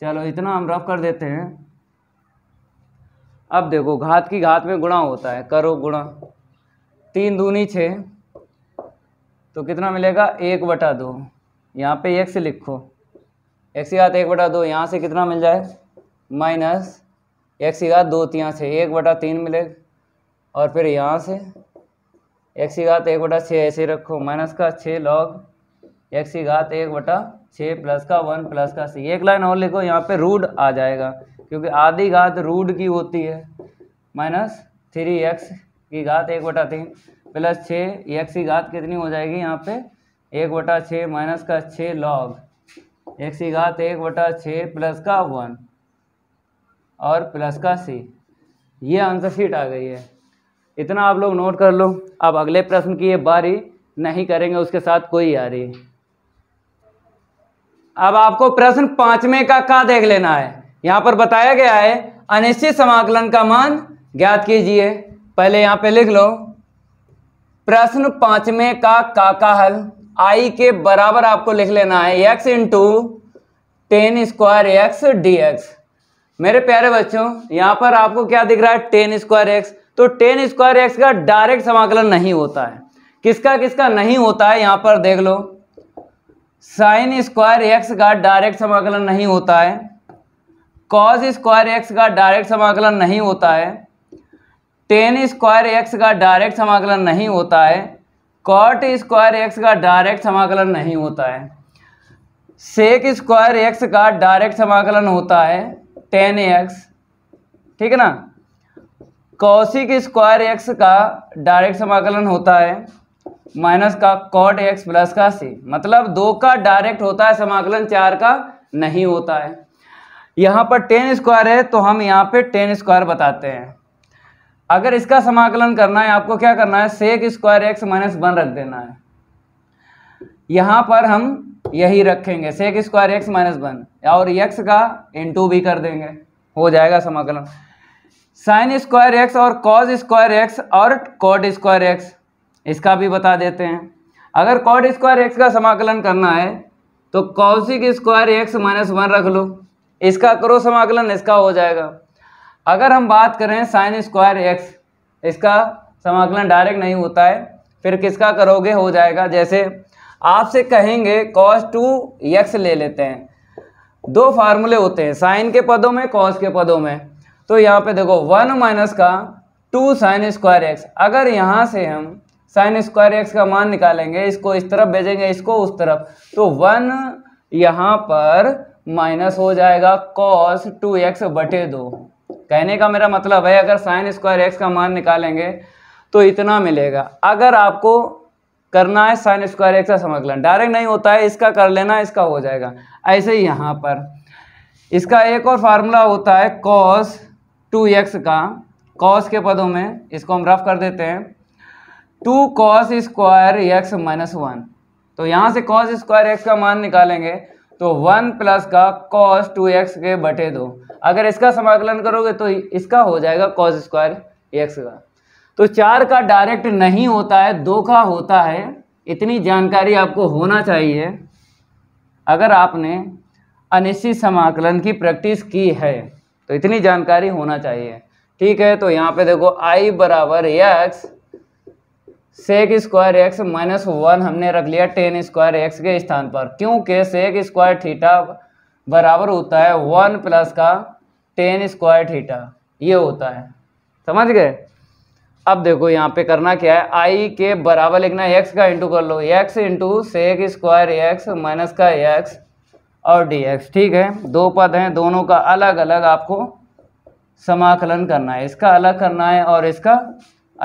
चलो इतना हम रफ कर देते हैं अब देखो घात की घात में गुणा होता है करो गुणा तीन दूनी छः तो कितना मिलेगा एक बटा दो यहाँ पे एक से लिखो एक सी घात एक बटा दो यहाँ से कितना मिल जाए माइनस एक सी घात दो तिया छः एक बटा तीन मिलेगा और फिर यहाँ से एक सी घात एक बटा छः ऐसे रखो माइनस का छः लॉग एक्स की घात एक बटा छः प्लस का वन प्लस का सी एक लाइन और लिखो यहाँ पे रूड आ जाएगा क्योंकि आधी घात रूड की होती है माइनस थ्री एक्स की घात एक बटा तीन प्लस छः एक्स की घात कितनी हो जाएगी यहाँ पे एक बटा छः माइनस का छः लॉग एक्स की घात एक बटा छः प्लस का वन और प्लस का सी ये आंसर शीट आ गई है इतना आप लोग नोट कर लो अब अगले प्रश्न की ये बारी नहीं करेंगे उसके साथ कोई आ रही अब आपको प्रश्न पांचवे का का देख लेना है यहां पर बताया गया है अनिश्चित समाकलन का मान ज्ञात कीजिए पहले यहां पे लिख लो प्रश्न पांचवे का का का हल आई के बराबर आपको लिख लेना है x into tan square x d x मेरे प्यारे बच्चों यहां पर आपको क्या दिख रहा है टेन स्क्वायर एक्स तो टेन स्क्वायर एक्स का डायरेक्ट समाकलन नहीं होता है किसका किसका नहीं होता है यहां पर देख लो साइन स्क्वायर एक्स का डायरेक्ट समाकलन नहीं होता है कॉज स्क्वायर एक्स का डायरेक्ट समाकलन नहीं होता है टेन स्क्वायर एक्स का डायरेक्ट समाकलन नहीं होता है कॉट स्क्वायर एक्स का डायरेक्ट समाकलन नहीं होता है सेक स्क्वायर एक्स का डायरेक्ट समाकलन होता है टेन एक्स ठीक है ना कौशिक स्क्वायर एक्स का डायरेक्ट समाकलन होता है माइनस का कॉट एक्स प्लस का सी मतलब दो का डायरेक्ट होता है समाकलन चार का नहीं होता है यहाँ पर टेन स्क्वायर है तो हम यहाँ पे टेन स्क्वायर बताते हैं अगर इसका समाकलन करना है आपको क्या करना है sec square x minus one रख देना है यहाँ पर हम यही रखेंगे sec square x minus one और एक्स का इंटू भी कर देंगे हो जाएगा समाकलन साइन स्क्वायर एक्स और कॉज स्क्वायर एक्स और कॉट स्क्वायर एक्स इसका भी बता देते हैं अगर कॉड स्क्वायर एक्स का समाकलन करना है तो cosec square x minus one रख लो इसका करो समाकलन इसका हो जाएगा अगर हम बात करें साइन स्क्वायर एक्स इसका समाकलन डायरेक्ट नहीं होता है फिर किसका करोगे हो जाएगा जैसे आपसे कहेंगे कॉस टू एक्स ले लेते हैं दो फार्मूले होते हैं साइन के पदों में कॉस के पदों में तो यहाँ पे देखो वन माइनस का टू साइन स्क्वायर एक्स अगर यहाँ से हम साइन स्क्वायर एक्स का मान निकालेंगे इसको इस तरफ भेजेंगे इसको उस तरफ तो वन यहाँ पर माइनस हो जाएगा कॉस टू एक्स बटे दो कहने का मेरा मतलब है अगर साइन स्क्वायर एक्स का मान निकालेंगे तो इतना मिलेगा अगर आपको करना है साइन स्क्वायर एक्स का समकलन डायरेक्ट नहीं होता है इसका कर लेना इसका हो जाएगा ऐसे ही यहाँ पर इसका एक और फार्मूला होता है कॉस टू एक्स का कॉस के पदों में इसको हम रफ कर देते हैं two cos square x minus one तो यहाँ से कॉस स्क्वायर एक्स का मान निकालेंगे तो वन प्लस का कॉस टू एक्स के बटे दो अगर इसका समाकलन करोगे तो इसका हो जाएगा कॉस स्क्वायर एक्स का तो चार का डायरेक्ट नहीं होता है दो का होता है इतनी जानकारी आपको होना चाहिए अगर आपने अनिश्चित समाकलन की प्रैक्टिस की है तो इतनी जानकारी होना चाहिए ठीक है तो यहाँ पे देखो i बराबर x sec square x minus one हमने रख लिया टेन स्क्वायर एक्स के स्थान पर क्योंकि सेक स्क्वायर थीटा बराबर होता है वन प्लस का टेन स्क्वायर थीटा ये होता है समझ गए अब देखो यहाँ पे करना क्या है आई के बराबर लिखना है एक्स का इंटू कर लो x into sec square x minus का एक्स और डी एक्स ठीक है दो पद हैं दोनों का अलग अलग आपको समाकलन करना है इसका अलग करना है और इसका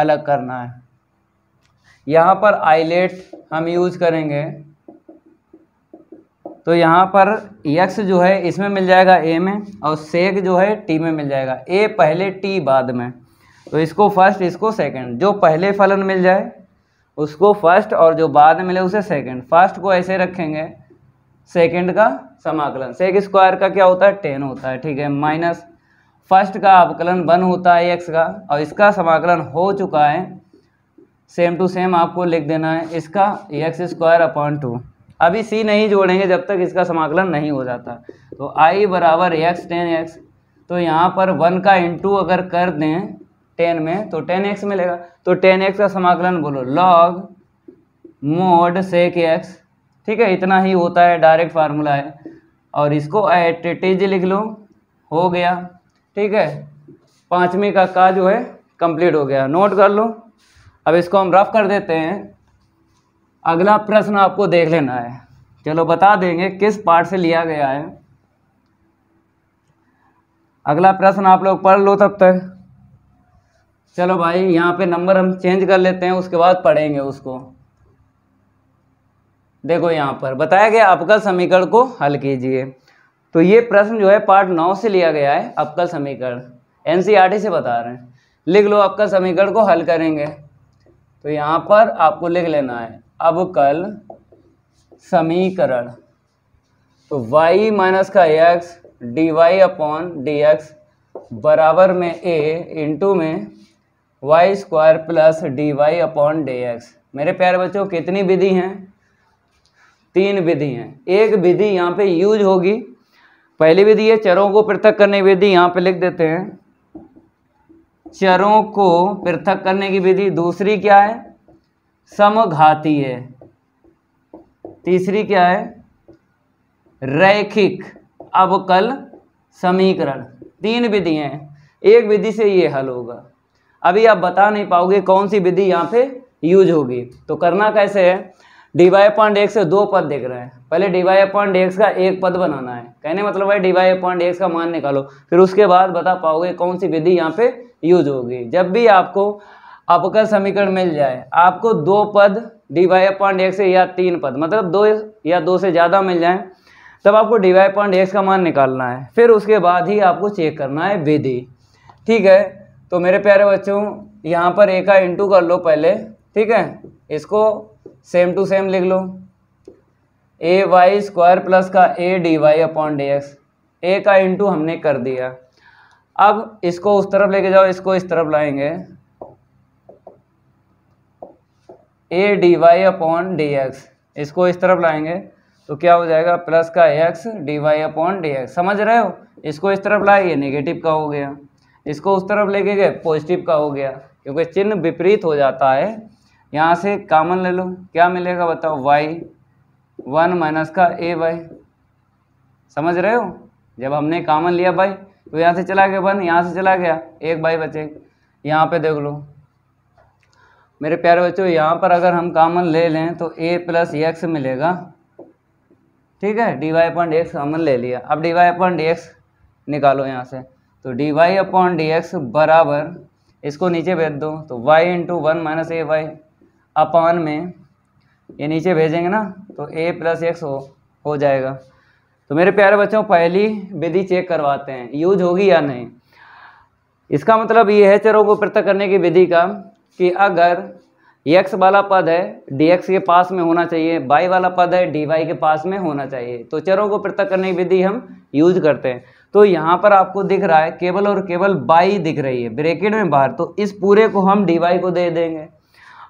अलग करना है यहाँ पर आईलेट हम यूज़ करेंगे तो यहाँ पर यक्स जो है इसमें मिल जाएगा ए में और सेक जो है टी में मिल जाएगा ए पहले टी बाद में तो इसको फर्स्ट इसको सेकंड जो पहले फलन मिल जाए उसको फर्स्ट और जो बाद मिले उसे सेकंड फर्स्ट को ऐसे रखेंगे सेकंड का समाकलन सेक स्क्वायर का क्या होता है टेन होता है ठीक है माइनस फर्स्ट का अवकलन वन होता है एक्स का और इसका समाकलन हो चुका है सेम टू सेम आपको लिख देना है इसका एक्स स्क्वायर अपॉन टू अभी सी नहीं जोड़ेंगे जब तक इसका समाकलन नहीं हो जाता तो आई बराबर एक्स टेन एक्स तो यहाँ पर वन का इंटू अगर कर दें टेन में तो टेन एक्स मिलेगा तो टेन एक्स का समाकलन बोलो लॉग मोड सेक एक्स ठीक है इतना ही होता है डायरेक्ट फार्मूला है और इसको एटेज लिख लो हो गया ठीक है पाँचवीं का का जो है कंप्लीट हो गया नोट कर लो अब इसको हम रफ कर देते हैं अगला प्रश्न आपको देख लेना है चलो बता देंगे किस पार्ट से लिया गया है अगला प्रश्न आप लोग पढ़ लो तब तक चलो भाई यहाँ पे नंबर हम चेंज कर लेते हैं उसके बाद पढ़ेंगे उसको देखो यहाँ पर बताया गया अबकल समीकरण को हल कीजिए तो ये प्रश्न जो है पार्ट नौ से लिया गया है अवकल समीकरण एनसीईआरटी से बता रहे हैं लिख लो आपका समीकरण को हल करेंगे तो यहाँ पर आपको लिख लेना है अब कल समीकरण तो y माइनस का x d Y upon D x बराबर में a इंटू में y square plus d Y upon D x मेरे प्यारे बच्चों कितनी विधि हैं तीन विधि हैं एक विधि यहाँ पे यूज होगी पहली विधि है चरों को पृथक करने विधि यहाँ पे लिख देते हैं चरों को पृथक करने की विधि दूसरी क्या है समघाती है तीसरी क्या है रैखिक अवकल समीकरण तीन विधि हैं एक विधि से ये हल होगा अभी आप बता नहीं पाओगे कौन सी विधि यहाँ पे यूज होगी तो करना कैसे है डीवाई पॉइंट एक्स से दो पद देख रहे हैं पहले डीवाई पॉइंट एक्स का एक पद बनाना है कहने मतलब है डीवाई पॉइंट एक्स का मान निकालो फिर उसके बाद बता पाओगे कौन सी विधि यहाँ पे यूज होगी जब भी आपको अपकर समीकरण मिल जाए आपको दो पद डी वाई अपॉइंट एक्स या तीन पद मतलब दो या दो से ज़्यादा मिल जाए तब आपको डी वाई अपॉइंट एक्स का मान निकालना है फिर उसके बाद ही आपको चेक करना है विधि ठीक है तो मेरे प्यारे बच्चों यहाँ पर एक का इंटू कर लो पहले ठीक है इसको सेम टू सेम लिख लो ए वाई स्क्वायर प्लस का a d Y upon D x a का इंटू हमने कर दिया अब इसको उस तरफ लेके जाओ इसको इस तरफ लाएंगे a d Y upon D x इसको इस तरफ लाएंगे तो क्या हो जाएगा प्लस का x d Y upon D x समझ रहे हो इसको इस तरफ लाइए नेगेटिव का हो गया इसको उस तरफ लेके गए पॉजिटिव का हो गया क्योंकि चिन्ह विपरीत हो जाता है यहाँ से कामन ले लो क्या मिलेगा बताओ वाई वन माइनस का ए वाई समझ रहे हो जब हमने कामन लिया भाई तो यहाँ से चला गया वन यहाँ से चला गया एक बाई बचे यहाँ पे देख लो मेरे प्यारे बच्चों यहाँ पर अगर हम कामन ले लें तो ए प्लस एक्स मिलेगा ठीक है d y upon x common ले लिया अब d y upon d x निकालो यहाँ से तो D y upon d x बराबर इसको नीचे भेज दो तो y into one minus a y upon में ये नीचे भेजेंगे ना तो ए प्लस एक्स हो हो जाएगा तो मेरे प्यारे बच्चों पहली विधि चेक करवाते हैं यूज होगी या नहीं इसका मतलब ये है चरों को पृथक करने की विधि का कि अगर एक्स वाला पद है dx के पास में होना चाहिए y वाला पद है dy के पास में होना चाहिए तो चरों को पृथक करने की विधि हम यूज करते हैं तो यहाँ पर आपको दिख रहा है केवल और केवल y दिख रही है ब्रेकेट में बाहर तो इस पूरे को हम dy को दे देंगे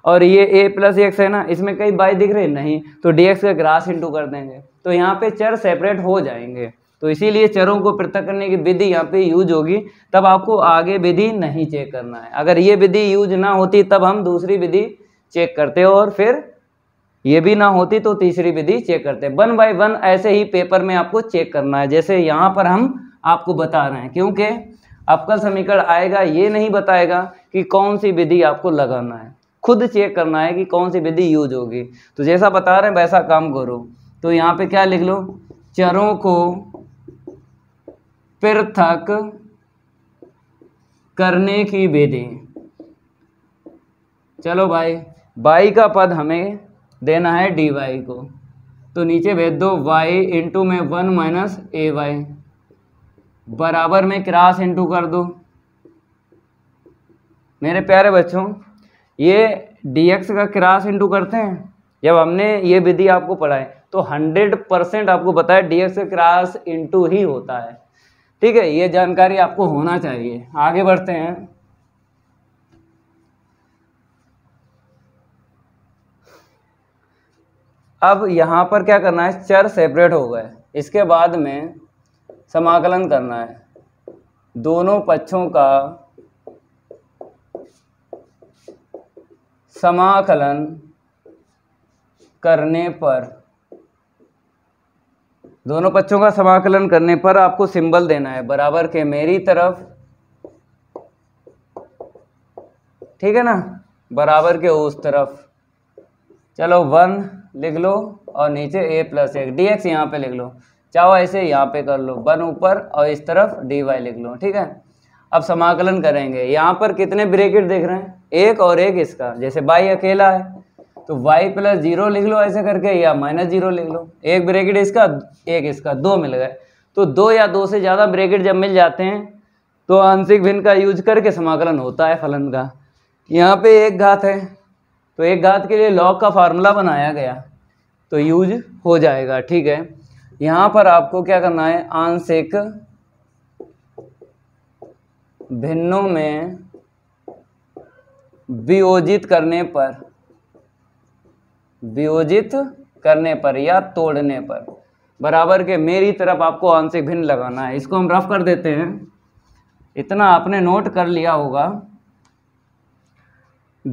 और ये ए प्लस एक्स है ना इसमें कई बाई दिख रहे नहीं तो डी एक्स का ग्रास इंटू कर देंगे तो यहाँ पे चर सेपरेट हो जाएंगे तो इसीलिए चरों को पृथक करने की विधि यहाँ पे यूज होगी तब आपको आगे विधि नहीं चेक करना है अगर ये विधि यूज ना होती तब हम दूसरी विधि चेक करते और फिर ये भी ना होती तो तीसरी विधि चेक करते वन बाय वन ऐसे ही पेपर में आपको चेक करना है जैसे यहाँ पर हम आपको बता रहे हैं क्योंकि आपका समीकरण आएगा ये नहीं बताएगा कि कौन सी विधि आपको लगाना है खुद चेक करना है कि कौन सी विधि यूज होगी तो जैसा बता रहे हैं वैसा काम करो तो यहाँ पे क्या लिख लो चरों को पृथक करने की विधि चलो भाई बाई का पद हमें देना है डी वाई को तो नीचे भेज दो वाई इंटू में वन माइनस ए वाई बराबर में क्रास इंटू कर दो मेरे प्यारे बच्चों ये dx का क्रास इंटू करते हैं जब हमने ये विधि आपको पढ़ाए तो 100 परसेंट आपको पता है का क्रास इंटू ही होता है ठीक है ये जानकारी आपको होना चाहिए आगे बढ़ते हैं अब यहाँ पर क्या करना है चर सेपरेट हो गए इसके बाद में समाकलन करना है दोनों पक्षों का समाकलन करने पर दोनों पक्षों का समाकलन करने पर आपको सिंबल देना है बराबर के मेरी तरफ ठीक है ना बराबर के उस तरफ चलो वन लिख लो और नीचे ए प्लस एक डी एक्स यहाँ पे लिख लो चाहो ऐसे यहाँ पे कर लो वन ऊपर और इस तरफ डी वाई लिख लो ठीक है अब समाकलन करेंगे यहाँ पर कितने ब्रेकेट देख रहे हैं एक और एक इसका जैसे बाई अकेला है तो वाई प्लस जीरो लिख लो ऐसे करके या माइनस जीरो लिख लो एक ब्रेकेट इसका एक इसका दो मिल गए तो दो या दो से ज़्यादा ब्रेकेट जब मिल जाते हैं तो आंशिक भिन्न का यूज करके समाकलन होता है फलन का यहाँ पे एक घात है तो एक घात के लिए लॉग का फार्मूला बनाया गया तो यूज हो जाएगा ठीक है यहाँ पर आपको क्या करना है आंशिक भिन्नों में वियोजित करने पर वियोजित करने पर या तोड़ने पर बराबर के मेरी तरफ आपको आंशिक भिन्न लगाना है इसको हम रफ कर देते हैं इतना आपने नोट कर लिया होगा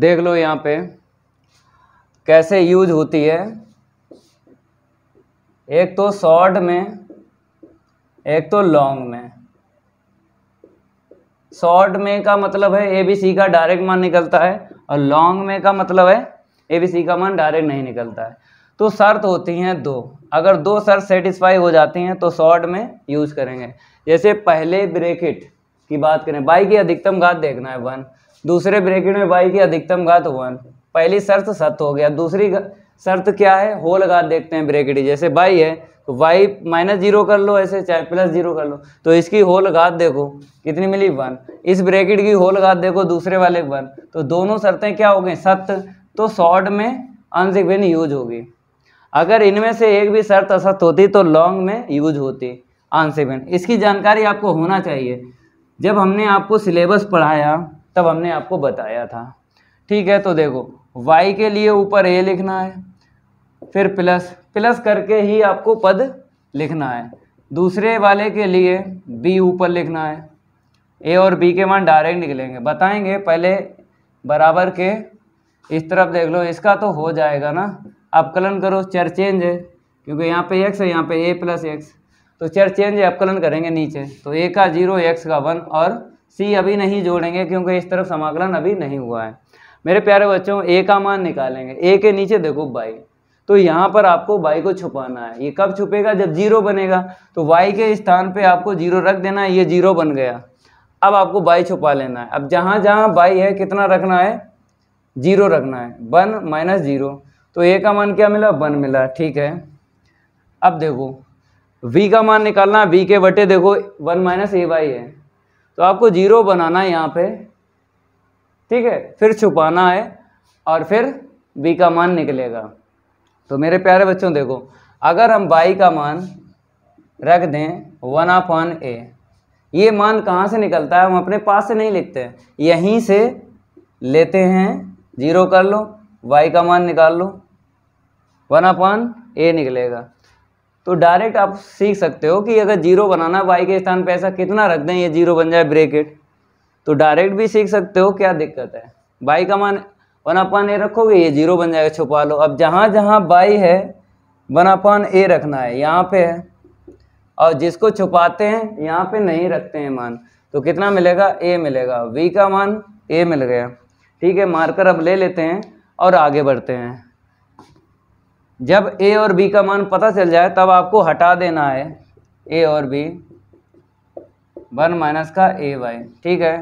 देख लो यहाँ पे कैसे यूज होती है एक तो शॉर्ट में एक तो लॉन्ग में शॉर्ट में का मतलब है ए बी सी का डायरेक्ट मान निकलता है और लॉन्ग में का मतलब है ए बी सी का मान डायरेक्ट नहीं निकलता है तो शर्त होती हैं दो अगर दो शर्त सेटिस्फाई हो जाती हैं तो शॉर्ट में यूज़ करेंगे जैसे पहले ब्रेकेट की बात करें बाई की अधिकतम घात देखना है वन दूसरे ब्रेकेट में बाई की अधिकतम घात वन पहली शर्त सत्य हो गया दूसरी शर्त क्या है होल घात देखते हैं ब्रेकेट जैसे बाई है तो वाई माइनस जीरो कर लो ऐसे चाहे प्लस जीरो कर लो तो इसकी होल घात देखो कितनी मिली वन इस ब्रैकेट की होल घात देखो दूसरे वाले वन तो दोनों शर्तें क्या हो गई सत्य तो शॉर्ट में अंश बिन यूज होगी अगर इनमें से एक भी शर्त असत्य होती तो लॉन्ग में यूज होती आंसर बिन इसकी जानकारी आपको होना चाहिए जब हमने आपको सिलेबस पढ़ाया तब हमने आपको बताया था ठीक है तो देखो y के लिए ऊपर a लिखना है फिर प्लस प्लस करके ही आपको पद लिखना है दूसरे वाले के लिए बी ऊपर लिखना है ए और बी के मान डायरेक्ट निकलेंगे बताएंगे पहले बराबर के इस तरफ देख लो इसका तो हो जाएगा ना अपकलन करो चर चेंज है क्योंकि यहाँ पे एक्स है यहाँ पे ए प्लस एक्स तो चर चेंज है अपकलन करेंगे नीचे तो ए का जीरो एक्स का वन और सी अभी नहीं जोड़ेंगे क्योंकि इस तरफ समाकलन अभी नहीं हुआ है मेरे प्यारे बच्चों ए का मान निकालेंगे ए के नीचे देखो बाई तो यहाँ पर आपको y को छुपाना है ये कब छुपेगा जब जीरो बनेगा तो y के स्थान पे आपको जीरो रख देना है ये जीरो बन गया अब आपको y छुपा लेना है अब जहाँ जहाँ y है कितना रखना है जीरो रखना है वन माइनस जीरो तो a का मान क्या मिला वन मिला ठीक है अब देखो v का मान निकालना है वी के बटे देखो वन माइनस ए वाई है तो आपको जीरो बनाना है यहाँ पे ठीक है फिर छुपाना है और फिर वी का मान निकलेगा तो मेरे प्यारे बच्चों देखो अगर हम बाई का मान रख दें वन वन ए ये मान कहाँ से निकलता है हम अपने पास से नहीं लिखते यहीं से लेते हैं जीरो कर लो वाई का मान निकाल लो वन वन ए निकलेगा तो डायरेक्ट आप सीख सकते हो कि अगर जीरो बनाना वाई के स्थान पर ऐसा कितना रख दें ये जीरो बन जाए ब्रेकेट तो डायरेक्ट भी सीख सकते हो क्या दिक्कत है वाई का मान वन अपान ए रखोगे ये जीरो बन जाएगा छुपा लो अब जहाँ जहाँ बाई है वन अपान ए रखना है यहाँ पे है और जिसको छुपाते हैं यहाँ पे नहीं रखते हैं मान तो कितना मिलेगा ए मिलेगा वी का मान ए मिल गया ठीक है मार्कर अब ले लेते हैं और आगे बढ़ते हैं जब ए और बी का मान पता चल जाए तब आपको हटा देना है ए और बी वन माइनस का ए वाई ठीक है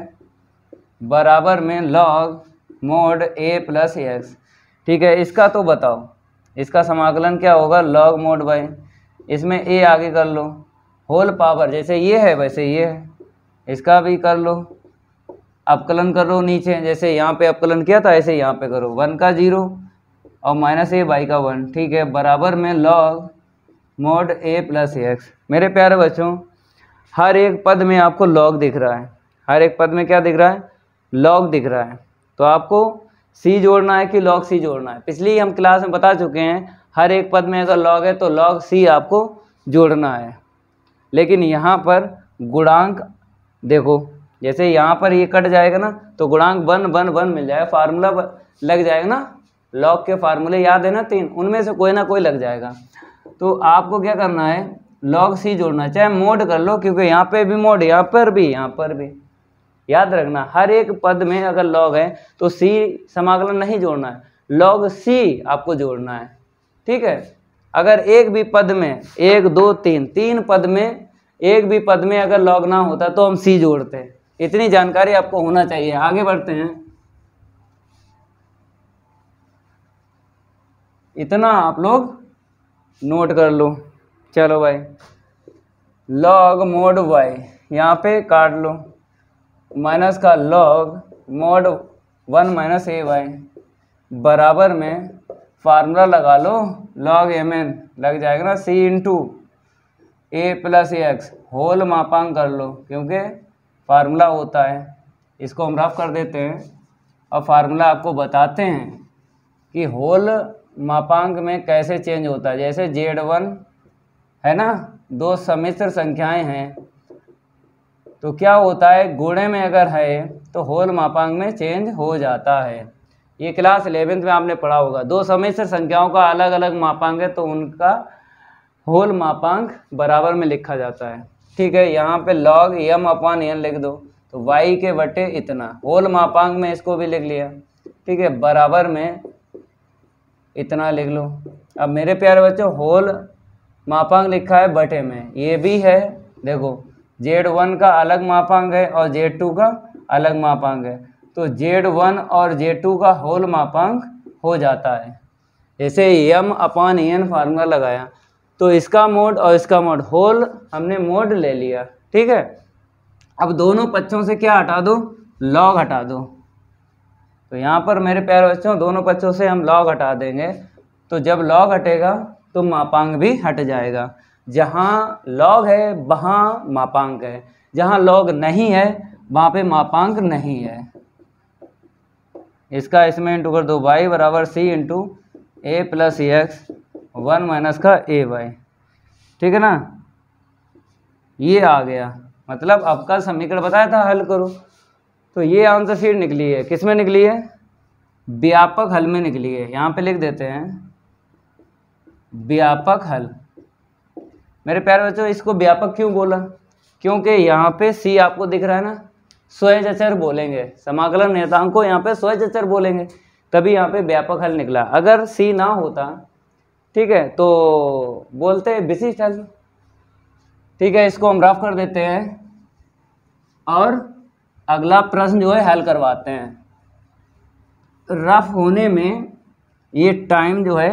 बराबर में log mod a plus x ठीक है इसका तो बताओ इसका समाकलन क्या होगा लॉग मोड बाई इसमें ए आगे कर लो होल पावर जैसे ये है वैसे ये है इसका भी कर लो अपकलन कर लो नीचे जैसे यहाँ पे अपकलन किया था ऐसे यहाँ पे करो वन का जीरो और माइनस ए बाई का वन ठीक है बराबर में log mod a plus x मेरे प्यारे बच्चों हर एक पद में आपको लॉग दिख रहा है हर एक पद में क्या दिख रहा है लॉग दिख रहा है तो आपको सी जोड़ना है कि लॉग सी जोड़ना है पिछली हम क्लास में बता चुके हैं हर एक पद में अगर लॉग है तो लॉग सी आपको जोड़ना है लेकिन यहाँ पर गुणांक देखो जैसे यहाँ पर ये कट जाएगा ना तो गुणांक वन वन वन मिल जाएगा फार्मूला लग जाएगा ना लॉग के फार्मूले याद है ना तीन उनमें से कोई ना कोई लग जाएगा तो आपको क्या करना है लॉग सी जोड़ना चाहे मोड कर लो क्योंकि यहाँ पे भी मोड यहाँ पर भी यहाँ पर भी याद रखना हर एक पद में अगर लॉग है तो सी समाकलन नहीं जोड़ना है लॉग सी आपको जोड़ना है ठीक है अगर एक भी पद में एक दो तीन तीन पद में एक भी पद में अगर लॉग ना होता तो हम सी जोड़ते हैं इतनी जानकारी आपको होना चाहिए आगे बढ़ते हैं इतना आप लोग नोट कर लो चलो भाई लॉग मोड वाई यहाँ पे काट लो माइनस का log mod one minus a y बराबर में फार्मूला लगा लो लॉग एम एन लग जाएगा ना c into a plus a x whole मापांग कर लो क्योंकि फार्मूला होता है इसको हम रफ कर देते हैं और फार्मूला आपको बताते हैं कि होल मापांक में कैसे चेंज होता है जैसे जेड वन है ना दो समिश्र संख्याएं हैं तो क्या होता है गोड़े में अगर है तो होल मापांक में चेंज हो जाता है ये क्लास इलेवेंथ में आपने पढ़ा होगा दो समय से संख्याओं का अलग अलग मापांक है तो उनका होल मापांक बराबर में लिखा जाता है ठीक है यहाँ पे लॉग यम अपान एन लिख दो तो वाई के बटे इतना होल मापांक में इसको भी लिख लिया ठीक है बराबर में इतना लिख लो अब मेरे प्यारे बच्चों होल मापांक लिखा है बटे में ये भी है देखो जेड वन का अलग मापांक है और जेड टू का अलग मापांक है तो जेड वन और जेड टू का होल मापांक हो जाता है जैसे यम अपान एन फार्मूला लगाया तो इसका मोड और इसका मोड होल हमने मोड ले लिया ठीक है अब दोनों पक्षों से क्या हटा दो लॉग हटा दो तो यहाँ पर मेरे पैर बच्चों दोनों पक्षों से हम लॉग हटा देंगे तो जब लॉग हटेगा तो मापांग भी हट जाएगा जहाँ लॉग है वहाँ मापांक है जहाँ लॉग नहीं है वहाँ पे मापांक नहीं है इसका इसमें इंटू कर दो वाई बराबर c into a plus x one minus का ए वाई ठीक है ना ये आ गया मतलब आपका समीकरण बताया था हल करो तो ये आंसर शीट निकली है किस में निकली है व्यापक हल में निकली है यहाँ पे लिख देते हैं व्यापक हल मेरे प्यारे बच्चों इसको व्यापक क्यों बोला क्योंकि यहाँ पे सी आपको दिख रहा है ना स्वयज बोलेंगे समाकलन नेताओं को यहाँ पे स्वयज बोलेंगे तभी यहाँ पे व्यापक हल निकला अगर सी ना होता ठीक है तो बोलते विशिष्ट हल ठीक है इसको हम रफ कर देते हैं और अगला प्रश्न जो है हल करवाते हैं रफ होने में ये टाइम जो है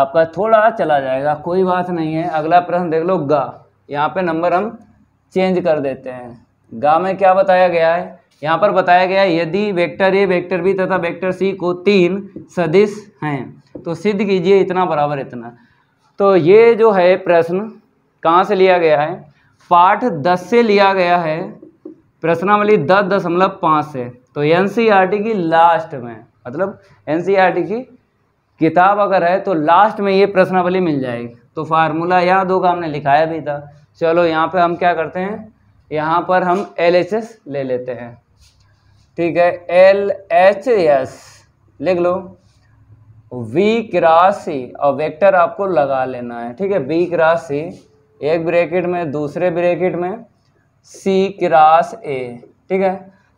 आपका थोड़ा चला जाएगा कोई बात नहीं है अगला प्रश्न देख लो गा यहाँ पे नंबर हम चेंज कर देते हैं गा में क्या बताया गया है यहाँ पर बताया गया है यदि वेक्टर ए वेक्टर बी तथा वेक्टर सी को तीन सदिश हैं तो सिद्ध कीजिए इतना बराबर इतना तो ये जो है प्रश्न कहाँ से लिया गया है पाठ दस से लिया गया है प्रश्नावली दस दशमलव पाँच से तो एन e की लास्ट में मतलब एन e की किताब अगर है तो लास्ट में ये प्रश्नावली मिल जाएगी तो फार्मूला याद होगा हमने लिखाया भी था चलो यहाँ पे हम क्या करते हैं यहाँ पर हम एल एच एस ले लेते हैं ठीक है एल एच एस लिख लो वी क्रासी सी और वेक्टर आपको लगा लेना है ठीक है बी क्रास सी एक ब्रैकेट में दूसरे ब्रैकेट में सी क्रास ए ठीक है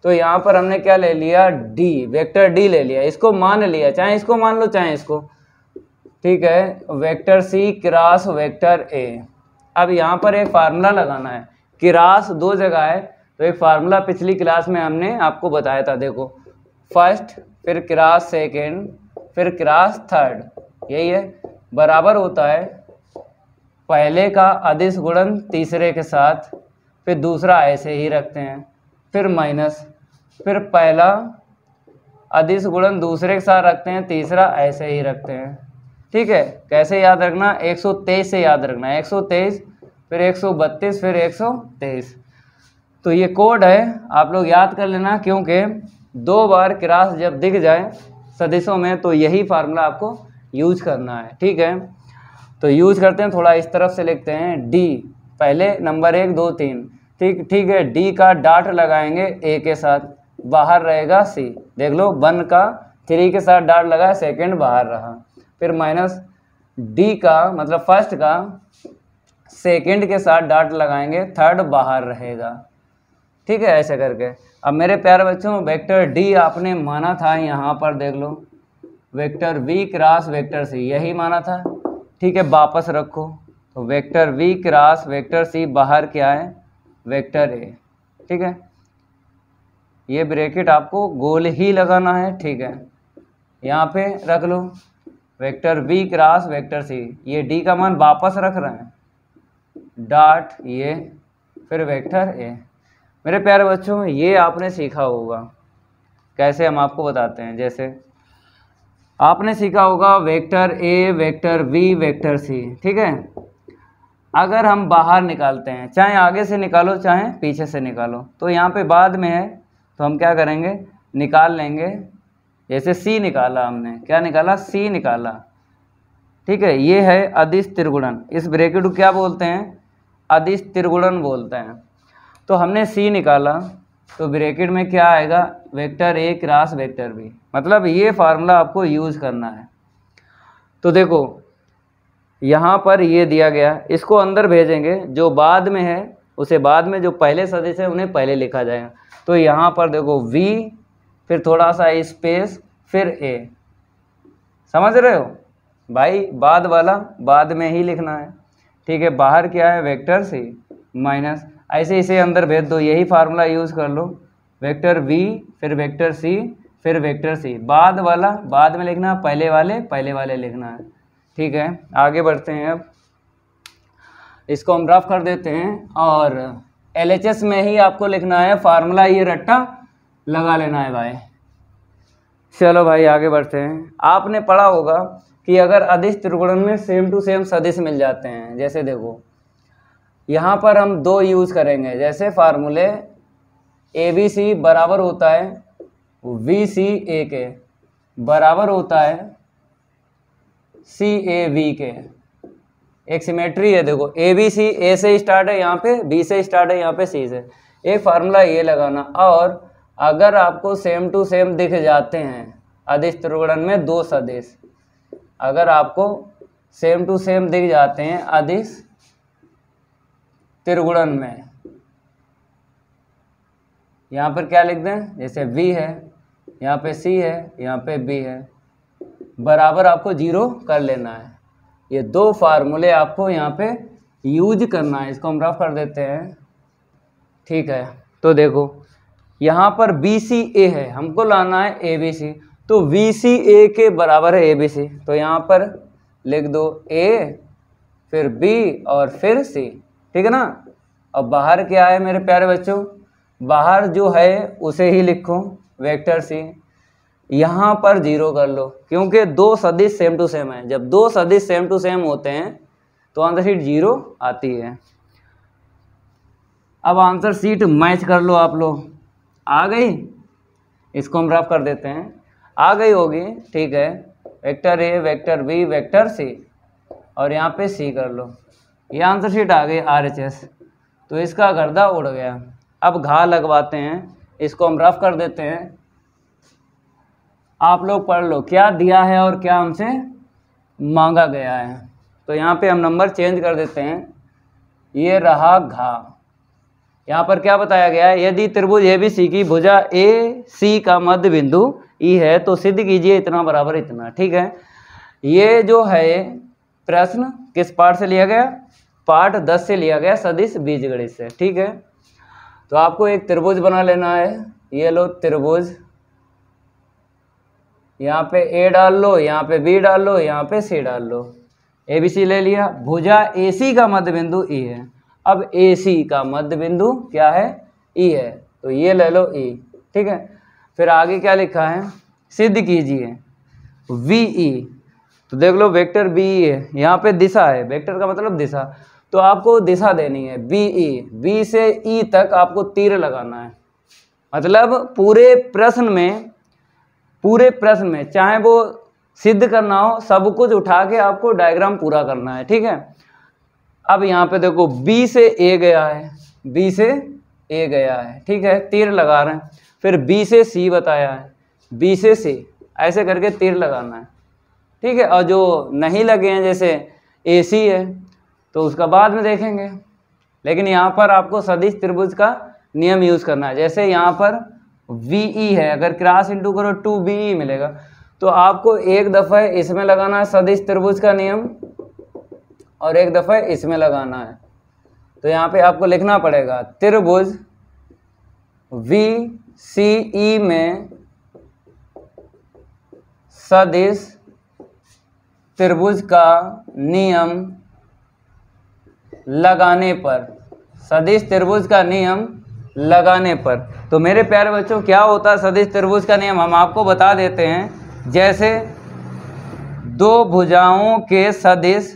तो यहाँ पर हमने क्या ले लिया डी वेक्टर डी ले लिया इसको मान लिया चाहे इसको मान लो चाहे इसको ठीक है vector c cross vector a अब यहाँ पर एक फार्मूला लगाना है क्रास दो जगह है तो एक फार्मूला पिछली क्लास में हमने आपको बताया था देखो फर्स्ट फिर क्रास सेकेंड फिर क्रास थर्ड यही है बराबर होता है पहले का अधिस गुणन तीसरे के साथ फिर दूसरा ऐसे ही रखते हैं फिर माइनस फिर पहला अधिस गुणन दूसरे के साथ रखते हैं तीसरा ऐसे ही रखते हैं ठीक है कैसे याद रखना 123 से याद रखना 123 फिर 132 फिर 123 तो ये कोड है आप लोग याद कर लेना क्योंकि दो बार क्रास जब दिख जाए सदिशों में तो यही फार्मूला आपको यूज करना है ठीक है तो यूज करते हैं थोड़ा इस तरफ से लिखते हैं डी पहले नंबर एक दो तीन ठीक ठीक है डी का डाट लगाएंगे ए के साथ बाहर रहेगा सी देख लो वन का थ्री के साथ डॉट लगा सेकंड बाहर रहा फिर माइनस डी का मतलब फर्स्ट का सेकंड के साथ डॉट लगाएंगे थर्ड बाहर रहेगा ठीक है ऐसे करके अब मेरे प्यारे बच्चों वेक्टर डी आपने माना था यहाँ पर देख लो vector v cross vector c यही माना था ठीक है वापस रखो तो vector v cross vector c बाहर क्या है वेक्टर ए ठीक है ये ब्रैकेट आपको गोल ही लगाना है ठीक है यहाँ पे रख लो vector b cross vector c ये डी का मान वापस रख रहे हैं डॉट ये फिर वेक्टर ए मेरे प्यारे बच्चों ये आपने सीखा होगा कैसे हम आपको बताते हैं जैसे आपने सीखा होगा vector a vector b vector c ठीक है अगर हम बाहर निकालते हैं चाहे आगे से निकालो चाहे पीछे से निकालो तो यहाँ पे बाद में है तो हम क्या करेंगे निकाल लेंगे जैसे सी निकाला हमने क्या निकाला सी निकाला ठीक है ये है अधिस त्रिगुणन इस ब्रेकेट को क्या बोलते हैं अधिस त्रिगुणन बोलते हैं तो हमने सी निकाला तो ब्रेकेट में क्या आएगा vector a cross vector b मतलब ये फार्मूला आपको यूज़ करना है तो देखो यहाँ पर ये दिया गया इसको अंदर भेजेंगे जो बाद में है उसे बाद में जो पहले सदस्य है उन्हें पहले लिखा जाएगा तो यहाँ पर देखो वी फिर थोड़ा सा स्पेस फिर ए समझ रहे हो भाई बाद वाला बाद में ही लिखना है ठीक है बाहर क्या है वेक्टर सी माइनस ऐसे इसे अंदर भेज दो यही फार्मूला यूज़ कर लो वेक्टर वी फिर वेक्टर सी फिर वेक्टर सी बाद वाला बाद में लिखना है पहले वाले पहले वाले लिखना है ठीक है आगे बढ़ते हैं अब इसको हम रफ कर देते हैं और एल में ही आपको लिखना है फार्मूला ये रट्टा लगा लेना है भाई चलो भाई आगे बढ़ते हैं आपने पढ़ा होगा कि अगर अधिश त्रिगुणन में सेम टू सेम सदिश मिल जाते हैं जैसे देखो यहाँ पर हम दो यूज़ करेंगे जैसे फार्मूले ए बी सी बराबर होता है वी सी ए के बराबर होता है सी ए वी के एक सिमेट्री है देखो ए बी सी ए से स्टार्ट है यहाँ पे बी से स्टार्ट है यहाँ पे सी से एक फार्मूला ये लगाना और अगर आपको सेम टू सेम दिख जाते हैं अधिस त्रिगुणन में दो सदिश अगर आपको सेम टू सेम दिख जाते हैं अधिस त्रिगुणन में यहाँ पर क्या लिख दें जैसे वी है यहाँ पे सी है यहाँ पे बी है बराबर आपको जीरो कर लेना है ये दो फार्मूले आपको यहाँ पे यूज करना है इसको हम रफ कर देते हैं ठीक है तो देखो यहाँ पर बी सी ए है हमको लाना है ए बी सी तो वी सी ए के बराबर है ए बी सी तो यहाँ पर लिख दो ए फिर बी और फिर सी ठीक है ना अब बाहर क्या है मेरे प्यारे बच्चों बाहर जो है उसे ही लिखो वेक्टर सी यहाँ पर जीरो कर लो क्योंकि दो सदिश सेम टू सेम है जब दो सदिश सेम टू सेम होते हैं तो आंसर शीट जीरो आती है अब आंसर सीट मैच कर लो आप लोग आ गई इसको हम रफ कर देते हैं आ गई होगी ठीक है vector a vector b vector c और यहाँ पे सी कर लो ये आंसर शीट आ गई आर एच एस तो इसका गर्दा उड़ गया अब घा लगवाते हैं इसको हम रफ कर देते हैं आप लोग पढ़ लो क्या दिया है और क्या हमसे मांगा गया है तो यहाँ पे हम नंबर चेंज कर देते हैं ये रहा घा यहाँ पर क्या बताया गया है यदि त्रिभुज ए बी सी की भुजा ए सी का मध्य बिंदु ई e है तो सिद्ध कीजिए इतना बराबर इतना ठीक है ये जो है प्रश्न किस पार्ट से लिया गया पार्ट दस से लिया गया सदिश बीजगणित से ठीक है तो आपको एक त्रिभुज बना लेना है ये लो त्रिभुज यहाँ पे ए डाल लो यहाँ पे बी डाल लो यहाँ पे सी डाल लो ए बी सी ले लिया भुजा ए सी का मध्य बिंदु ई e है अब ए सी का मध्य बिंदु क्या है ई e है तो ये ले लो ई e, ठीक है फिर आगे क्या लिखा है सिद्ध कीजिए वी ई तो देख लो वेक्टर बी ई है यहाँ पे दिशा है वेक्टर का मतलब दिशा तो आपको दिशा देनी है बी ई बी से ई तक आपको तीर लगाना है मतलब पूरे प्रश्न में पूरे प्रश्न में चाहे वो सिद्ध करना हो सब कुछ उठा के आपको डायग्राम पूरा करना है ठीक है अब यहाँ पे देखो बी से ए गया है बी से ए गया है ठीक है तीर लगा रहे हैं फिर बी से सी बताया है बी से सी ऐसे करके तीर लगाना है ठीक है और जो नहीं लगे हैं जैसे ए सी है तो उसका बाद में देखेंगे लेकिन यहाँ पर आपको सदिश त्रिभुज का नियम यूज़ करना है जैसे यहाँ पर वी e है अगर क्रास इंटू करो टू बी e मिलेगा तो आपको एक दफ़ा इसमें लगाना है सदिश त्रिभुज का नियम और एक दफ़ा इसमें लगाना है तो यहाँ पे आपको लिखना पड़ेगा त्रिभुज वी सी ई में सदिश त्रिभुज का नियम लगाने पर सदिश त्रिभुज का नियम लगाने पर तो मेरे प्यारे बच्चों क्या होता है सदिश त्रिभुज का नियम हम आपको बता देते हैं जैसे दो भुजाओं के सदिश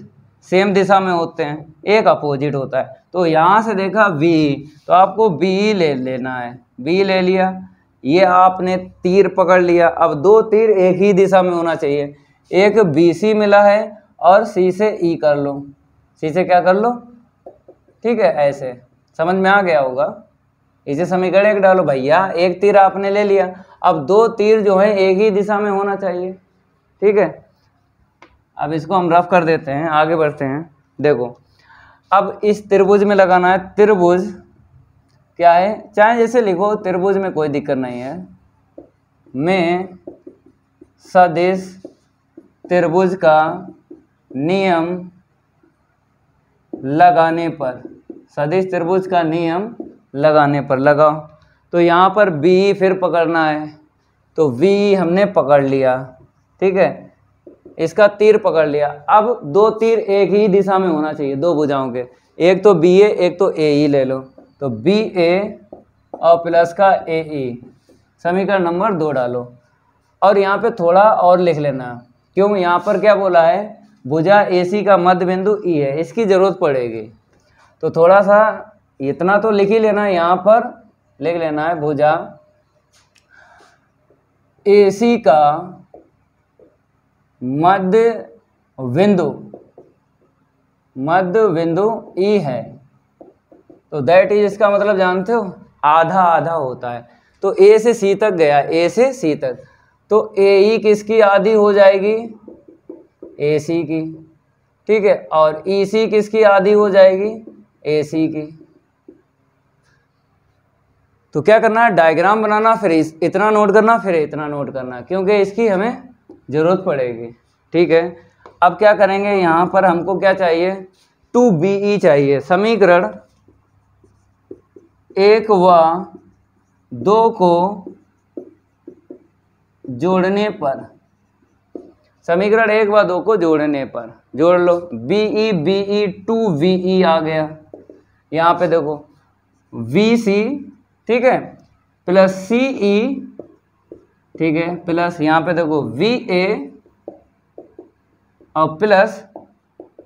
सेम दिशा में होते हैं एक अपोजिट होता है तो यहाँ से देखा बी तो आपको बी ले लेना है बी ले लिया ये आपने तीर पकड़ लिया अब दो तीर एक ही दिशा में होना चाहिए एक बी सी मिला है और सी से ई e कर लो सी से क्या कर लो ठीक है ऐसे समझ में आ गया होगा इसे समीकरण एक डालो भैया एक तीर आपने ले लिया अब दो तीर जो है एक ही दिशा में होना चाहिए ठीक है अब इसको हम रफ कर देते हैं आगे बढ़ते हैं देखो अब इस त्रिभुज में लगाना है त्रिभुज क्या है चाहे जैसे लिखो त्रिभुज में कोई दिक्कत नहीं है मैं सदिश त्रिभुज का नियम लगाने पर सदिश त्रिभुज का नियम लगाने पर लगाओ तो यहाँ पर बी फिर पकड़ना है तो V हमने पकड़ लिया ठीक है इसका तीर पकड़ लिया अब दो तीर एक ही दिशा में होना चाहिए दो बुझाओं के एक तो बी ए एक तो ए ई e ले लो तो बी ए और प्लस का ए ई e। समीकरण नंबर दो डालो और यहाँ पे थोड़ा और लिख लेना क्यों यहाँ पर क्या बोला है भुजा ए सी का मध्य बिंदु ई e है इसकी ज़रूरत पड़ेगी तो थोड़ा सा इतना तो लिख ही लेना है यहाँ पर लिख लेना है भुजा सी का मध्य बिंदु मध्य बिंदु ई है तो दैट इज इसका मतलब जानते हो आधा आधा होता है तो ए से सी तक गया ए से सी तक तो ए ई e किसकी आधी हो जाएगी ए सी की ठीक है और ई e सी किसकी आधी हो जाएगी ए सी की तो क्या करना है डायग्राम बनाना फिर इतना नोट करना फिर इतना नोट करना क्योंकि इसकी हमें ज़रूरत पड़ेगी ठीक है अब क्या करेंगे यहाँ पर हमको क्या चाहिए टू बी ई चाहिए समीकरण एक व दो को जोड़ने पर समीकरण एक व दो को जोड़ने पर जोड़ लो b e b e two v e आ गया यहाँ पे देखो वी सी ठीक है प्लस सी ई e, ठीक है प्लस यहाँ पे देखो वी ए और प्लस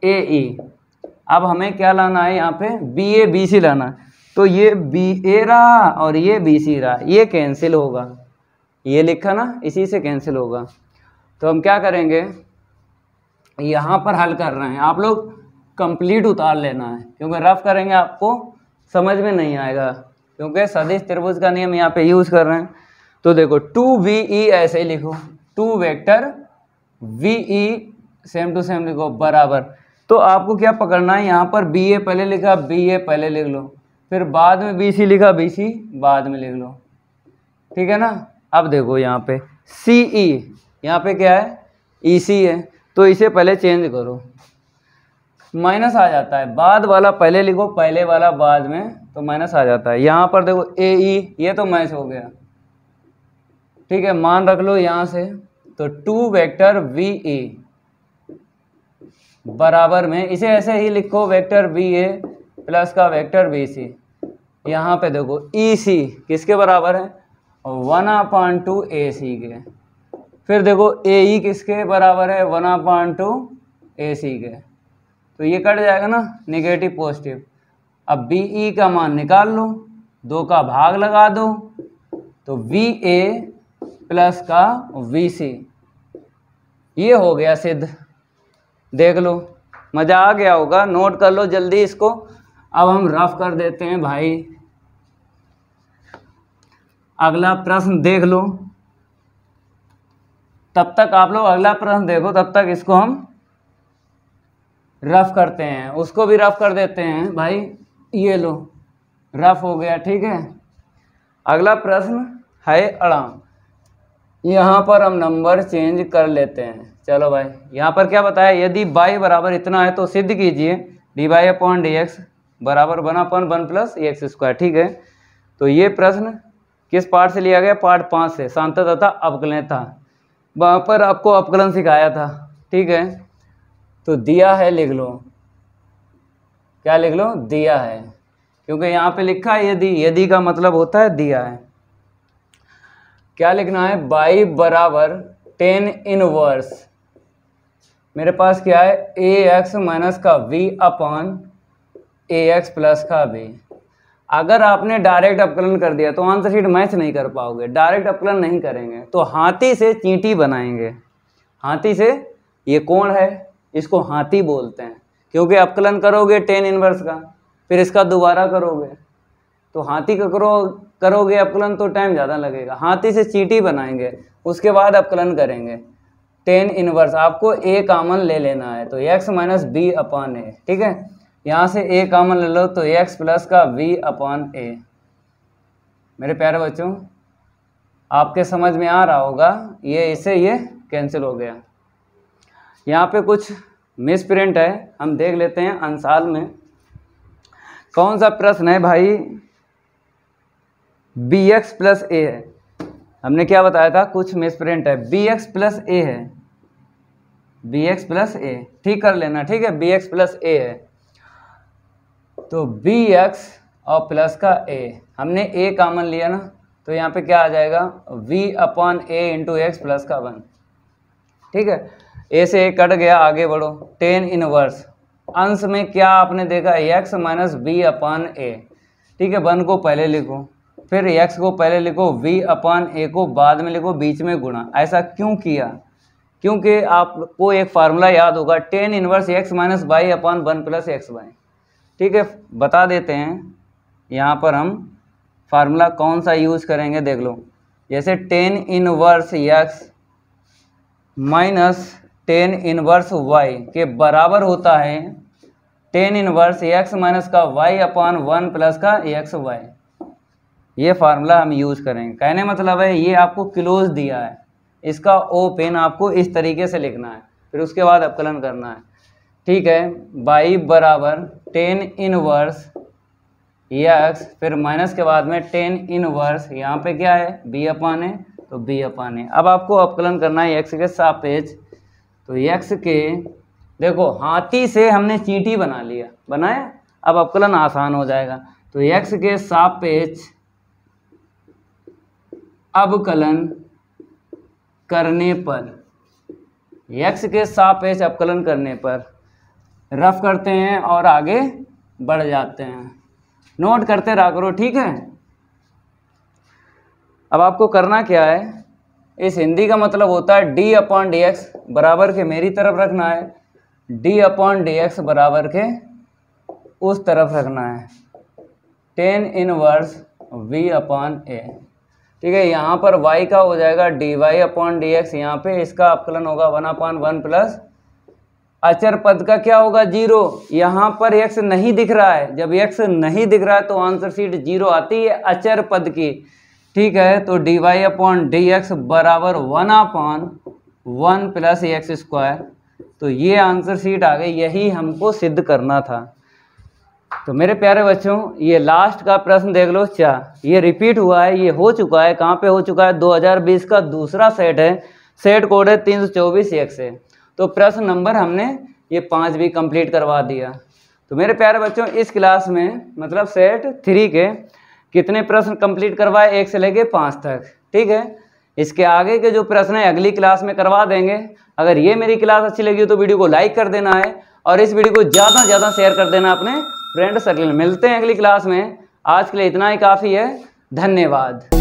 ए ई e। अब हमें क्या लाना है यहाँ पे बी ए बी सी लाना है तो ये बी ए रहा और ये बी सी रहा ये कैंसिल होगा ये लिखा ना इसी से कैंसिल होगा तो हम क्या करेंगे यहाँ पर हल कर रहे हैं आप लोग कंप्लीट उतार लेना है क्योंकि रफ करेंगे आपको समझ में नहीं आएगा क्योंकि सदिश त्रिभुज का नियम यहाँ पे यूज कर रहे हैं तो देखो टू वी ई ऐसे ही लिखो two vector v e same to same लिखो बराबर तो आपको क्या पकड़ना है यहाँ पर बी ए पहले लिखा बी ए पहले लिख लो फिर बाद में बी सी लिखा बी सी बाद में लिख लो ठीक है ना अब देखो यहाँ पे सी ई e, यहाँ पे क्या है ई e सी है तो इसे पहले चेंज करो माइनस आ जाता है बाद वाला पहले लिखो पहले वाला बाद में तो माइनस आ जाता है यहाँ पर देखो ए ई e, ये तो मैच हो गया ठीक है मान रख लो यहाँ से तो टू वेक्टर वी ए बराबर में इसे ऐसे ही लिखो वेक्टर वी ए प्लस का वेक्टर बी सी यहाँ पे देखो ई e सी किसके बराबर है one upon two a c के फिर देखो ए ई e किसके बराबर है one upon two a c के तो ये कट जाएगा ना निगेटिव पॉजिटिव अब बी ई e का मान निकाल लो दो का भाग लगा दो तो वी ए प्लस का वी सी ये हो गया सिद्ध देख लो मज़ा आ गया होगा नोट कर लो जल्दी इसको अब हम रफ कर देते हैं भाई अगला प्रश्न देख लो तब तक आप लोग अगला प्रश्न देखो तब तक इसको हम रफ करते हैं उसको भी रफ कर देते हैं भाई ये लो रफ हो गया ठीक है अगला प्रश्न है अड़ाम यहाँ पर हम नंबर चेंज कर लेते हैं चलो भाई यहाँ पर क्या बताया यदि बाई बराबर इतना है तो सिद्ध कीजिए d y upon D x बराबर one upon one plus x square ठीक है तो ये प्रश्न किस पार्ट से लिया गया पार्ट पाँच से शांत तथा अवकलन था वहाँ पर आपको अवकलन सिखाया था ठीक है तो दिया है लिख लो क्या लिख लो दिया है क्योंकि यहाँ पे लिखा है यदि यदि का मतलब होता है दिया है क्या लिखना है बाई बराबर टेन इनवर्स मेरे पास क्या है ए एक्स माइनस का v upon a x plus का वी अगर आपने डायरेक्ट अपकलन कर दिया तो आंसर शीट मैच नहीं कर पाओगे डायरेक्ट अपकलन नहीं करेंगे तो हाथी से चींटी बनाएंगे हाथी से ये कौन है इसको हाथी बोलते हैं क्योंकि अवकलन करोगे टेन इनवर्स का फिर इसका दोबारा करोगे तो हाथी का करो करोगे अपकलन तो टाइम ज़्यादा लगेगा हाथी से चीटी बनाएंगे उसके बाद अपकलन करेंगे टेन इनवर्स आपको ए कामन ले लेना है तो x minus b upon a ठीक है यहाँ से ए कामन ले लो तो एक्स प्लस का बी अपान ए मेरे प्यारे बच्चों आपके समझ में आ रहा होगा ये इसे ये कैंसिल हो गया यहाँ पे कुछ मिस प्रिंट है हम देख लेते हैं अंसाल में कौन सा प्रश्न है भाई बी एक्स प्लस ए है हमने क्या बताया था कुछ मिस प्रिंट है बी एक्स प्लस ए है बी एक्स प्लस ए ठीक कर लेना ठीक है बी एक्स प्लस ए है तो बी एक्स और प्लस का ए हमने ए कामन लिया ना तो यहाँ पे क्या आ जाएगा v upon a into x plus का वन ठीक है ए से ए कट गया आगे बढ़ो टेन इनवर्स अंश में क्या आपने देखा x minus b upon a ठीक है वन को पहले लिखो फिर एक्स को पहले लिखो वी अपान ए को बाद में लिखो बीच में गुणा ऐसा क्यों किया क्योंकि आपको एक फार्मूला याद होगा tan inverse x minus y upon one plus x y ठीक है बता देते हैं यहाँ पर हम फार्मूला कौन सा यूज़ करेंगे देख लो जैसे tan inverse x minus tan inverse y के बराबर होता है टेन इनवर्स एक्स माइनस का वाई अपॉन वन प्लस का एक्स वाई ये फार्मूला हम यूज़ करेंगे कहने मतलब है ये आपको क्लोज दिया है इसका ओपन आपको इस तरीके से लिखना है फिर उसके बाद अपकलन करना है ठीक है बाई बराबर टेन इनवर्स एक्स फिर माइनस के बाद में टेन इनवर्स यहाँ पे क्या है बी अपान है तो बी अपान है अब आपको अपकलन करना है एक्स के सापेक्ष तो यक्ष के देखो हाथी से हमने चींटी बना लिया बनाया अब अवकलन आसान हो जाएगा तो यक्ष के सापेक्ष अवकलन करने पर यक्ष के सापेक्ष अवकलन करने पर रफ करते हैं और आगे बढ़ जाते हैं नोट करते रहा करो ठीक है अब आपको करना क्या है इस हिंदी का मतलब होता है डी अपॉन डी एक्स बराबर के मेरी तरफ रखना है डी अपॉन डी एक्स बराबर के उस तरफ रखना है tan inverse v upon a ठीक है यहाँ पर y का हो जाएगा d Y upon D x यहाँ पर इसका अपकलन होगा वन अपॉन वन प्लस अचर पद का क्या होगा जीरो यहाँ पर x नहीं दिख रहा है जब x नहीं दिख रहा है तो आंसर सीट जीरो आती है अचर पद की ठीक है तो D Y upon D x बराबर one upon one plus x square तो ये आंसर सीट आ गई यही हमको सिद्ध करना था तो मेरे प्यारे बच्चों ये लास्ट का प्रश्न देख लो क्या ये रिपीट हुआ है ये हो चुका है कहाँ पे हो चुका है 2020 का दूसरा सेट है सेट कोड है तीन सौ चौबीस एक्स है तो प्रश्न नंबर हमने ये पाँच भी कंप्लीट करवा दिया तो मेरे प्यारे बच्चों इस क्लास में मतलब सेट थ्री के कितने प्रश्न कंप्लीट करवाए एक से लेके पाँच तक ठीक है इसके आगे के जो प्रश्न है अगली क्लास में करवा देंगे अगर ये मेरी क्लास अच्छी लगी हो तो वीडियो को लाइक कर देना है और इस वीडियो को ज़्यादा से ज़्यादा शेयर कर देना अपने फ्रेंड सर्कल में मिलते हैं अगली क्लास में आज के लिए इतना ही काफ़ी है धन्यवाद